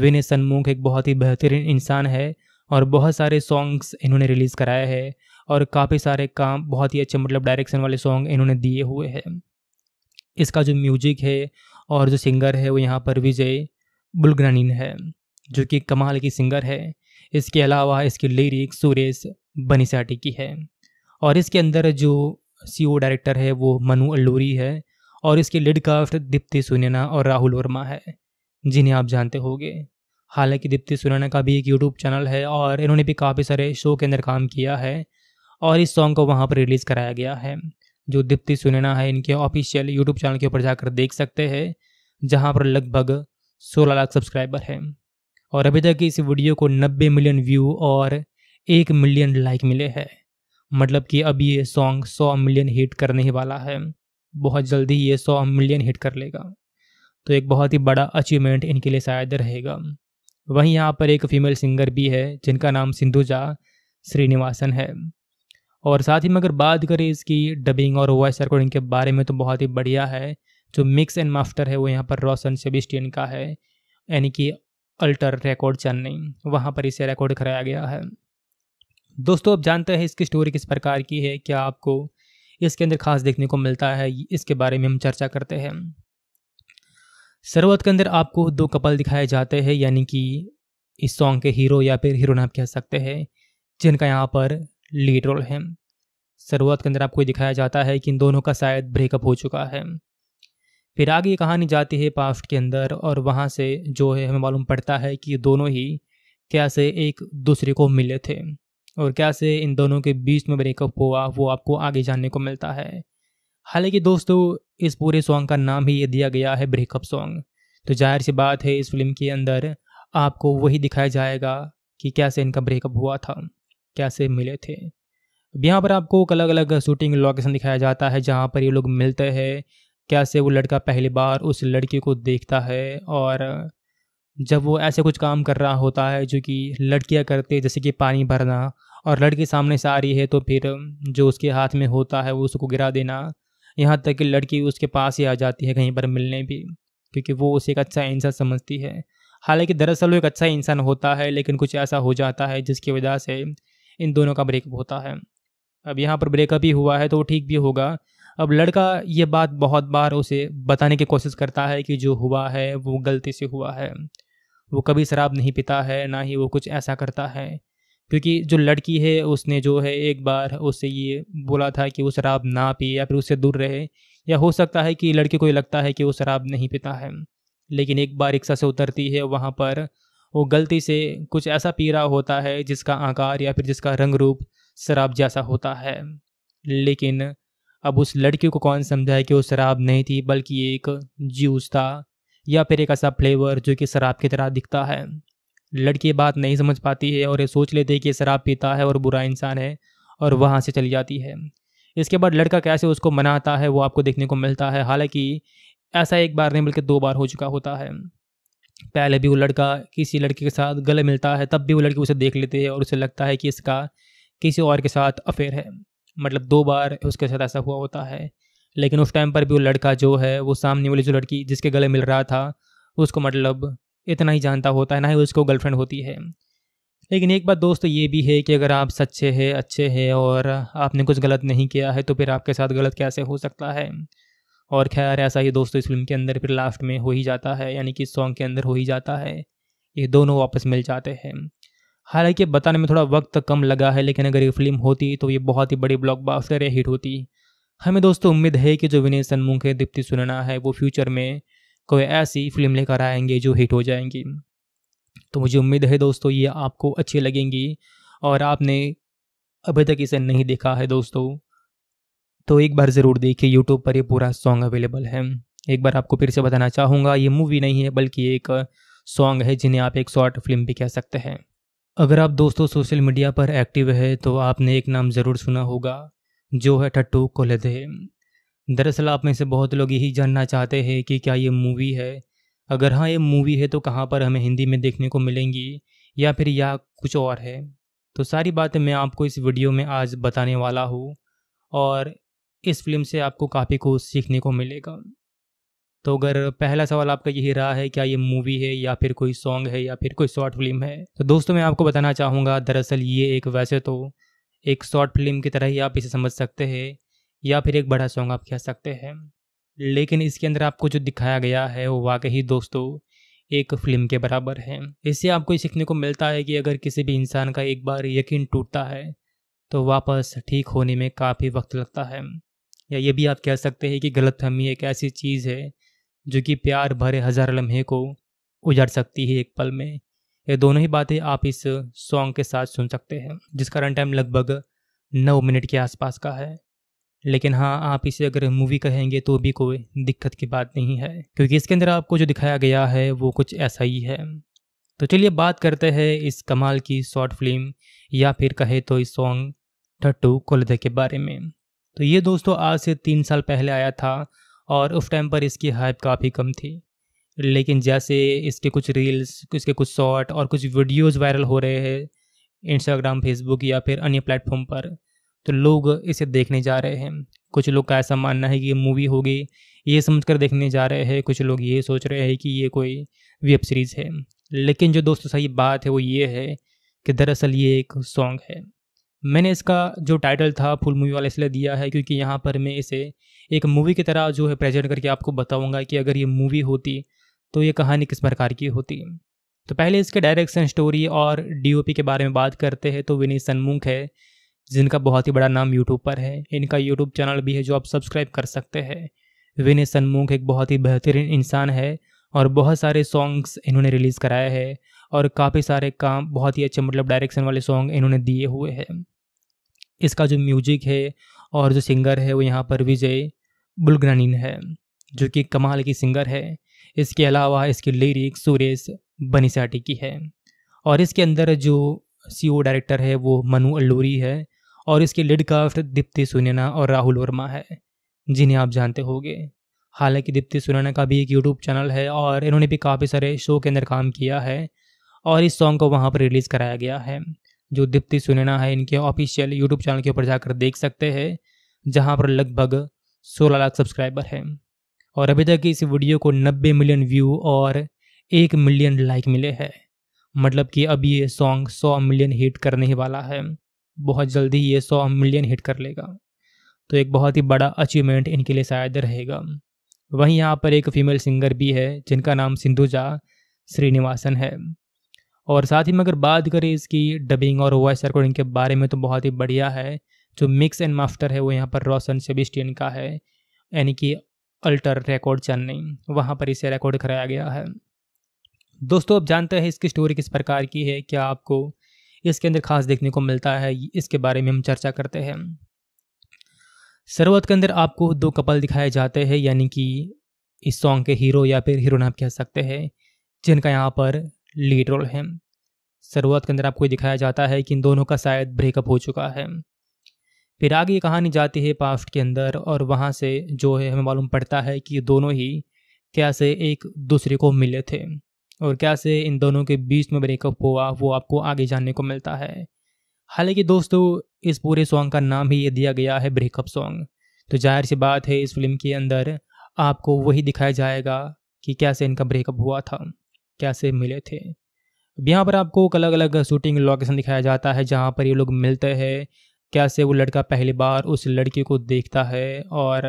विनय सन्मुख एक बहुत ही बेहतरीन इंसान है और बहुत सारे सॉन्ग्स इन्होंने रिलीज़ कराए हैं और काफ़ी सारे काम बहुत ही अच्छे मतलब डायरेक्शन वाले सॉन्ग इन्होंने दिए हुए हैं इसका जो म्यूजिक है और जो सिंगर है वो यहाँ पर विजय बुलग्रानीन है जो कि कमाल की सिंगर है इसके अलावा इसकी लिरिक्स सुरेश बनीसाटी की है और इसके अंदर जो सी डायरेक्टर है वो मनु अल्लूरी है और इसके लीड काफ्ट दीप्ति सुनैना और राहुल वर्मा है जिन्हें आप जानते होंगे हालांकि दीप्ति सुनैना का भी एक यूट्यूब चैनल है और इन्होंने भी काफ़ी सारे शो के अंदर काम किया है और इस सॉन्ग को वहाँ पर रिलीज़ कराया गया है जो दीप्ति सुनैना है इनके ऑफिशियल यूट्यूब चैनल के ऊपर जाकर देख सकते हैं जहाँ पर लगभग सोलह लाख सब्सक्राइबर हैं और अभी तक इस वीडियो को नब्बे मिलियन व्यू और एक मिलियन लाइक मिले हैं मतलब कि अब ये सॉन्ग सौ मिलियन हिट करने ही वाला है बहुत जल्दी ये सौ मिलियन हिट कर लेगा तो एक बहुत ही बड़ा अचीवमेंट इनके लिए शायद रहेगा वहीं यहाँ पर एक फीमेल सिंगर भी है जिनका नाम सिंधुजा श्रीनिवासन है और साथ ही में अगर बात करें इसकी डबिंग और वॉइस रिकॉर्डिंग के बारे में तो बहुत ही बढ़िया है जो मिक्स एंड मास्टर है वो यहाँ पर रोशन सेबिस्टियन का है यानी कि अल्टर रिकॉर्ड चेन्नई वहाँ पर इसे रिकॉर्ड कराया गया है दोस्तों आप जानते हैं इसकी स्टोरी किस प्रकार की है क्या आपको इसके अंदर खास देखने को मिलता है इसके बारे में हम चर्चा करते हैं शुरुआत के अंदर आपको दो कपल दिखाए जाते हैं यानी कि इस सॉन्ग के हीरो या फिर हीरोइन आप कह सकते हैं जिनका यहाँ पर लीड रोल है शुरुआत के अंदर आपको ये दिखाया जाता है कि इन दोनों का शायद ब्रेकअप हो चुका है फिर आगे ये कहानी जाती है पास्ट के अंदर और वहाँ से जो है हमें मालूम पड़ता है कि दोनों ही क्या से एक दूसरे को मिले थे और क्या से इन दोनों के बीच में ब्रेकअप हुआ वो आपको आगे जानने को मिलता है हालांकि दोस्तों इस पूरे सॉन्ग का नाम ही ये दिया गया है ब्रेकअप सॉन्ग तो जाहिर सी बात है इस फिल्म के अंदर आपको वही दिखाया जाएगा कि कैसे इनका ब्रेकअप हुआ था कैसे मिले थे अब यहाँ पर आपको एक अलग अलग शूटिंग लोकेशन दिखाया जाता है जहाँ पर ये लोग मिलते हैं कैसे वो लड़का पहली बार उस लड़की को देखता है और जब वो ऐसे कुछ काम कर रहा होता है जो कि लड़कियाँ करते जैसे कि पानी भरना और लड़की सामने से आ रही है तो फिर जो उसके हाथ में होता है वो उसको गिरा देना यहाँ तक कि लड़की उसके पास ही आ जाती है कहीं पर मिलने भी क्योंकि वो उसे एक अच्छा इंसान समझती है हालांकि दरअसल वो एक अच्छा इंसान होता है लेकिन कुछ ऐसा हो जाता है जिसकी वजह से इन दोनों का ब्रेकअप होता है अब यहाँ पर ब्रेकअप ही हुआ है तो वो ठीक भी होगा अब लड़का ये बात बहुत बार उसे बताने की कोशिश करता है कि जो हुआ है वो गलती से हुआ है वो कभी शराब नहीं पीता है ना ही वो कुछ ऐसा करता है क्योंकि जो लड़की है उसने जो है एक बार उससे ये बोला था कि वो शराब ना पिए या फिर उससे दूर रहे या हो सकता है कि लड़के को ये लगता है कि वो शराब नहीं पीता है लेकिन एक बार रिक्शा से उतरती है वहाँ पर वो गलती से कुछ ऐसा पी रहा होता है जिसका आकार या फिर जिसका रंग रूप शराब जैसा होता है लेकिन अब उस लड़की को कौन समझाए कि वो शराब नहीं थी बल्कि एक जूस था या फिर एक ऐसा फ्लेवर जो कि शराब की तरह दिखता है लड़की बात नहीं समझ पाती है और ये सोच लेती है कि शराब पीता है और बुरा इंसान है और वहाँ से चली जाती है इसके बाद लड़का कैसे उसको मनाता है वो आपको देखने को मिलता है हालांकि ऐसा एक बार नहीं बल्कि दो बार हो चुका होता है पहले भी वो लड़का किसी लड़की के साथ गले मिलता है तब भी वो लड़की उसे देख लेती है और उसे लगता है कि इसका किसी और के साथ अफेयर है मतलब दो बार उसके साथ ऐसा हुआ होता है लेकिन उस टाइम पर भी वो लड़का जो है वो सामने वाली जो लड़की जिसके गले मिल रहा था उसको मतलब इतना ही जानता होता है ना ही उसको गर्लफ्रेंड होती है लेकिन एक बात दोस्तों ये भी है कि अगर आप सच्चे हैं अच्छे हैं और आपने कुछ गलत नहीं किया है तो फिर आपके साथ गलत कैसे हो सकता है और खैर ऐसा ही दोस्तों इस फिल्म के अंदर फिर लास्ट में हो ही जाता है यानी कि इस सॉन्ग के अंदर हो ही जाता है ये दोनों वापस मिल जाते हैं हालांकि बताने में थोड़ा वक्त कम लगा है लेकिन अगर ये फिल्म होती तो ये बहुत ही बड़ी ब्लॉकबस्टर या हिट होती हमें दोस्तों उम्मीद है कि जो विनय सन्मुख है दीप्ति सुनना है वो फ्यूचर में कोई ऐसी फिल्म लेकर आएंगे जो हिट हो जाएंगी तो मुझे उम्मीद है दोस्तों ये आपको अच्छी लगेंगी और आपने अभी तक इसे नहीं देखा है दोस्तों तो एक बार ज़रूर देखिए यूट्यूब पर ये पूरा सॉन्ग अवेलेबल है एक बार आपको फिर से बताना चाहूँगा ये मूवी नहीं है बल्कि एक सॉन्ग है जिन्हें आप एक शॉर्ट फिल्म भी कह सकते हैं अगर आप दोस्तों सोशल मीडिया पर एक्टिव है तो आपने एक नाम ज़रूर सुना होगा जो है ठट्टू कोलदे दरअसल आप में से बहुत लोग यही जानना चाहते हैं कि क्या ये मूवी है अगर हाँ ये मूवी है तो कहाँ पर हमें हिंदी में देखने को मिलेंगी या फिर या कुछ और है तो सारी बातें मैं आपको इस वीडियो में आज बताने वाला हूँ और इस फिल्म से आपको काफ़ी कुछ सीखने को मिलेगा तो अगर पहला सवाल आपका यही रहा है क्या ये मूवी है या फिर कोई सॉन्ग है या फिर कोई शॉर्ट फिल्म है तो दोस्तों मैं आपको बताना चाहूँगा दरअसल ये एक वैसे तो एक शॉर्ट फिल्म की तरह ही आप इसे समझ सकते हैं या फिर एक बड़ा सॉन्ग आप कह सकते हैं लेकिन इसके अंदर आपको जो दिखाया गया है वो वाकई दोस्तों एक फिल्म के बराबर है इससे आपको ये सीखने को मिलता है कि अगर किसी भी इंसान का एक बार यकीन टूटता है तो वापस ठीक होने में काफ़ी वक्त लगता है या ये भी आप कह सकते हैं कि गलत फहमी एक ऐसी चीज़ है जो कि प्यार भरे हज़ार लम्हे को उजाड़ सकती है एक पल में ये दोनों ही बातें आप इस सॉन्ग के साथ सुन सकते हैं जिसका रन टाइम लगभग नौ मिनट के आसपास का है लेकिन हाँ आप इसे अगर मूवी कहेंगे तो भी कोई दिक्कत की बात नहीं है क्योंकि इसके अंदर आपको जो दिखाया गया है वो कुछ ऐसा ही है तो चलिए बात करते हैं इस कमाल की शॉर्ट फिल्म या फिर कहे तो इस सॉन्ग ठट्टू कोलदे के बारे में तो ये दोस्तों आज से तीन साल पहले आया था और उस टाइम पर इसकी हाइप काफ़ी कम थी लेकिन जैसे इसके कुछ रील्स इसके कुछ शॉर्ट और कुछ वीडियोज़ वायरल हो रहे हैं इंस्टाग्राम फेसबुक या फिर अन्य प्लेटफॉर्म पर तो लोग इसे देखने जा रहे हैं कुछ लोग का ऐसा मानना है कि ये मूवी होगी ये समझ कर देखने जा रहे हैं कुछ लोग ये सोच रहे हैं कि ये कोई वेब सीरीज़ है लेकिन जो दोस्तों सही बात है वो ये है कि दरअसल ये एक सॉन्ग है मैंने इसका जो टाइटल था फुल मूवी वाला इसलिए दिया है क्योंकि यहाँ पर मैं इसे एक मूवी की तरह जो है प्रेजेंट करके आपको बताऊँगा कि अगर ये मूवी होती तो ये कहानी किस प्रकार की होती तो पहले इसके डायरेक्शन स्टोरी और डी के बारे में बात करते हैं तो विनीत सन्मुख है जिनका बहुत ही बड़ा नाम यूट्यूब पर है इनका यूट्यूब चैनल भी है जो आप सब्सक्राइब कर सकते हैं विनय सन्मुख एक बहुत ही बेहतरीन इंसान है और बहुत सारे सॉन्ग्स इन्होंने रिलीज़ कराए हैं और काफ़ी सारे काम बहुत ही अच्छे मतलब डायरेक्शन वाले सॉन्ग इन्होंने दिए हुए हैं इसका जो म्यूजिक है और जो सिंगर है वो यहाँ पर विजय बुलग्रानीन है जो कि कमाल की सिंगर है इसके अलावा इसकी लिरिक सुरेश बनीसाटी की है और इसके अंदर जो सी डायरेक्टर है वो मनु अल्लूरी है और इसके लीड काफ्ट दीप्ति सुनैना और राहुल वर्मा है जिन्हें आप जानते होंगे हालांकि दीप्ति सुनैना का भी एक यूट्यूब चैनल है और इन्होंने भी काफ़ी सारे शो के अंदर काम किया है और इस सॉन्ग को वहाँ पर रिलीज़ कराया गया है जो दीप्ति सुनैना है इनके ऑफिशियल यूट्यूब चैनल के ऊपर जाकर देख सकते हैं जहाँ पर लगभग सोलह लाख सब्सक्राइबर हैं और अभी तक इस वीडियो को नब्बे मिलियन व्यू और एक मिलियन लाइक मिले हैं मतलब कि अब ये सॉन्ग सौ मिलियन हिट करने ही वाला है बहुत जल्दी ये सौ मिलियन हिट कर लेगा तो एक बहुत ही बड़ा अचीवमेंट इनके लिए शायद रहेगा वहीं यहाँ पर एक फीमेल सिंगर भी है जिनका नाम सिंधुजा श्रीनिवासन है और साथ ही में अगर बात करें इसकी डबिंग और वॉइस रिकॉर्डिंग के बारे में तो बहुत ही बढ़िया है जो मिक्स एंड मास्टर है वो यहाँ पर रोशन सेबिस्टियन का है यानी कि अल्टर रिकॉर्ड चेन्नई वहाँ पर इसे रिकॉर्ड कराया गया है दोस्तों आप जानते हैं इसकी स्टोरी किस प्रकार की है क्या आपको इसके अंदर खास देखने को मिलता है इसके बारे में हम चर्चा करते हैं शुरुआत के अंदर आपको दो कपल दिखाए जाते हैं यानी कि इस सॉन्ग के हीरो या फिर हीरोइन आप कह सकते हैं जिनका यहाँ पर लीडरोल हैं शुरुआत के अंदर आपको दिखाया जाता है कि इन दोनों का शायद ब्रेकअप हो चुका है फिर आगे ये कहानी जाती है पास्ट के अंदर और वहाँ से जो है हमें मालूम पड़ता है कि दोनों ही क्या से एक दूसरे को मिले थे और क्या से इन दोनों के बीच में ब्रेकअप हुआ वो आपको आगे जानने को मिलता है हालांकि दोस्तों इस पूरे सॉन्ग का नाम ही ये दिया गया है ब्रेकअप सॉन्ग तो जाहिर सी बात है इस फिल्म के अंदर आपको वही दिखाया जाएगा कि कैसे इनका ब्रेकअप हुआ था कैसे मिले थे अब यहाँ पर आपको अलग अलग शूटिंग लोकेशन दिखाया जाता है जहाँ पर ये लोग मिलते हैं कैसे वो लड़का पहली बार उस लड़की को देखता है और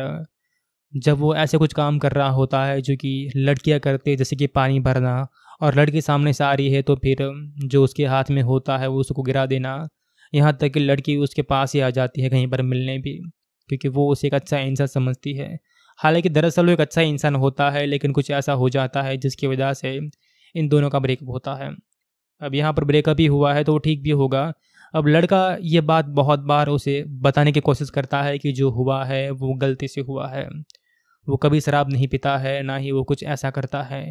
जब वो ऐसे कुछ काम कर रहा होता है जो कि लड़कियाँ करते जैसे कि पानी भरना और लड़की सामने से आ रही है तो फिर जो उसके हाथ में होता है वो उसको गिरा देना यहाँ तक कि लड़की उसके पास ही आ जाती है कहीं पर मिलने भी क्योंकि वो उसे एक अच्छा इंसान समझती है हालांकि दरअसल वो एक अच्छा इंसान होता है लेकिन कुछ ऐसा हो जाता है जिसकी वजह से इन दोनों का ब्रेकअप होता है अब यहाँ पर ब्रेकअप ही हुआ है तो ठीक भी होगा अब लड़का ये बात बहुत बार उसे बताने की कोशिश करता है कि जो हुआ है वो गलती से हुआ है वो कभी शराब नहीं पीता है ना ही वो कुछ ऐसा करता है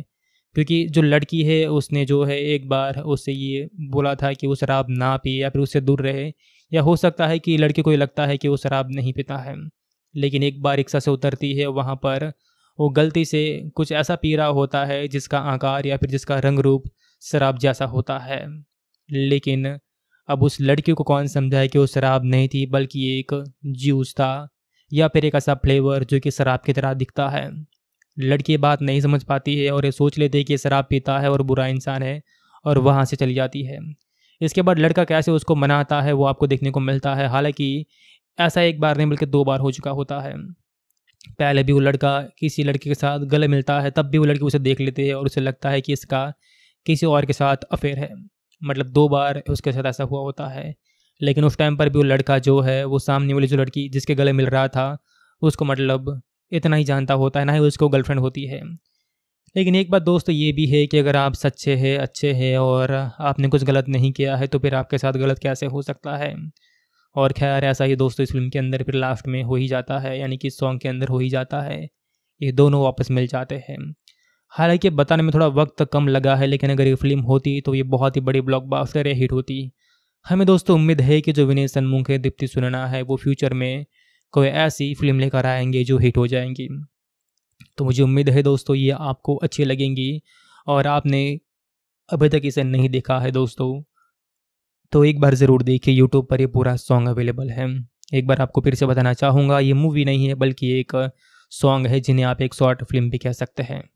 क्योंकि जो लड़की है उसने जो है एक बार उससे ये बोला था कि वो शराब ना पिए या फिर उससे दूर रहे या हो सकता है कि लड़के को ये लगता है कि वो शराब नहीं पीता है लेकिन एक बार रिक्शा से उतरती है वहाँ पर वो गलती से कुछ ऐसा पी रहा होता है जिसका आकार या फिर जिसका रंग रूप शराब जैसा होता है लेकिन अब उस लड़की को कौन समझाए कि वो शराब नहीं थी बल्कि एक जूस था या फिर एक ऐसा फ्लेवर जो कि शराब की तरह दिखता है लड़की बात नहीं समझ पाती है और ये सोच लेती है कि शराब पीता है और बुरा इंसान है और वहाँ से चली जाती है इसके बाद लड़का कैसे उसको मनाता है वो आपको देखने को मिलता है हालांकि ऐसा एक बार नहीं बल्कि दो बार हो चुका होता है पहले भी वो लड़का किसी लड़के के साथ गले मिलता है तब भी वो लड़की उसे देख लेती है और उसे लगता है कि इसका किसी और के साथ अफेयर है मतलब दो बार उसके साथ ऐसा हुआ होता है लेकिन उस टाइम पर भी वो लड़का जो है वो सामने वाली जो लड़की जिसके गले मिल रहा था उसको मतलब इतना ही जानता होता है ना ही उसको गर्लफ्रेंड होती है लेकिन एक बात दोस्तों ये भी है कि अगर आप सच्चे हैं अच्छे हैं और आपने कुछ गलत नहीं किया है तो फिर आपके साथ गलत कैसे हो सकता है और खैर ऐसा ही दोस्तों इस फिल्म के अंदर फिर लास्ट में हो ही जाता है यानी कि सॉन्ग के अंदर हो ही जाता है ये दोनों वापस मिल जाते हैं हालांकि बताने में थोड़ा वक्त तो कम लगा है लेकिन अगर ये फिल्म होती तो ये बहुत ही बड़ी ब्लॉकबस्टर या हिट होती हमें दोस्तों उम्मीद है कि जो विनय है दीप्ति सुनना है वो फ्यूचर में कोई ऐसी फिल्म लेकर आएंगे जो हिट हो जाएंगी तो मुझे उम्मीद है दोस्तों ये आपको अच्छी लगेंगी और आपने अभी तक इसे नहीं देखा है दोस्तों तो एक बार ज़रूर देखिए यूट्यूब पर ये पूरा सॉन्ग अवेलेबल है एक बार आपको फिर से बताना चाहूँगा ये मूवी नहीं है बल्कि एक सॉन्ग है जिन्हें आप एक शॉर्ट फिल्म भी कह सकते हैं